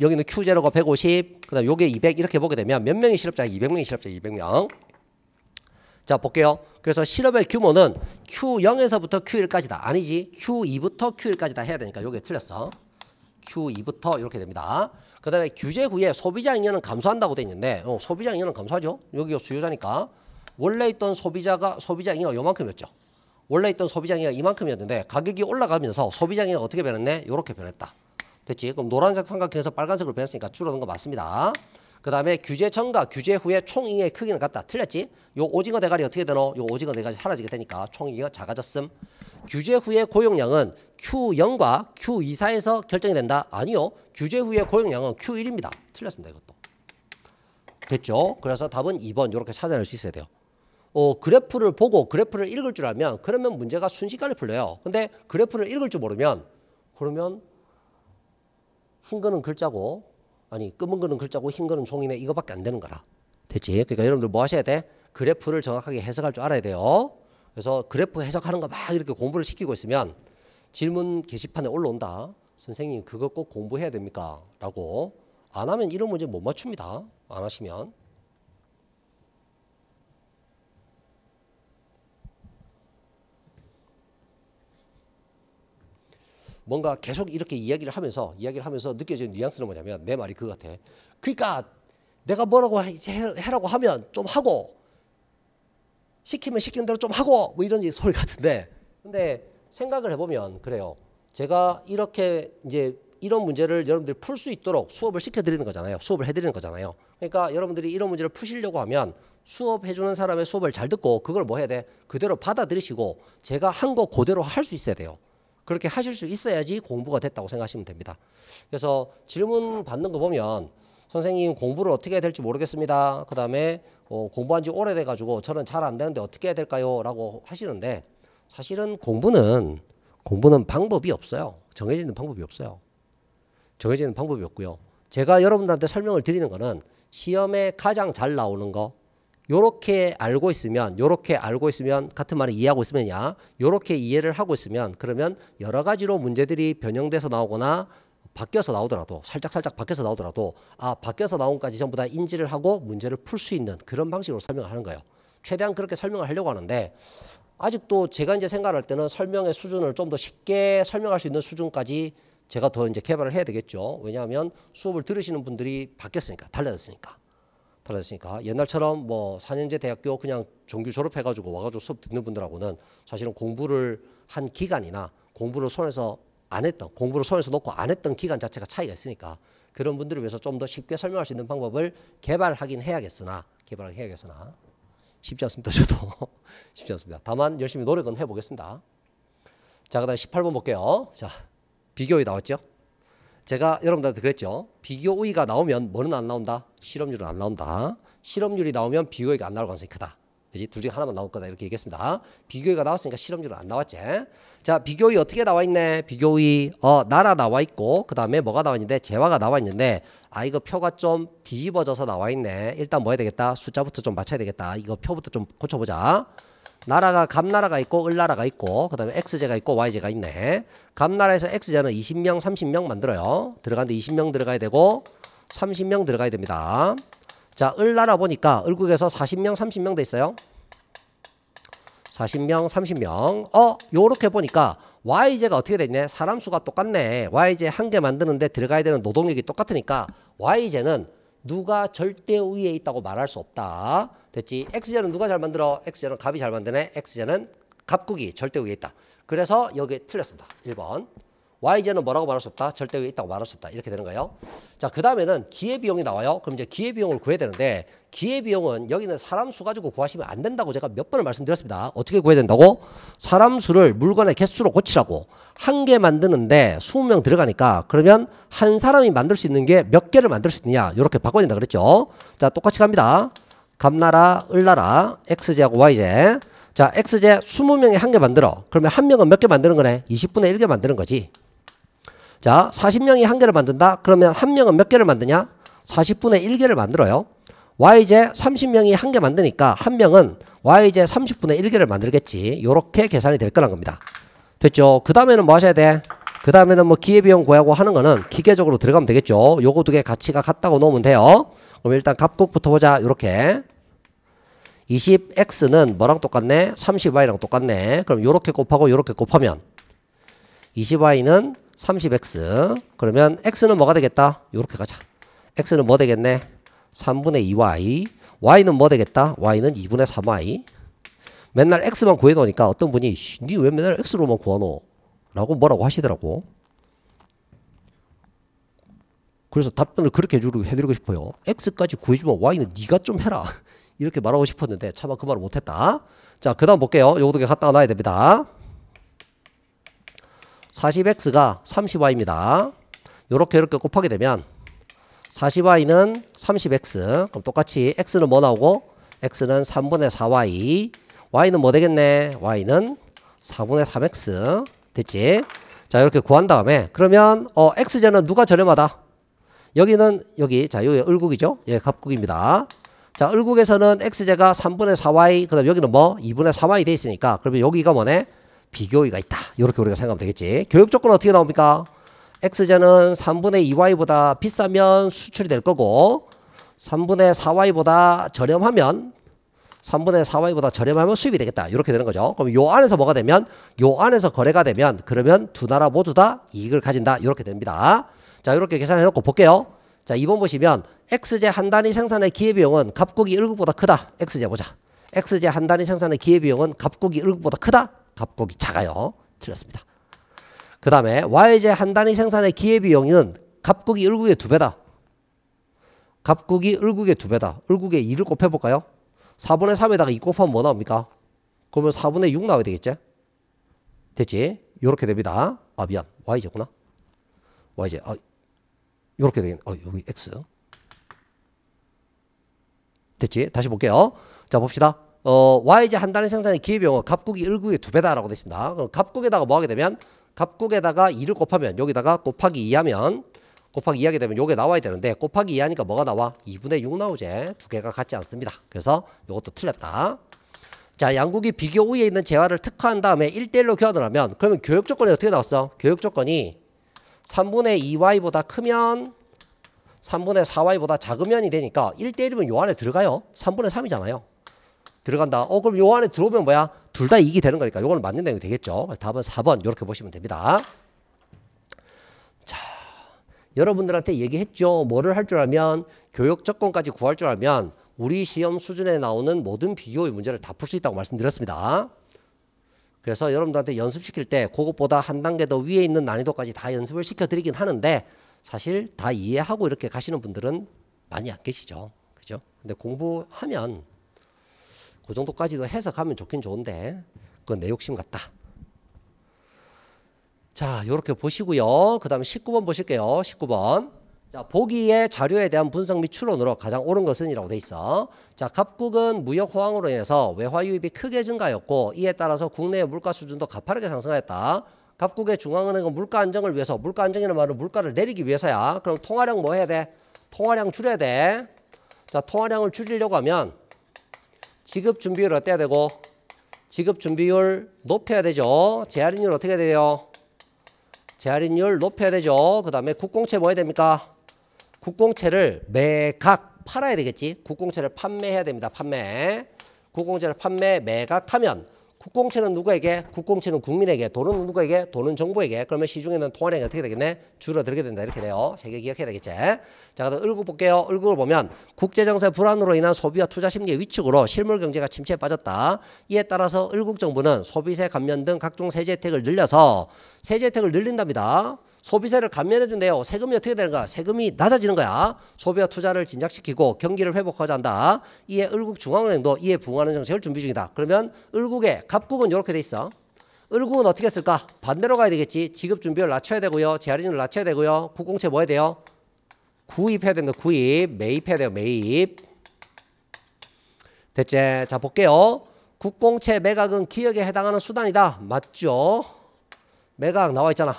여기는 Q0가 150, 그 다음 요게 200 이렇게 보게 되면 몇 명이 실업자? 200명이 실업자, 200명. 자, 볼게요. 그래서 실업의 규모는 Q0에서부터 Q1까지다. 아니지. Q2부터 Q1까지다 해야 되니까 요게 틀렸어. Q2부터 이렇게 됩니다. 그 다음에 규제 후에 소비자 인연은 감소한다고 돼 있는데 어, 소비자 인연은 감소하죠. 여기가 수요자니까. 원래 있던 소비자가 소비자 잉여가 요만큼이었죠. 원래 있던 소비자 잉여가 이만큼이었는데 가격이 올라가면서 소비자 잉여가 어떻게 변했네? 요렇게 변했다. 됐지? 그럼 노란색 삼각형에서 빨간색으로 변했으니까 줄어든 거 맞습니다. 그 다음에 규제 전과 규제 후에 총이의 크기는 같다. 틀렸지? 요 오징어 대가리 어떻게 되노? 요 오징어 대가리 사라지게 되니까 총이가 작아졌음. 규제 후의 고용량은 Q0과 Q2사에서 결정이 된다. 아니요. 규제 후의 고용량은 Q1입니다. 틀렸습니다. 이것도. 됐죠? 그래서 답은 2번 이렇게 찾아낼 수 있어야 돼요. 어, 그래프를 보고 그래프를 읽을 줄 알면 그러면 문제가 순식간에 풀려요. 근데 그래프를 읽을 줄 모르면 그러면 흰 거는 글자고 아니 검은 거는 글자고 흰 거는 종이네 이거밖에 안 되는 거라. 됐지? 그러니까 여러분들 뭐 하셔야 돼? 그래프를 정확하게 해석할 줄 알아야 돼요. 그래서 그래프 해석하는 거 막 이렇게 공부를 시키고 있으면 질문 게시판에 올라온다. 선생님 그거 꼭 공부해야 됩니까? 라고 안 하면 이런 문제 못 맞춥니다. 안 하시면. 뭔가 계속 이렇게 이야기를 하면서 이야기를 하면서 느껴지는 뉘앙스는 뭐냐면 내 말이 그거 같아. 그러니까 내가 뭐라고 해, 라고 하면 좀 하고 시키면 시키는 대로 좀 하고 뭐 이런 소리 같은데 근데 생각을 해보면 그래요. 제가 이렇게 이제 이런 문제를 여러분들이 풀 수 있도록 수업을 시켜드리는 거잖아요. 수업을 해드리는 거잖아요. 그러니까 여러분들이 이런 문제를 푸시려고 하면 수업해주는 사람의 수업을 잘 듣고 그걸 뭐 해야 돼? 그대로 받아들이시고 제가 한 거 그대로 할 수 있어야 돼요. 그렇게 하실 수 있어야지 공부가 됐다고 생각하시면 됩니다. 그래서 질문 받는 거 보면 선생님 공부를 어떻게 해야 될지 모르겠습니다. 그 다음에 어, 공부한 지 오래돼가지고 저는 잘 안 되는데 어떻게 해야 될까요? 라고 하시는데 사실은 공부는 공부는 방법이 없어요. 정해지는 방법이 없어요. 정해지는 방법이 없고요. 제가 여러분들한테 설명을 드리는 거는 시험에 가장 잘 나오는 거 요렇게 알고 있으면 요렇게 알고 있으면 같은 말을 이해하고 있으면 야 요렇게 이해를 하고 있으면 그러면 여러 가지로 문제들이 변형돼서 나오거나 바뀌어서 나오더라도 살짝 살짝 바뀌어서 나오더라도 아 바뀌어서 나온까지 전부 다 인지를 하고 문제를 풀 수 있는 그런 방식으로 설명을 하는 거예요. 최대한 그렇게 설명을 하려고 하는데 아직도 제가 이제 생각할 때는 설명의 수준을 좀 더 쉽게 설명할 수 있는 수준까지 제가 더 이제 개발을 해야 되겠죠. 왜냐하면 수업을 들으시는 분들이 바뀌었으니까 달라졌으니까. 그러니까 옛날처럼 뭐 4년제 대학교 그냥 종교 졸업해가지고 와가지고 수업 듣는 분들하고는 사실은 공부를 한 기간이나 공부를 손에서 안 했던 공부를 손에서 놓고 안 했던 기간 자체가 차이가 있으니까 그런 분들을 위해서 좀 더 쉽게 설명할 수 있는 방법을 개발하긴 해야겠으나 개발을 해야겠으나 쉽지 않습니다 저도 쉽지 않습니다 다만 열심히 노력은 해보겠습니다 자 그다음 18번 볼게요 자 비교에 나왔죠 제가 여러분들한테 그랬죠. 비교 우위가 나오면 뭐는 안 나온다. 실험률은안 나온다. 실험률이 나오면 비교액가안 나올 가능성이 크다. 그지? 둘 중에 하나만 나올 거다. 이렇게 얘기했습니다. 비교위가 나왔으니까 실험률은 안 나왔지. 자, 비교위 e 어떻게 나와 있네? 비교위, e, 어, 나라 나와 있고, 그 다음에 뭐가 나와 있는데? 재화가 나와 있는데, 아, 이거 표가 좀 뒤집어져서 나와 있네. 일단 뭐 해야 되겠다? 숫자부터 좀 맞춰야 되겠다. 이거 표부터 좀 고쳐보자. 나라가 갑나라가 있고 을나라가 있고 그다음에 x제가 있고 y제가 있네. 갑나라에서 x제는 20명, 30명 만들어요. 들어가는데 20명 들어가야 되고 30명 들어가야 됩니다. 자, 을나라 보니까 을국에서 40명, 30명 돼 있어요. 40명, 30명. 어, 요렇게 보니까 y제가 어떻게 됐네? 사람 수가 똑같네. y제 한 개 만드는데 들어가야 되는 노동력이 똑같으니까 y제는 누가 절대 위에 있다고 말할 수 없다. 됐지. x제는 누가 잘 만들어? x제는 갑이 잘 만드네. x제는 갑국이 절대위에 있다. 그래서 여기 틀렸습니다. 1번. y제는 뭐라고 말할 수 없다. 절대위에 있다고 말할 수 없다. 이렇게 되는 거예요. 자, 그 다음에는 기회비용이 나와요. 그럼 이제 기회비용을 구해야 되는데 기회비용은 여기는 사람 수 가지고 구하시면 안 된다고 제가 몇 번을 말씀드렸습니다. 어떻게 구해야 된다고? 사람 수를 물건의 개수로 고치라고. 한 개 만드는데 20명 들어가니까 그러면 한 사람이 만들 수 있는 게 몇 개를 만들 수 있느냐. 이렇게 바꿔야 된다 그랬죠. 자, 똑같이 갑니다. 감나라, 을나라, x제하고 y제. 자, x제 20명에 한개 만들어. 그러면 한 명은 몇 개 만드는 거네? 20분의 1개 만드는 거지. 자, 40명이 한 개를 만든다. 그러면 한 명은 몇 개를 만드냐? 40분의 1개를 만들어요. y제 30명이 한 개 만드니까 한 명은 y제 30분의 1개를 만들겠지. 요렇게 계산이 될 거란 겁니다. 됐죠? 그 다음에는 뭐 하셔야 돼? 그 다음에는 뭐 기회비용 구하고 하는 거는 기계적으로 들어가면 되겠죠. 요거 두 개 가치가 같다고 놓으면 돼요. 그럼 일단 값국부터 보자. 요렇게. 20x는 뭐랑 똑같네? 30y랑 똑같네. 그럼 이렇게 곱하고 이렇게 곱하면 20y는 30x. 그러면 x는 뭐가 되겠다? 이렇게 가자. x는 뭐 되겠네? 3분의 2y. y는 뭐 되겠다? y는 2분의 3y. 맨날 x만 구해놓으니까 어떤 분이 니 왜 맨날 x로만 구하노? 라고 뭐라고 하시더라고. 그래서 답변을 그렇게 해드리고 싶어요. x까지 구해주면 y는 네가 좀 해라. 이렇게 말하고 싶었는데 차마 그 말을 못했다. 자, 그 다음 볼게요. 요것도 갖다가 놔야 됩니다. 40x가 30y입니다. 요렇게 이렇게 곱하게 되면 40y는 30x 그럼 똑같이 x는 뭐 나오고 x는 3분의 4y y는 뭐 되겠네 y는 4분의 3x 됐지 자 이렇게 구한 다음에 그러면 어 x제는 누가 저렴하다 여기는 여기 자 여기 을국이죠 예 갑국입니다 자, 을국에서는 x제가 3분의 4y, 그 다음 여기는 뭐? 2분의 4y 돼 있으니까. 그러면 여기가 뭐네? 비교의가 있다. 이렇게 우리가 생각하면 되겠지. 교육 조건 은 어떻게 나옵니까? x제는 3분의 2y보다 비싸면 수출이 될 거고, 3분의 4y보다 저렴하면 3분의 4y보다 저렴하면 수입이 되겠다. 이렇게 되는 거죠. 그럼 요 안에서 뭐가 되면 요 안에서 거래가 되면 그러면 두 나라 모두 다 이익을 가진다. 이렇게 됩니다. 자, 이렇게 계산해 놓고 볼게요. 자, 2번 보시면 X제 한 단위 생산의 기회비용은 갑국이 1국보다 크다. X제 보자. X제 한 단위 생산의 기회비용은 갑국이 1국보다 크다. 갑국이 작아요. 틀렸습니다. 그 다음에 Y제 한 단위 생산의 기회비용은 갑국이 1국의 2배다. 갑국이 1국의 2배다. 1국의 2를 곱해볼까요? 4분의 3에다가 2 곱하면 뭐 나옵니까? 그러면 4분의 6 나와야 되겠지? 됐지? 이렇게 됩니다. 아 미안. Y제구나. Y제. 아, 이렇게 되겠네. 어, 여기 x. 됐지? 다시 볼게요. 자, 봅시다. 어, y제 한 단위 생산의 기회비용은 갑국이 1국의 두 배다라고 되어 있습니다. 그럼 갑국에다가 뭐 하게 되면 갑국에다가 2를 곱하면 여기다가 곱하기 2 하면 곱하기 2 하게 되면 요게 나와야 되는데 곱하기 2 하니까 뭐가 나와? 2분의 6 나오제. 두 개가 같지 않습니다. 그래서 이것도 틀렸다. 자, 양국이 비교 우위에 있는 재화를 특화한 다음에 1대1로 교환을 하면 그러면 교육 조건이 어떻게 나왔어? 교육 조건이 3분의 2y보다 크면 3분의 4y보다 작으면이 되니까 1대1이면 요 안에 들어가요. 3분의 3이잖아요. 들어간다. 어 그럼 요 안에 들어오면 뭐야? 둘 다이익이 되는 거니까 요거는 맞는 내용이 되겠죠. 답은 4번 이렇게 보시면 됩니다. 자, 여러분들한테 얘기했죠. 뭐를 할 줄 알면 교육 조건까지 구할 줄 알면 우리 시험 수준에 나오는 모든 비교의 문제를 다 풀 수 있다고 말씀드렸습니다. 그래서 여러분들한테 연습시킬 때 그것보다 한 단계 더 위에 있는 난이도까지 다 연습을 시켜드리긴 하는데 사실 다 이해하고 이렇게 가시는 분들은 많이 안 계시죠. 그죠? 근데 공부하면 그 정도까지도 해석하면 좋긴 좋은데 그건 내 욕심 같다. 자, 이렇게 보시고요. 그다음 19번 보실게요. 19번. 자, 보기에 자료에 대한 분석 및 추론으로 가장 옳은 것은이라고 돼 있어. 자, 각국은 무역 호황으로 인해서 외화 유입이 크게 증가하였고 이에 따라서 국내의 물가 수준도 가파르게 상승하였다. 각국의 중앙은행은 물가 안정을 위해서 물가 안정이라는 말은 물가를 내리기 위해서야. 그럼 통화량 뭐 해야 돼? 통화량 줄여야 돼. 자, 통화량을 줄이려고 하면 지급 준비율 어때야 되고 지급 준비율 높여야 되죠. 재할인율 어떻게 돼요? 재할인율 높여야 되죠. 그 다음에 국공채 뭐 해야 됩니까? 국공채를 매각 팔아야 되겠지. 국공채를 판매해야 됩니다. 판매. 국공채를 판매 매각하면 국공채는 누구에게? 국공채는 국민에게. 돈은 누구에게? 돈은 정부에게. 그러면 시중에는 통화량이 어떻게 되겠네? 줄어들게 된다. 이렇게 돼요. 세개 기억해야 되겠지. 자, 그다음 을국 볼게요. 을국을 보면 국제정세 불안으로 인한 소비와 투자 심리의 위축으로 실물 경제가 침체에 빠졌다. 이에 따라서 을국 정부는 소비세 감면 등 각종 세제 혜택을 늘려서 세제 혜택을 늘린답니다. 소비세를 감면해준대요. 세금이 어떻게 되는가? 세금이 낮아지는 거야. 소비와 투자를 진작시키고 경기를 회복하자 한다. 이에 을국 중앙은행도 이에 부응하는 정책을 준비 중이다. 그러면 을국의 갑국은 이렇게 돼 있어. 을국은 어떻게 했을까? 반대로 가야 되겠지. 지급 준비를 낮춰야 되고요. 재활인을 낮춰야 되고요. 국공채 뭐 해야 돼요? 구입해야 됩니다. 구입. 매입해야 돼요. 매입. 대체 자 볼게요. 국공채 매각은 기역에 해당하는 수단이다. 맞죠? 매각 나와 있잖아.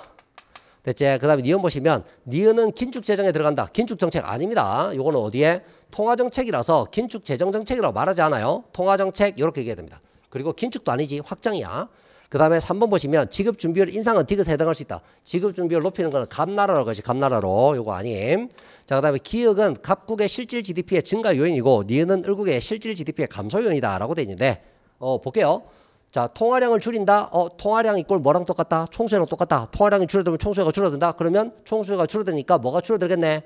됐지? 그 다음에 니은 보시면 니은은 긴축재정에 들어간다. 긴축정책 아닙니다. 요거는 어디에? 통화정책이라서 긴축재정정책이라고 말하지 않아요. 통화정책 이렇게 얘기해야 됩니다. 그리고 긴축도 아니지 확장이야. 그 다음에 3번 보시면 지급 준비율 인상은 디귿에 해당할 수 있다. 지급 준비율 높이는 거는 감나라로 것이 갑나라로 요거 아님. 자, 그 다음에 기역은 각국의 실질 GDP의 증가 요인이고 니은은 을국의 실질 GDP의 감소 요인이다라고 돼 있는데 어 볼게요. 자, 통화량을 줄인다. 어, 통화량 이꼴 뭐랑 똑같다? 총수랑 똑같다. 통화량이 줄어들면 총수가 줄어든다. 그러면 총수가 줄어드니까 뭐가 줄어들겠네?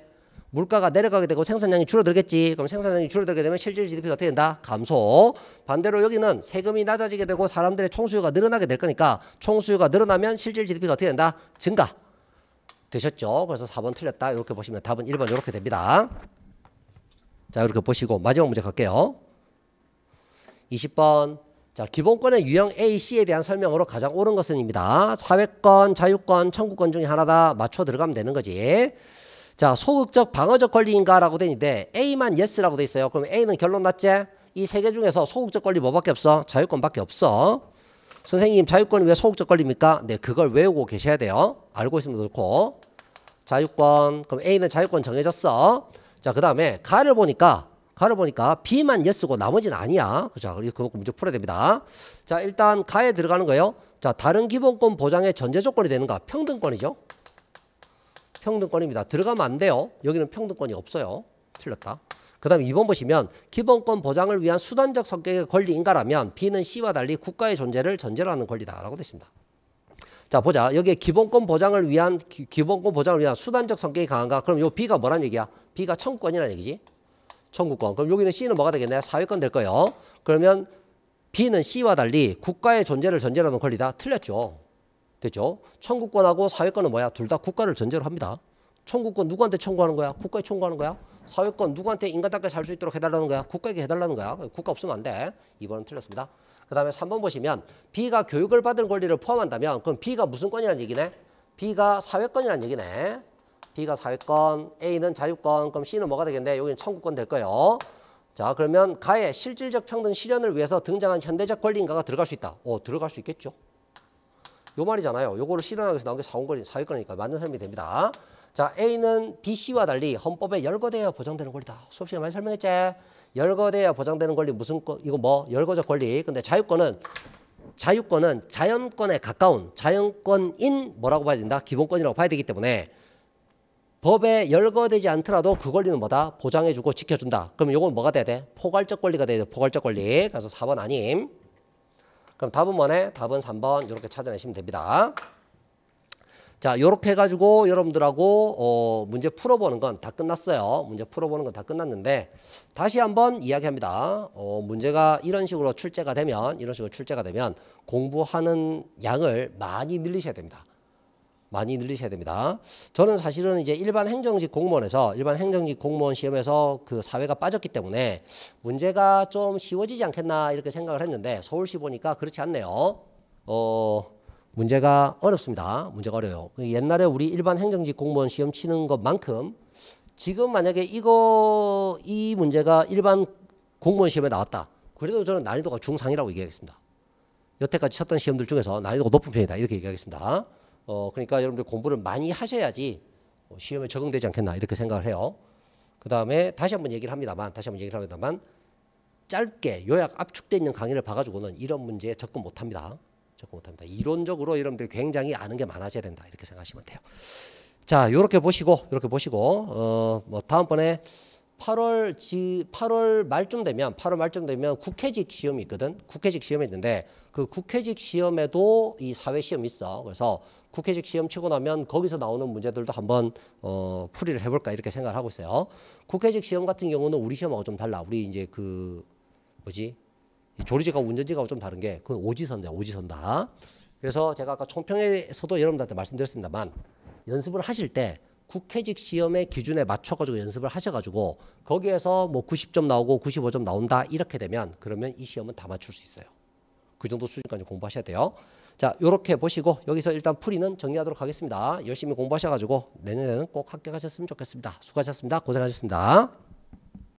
물가가 내려가게 되고 생산량이 줄어들겠지. 그럼 생산량이 줄어들게 되면 실질 GDP가 어떻게 된다? 감소. 반대로 여기는 세금이 낮아지게 되고 사람들의 총수요가 늘어나게 될 거니까 총수요가 늘어나면 실질 GDP가 어떻게 된다? 증가. 되셨죠? 그래서 4번 틀렸다. 이렇게 보시면 답은 1번 이렇게 됩니다. 자, 이렇게 보시고 마지막 문제 갈게요. 20번 자, 기본권의 유형 A, C에 대한 설명으로 가장 옳은 것은 입니다. 사회권, 자유권, 청구권 중에 하나다 맞춰 들어가면 되는 거지. 자, 소극적, 방어적 권리인가라고 돼는데 A만 yes라고 돼 있어요. 그럼 A는 결론 났지? 이 세 개 중에서 소극적 권리 뭐밖에 없어? 자유권밖에 없어. 선생님, 자유권이 왜 소극적 권리입니까? 네, 그걸 외우고 계셔야 돼요. 알고 있으면 좋고. 자유권, 그럼 A는 자유권 정해졌어. 자, 그 다음에 가를 보니까 가를 보니까 B만 yes고 나머지는 아니야. 그죠? 그래고 그거 문제 풀어야 됩니다. 자, 일단 가에 들어가는 거예요. 자, 다른 기본권 보장의 전제 조건이 되는가? 평등권이죠. 평등권입니다. 들어가면 안 돼요. 여기는 평등권이 없어요. 틀렸다. 그 다음에 2번 보시면 기본권 보장을 위한 수단적 성격의 권리인가라면 B는 C와 달리 국가의 존재를 전제로 하는 권리다라고 됐습니다. 자 보자 여기에 기본권 보장을 위한 기, 본권 보장을 위한 수단적 성격이 강한가 그럼 요 B가 뭐란 얘기야 B가 청구권이라는 얘기지 청구권. 그럼 여기는 C는 뭐가 되겠나요? 사회권 될 거예요. 그러면 B는 C와 달리 국가의 존재를 전제로 하는 권리다. 틀렸죠. 됐죠? 청구권하고 사회권은 뭐야? 둘 다 국가를 전제로 합니다. 청구권 누구한테 청구하는 거야? 국가에 청구하는 거야? 사회권 누구한테 인간답게 살 수 있도록 해달라는 거야? 국가에게 해달라는 거야. 국가 없으면 안 돼. 이번은 틀렸습니다. 그 다음에 3번 보시면 B가 교육을 받은 권리를 포함한다면 그럼 B가 무슨 권이라는 얘기네? B가 사회권이라는 얘기네. B가 사유권, A는 자유권, 그럼 C는 뭐가 되겠네? 여기는 청구권 될 거예요. 자, 그러면 가의 실질적 평등 실현을 위해서 등장한 현대적 권리인가가 들어갈 수 있다. 어, 들어갈 수 있겠죠. 요 말이잖아요. 요거를 실현하기 위해서 나온 게 사원권이 사유권이니까 맞는 설명이 됩니다. 자, A는 B, C와 달리 헌법에 열거되어 보장되는 권리다. 수업 시간 많이 설명했지? 열거되어 보장되는 권리 무슨 거? 이거 뭐? 열거적 권리. 근데 자유권은 자유권은 자연권에 가까운 자연권인 뭐라고 봐야 된다? 기본권이라고 봐야 되기 때문에 법에 열거되지 않더라도 그 권리는 뭐다? 보장해주고 지켜준다. 그럼 이건 뭐가 돼야 돼? 포괄적 권리가 돼야 돼. 포괄적 권리. 그래서 4번 아님. 그럼 답은 뭐네? 답은 3번 이렇게 찾아내시면 됩니다. 자, 요렇게 해가지고 여러분들하고 어, 문제 풀어보는 건 다 끝났어요. 문제 풀어보는 건 다 끝났는데 다시 한번 이야기합니다. 어, 문제가 이런 식으로 출제가 되면 이런 식으로 출제가 되면 공부하는 양을 많이 늘리셔야 됩니다. 많이 늘리셔야 됩니다. 저는 사실은 이제 일반 행정직 공무원에서 일반 행정직 공무원 시험에서 그 사회가 빠졌기 때문에 문제가 좀 쉬워지지 않겠나 이렇게 생각을 했는데 서울시 보니까 그렇지 않네요. 어, 문제가 어렵습니다. 문제가 어려요. 옛날에 우리 일반 행정직 공무원 시험 치는 것만큼 지금 만약에 이거 이 문제가 일반 공무원 시험에 나왔다. 그래도 저는 난이도가 중상이라고 얘기하겠습니다. 여태까지 쳤던 시험들 중에서 난이도가 높은 편이다. 이렇게 얘기하겠습니다. 어, 그러니까 여러분들 공부를 많이 하셔야지 어, 시험에 적응되지 않겠나 이렇게 생각을 해요. 그 다음에 다시 한 번 얘기를 합니다만 다시 한번 얘기를 합니다만 짧게 요약 압축돼 있는 강의를 봐가지고는 이런 문제에 접근 못합니다. 접근 못합니다. 이론적으로 여러분들이 굉장히 아는 게 많아져야 된다 이렇게 생각하시면 돼요. 자요렇게 보시고 요렇게 보시고 어, 뭐 다음번에 8월 지 8월 말쯤 되면 8월 말쯤 되면 국회직 시험이 있거든. 국회직 시험이 있는데 그 국회직 시험에도 이 사회 시험이 있어. 그래서 국회식 시험 치고 나면 거기서 나오는 문제들도 한번 어, 풀이를 해볼까 이렇게 생각을 하고 있어요. 국회식 시험 같은 경우는 우리 시험하고 좀 달라. 우리 이제 그 뭐지 조리지가 운전지가 좀 다른 게그 오지선다 오지선다. 그래서 제가 아까 총평에서도 여러분들한테 말씀드렸습니다만 연습을 하실 때 국회직 시험의 기준에 맞춰가지고 연습을 하셔가지고 거기에서 뭐 90점 나오고 95점 나온다 이렇게 되면 그러면 이 시험은 다 맞출 수 있어요. 그 정도 수준까지 공부하셔야 돼요. 자, 요렇게 보시고 여기서 일단 풀이는 정리하도록 하겠습니다. 열심히 공부하셔가지고 내년에는 꼭 합격하셨으면 좋겠습니다. 수고하셨습니다. 고생하셨습니다.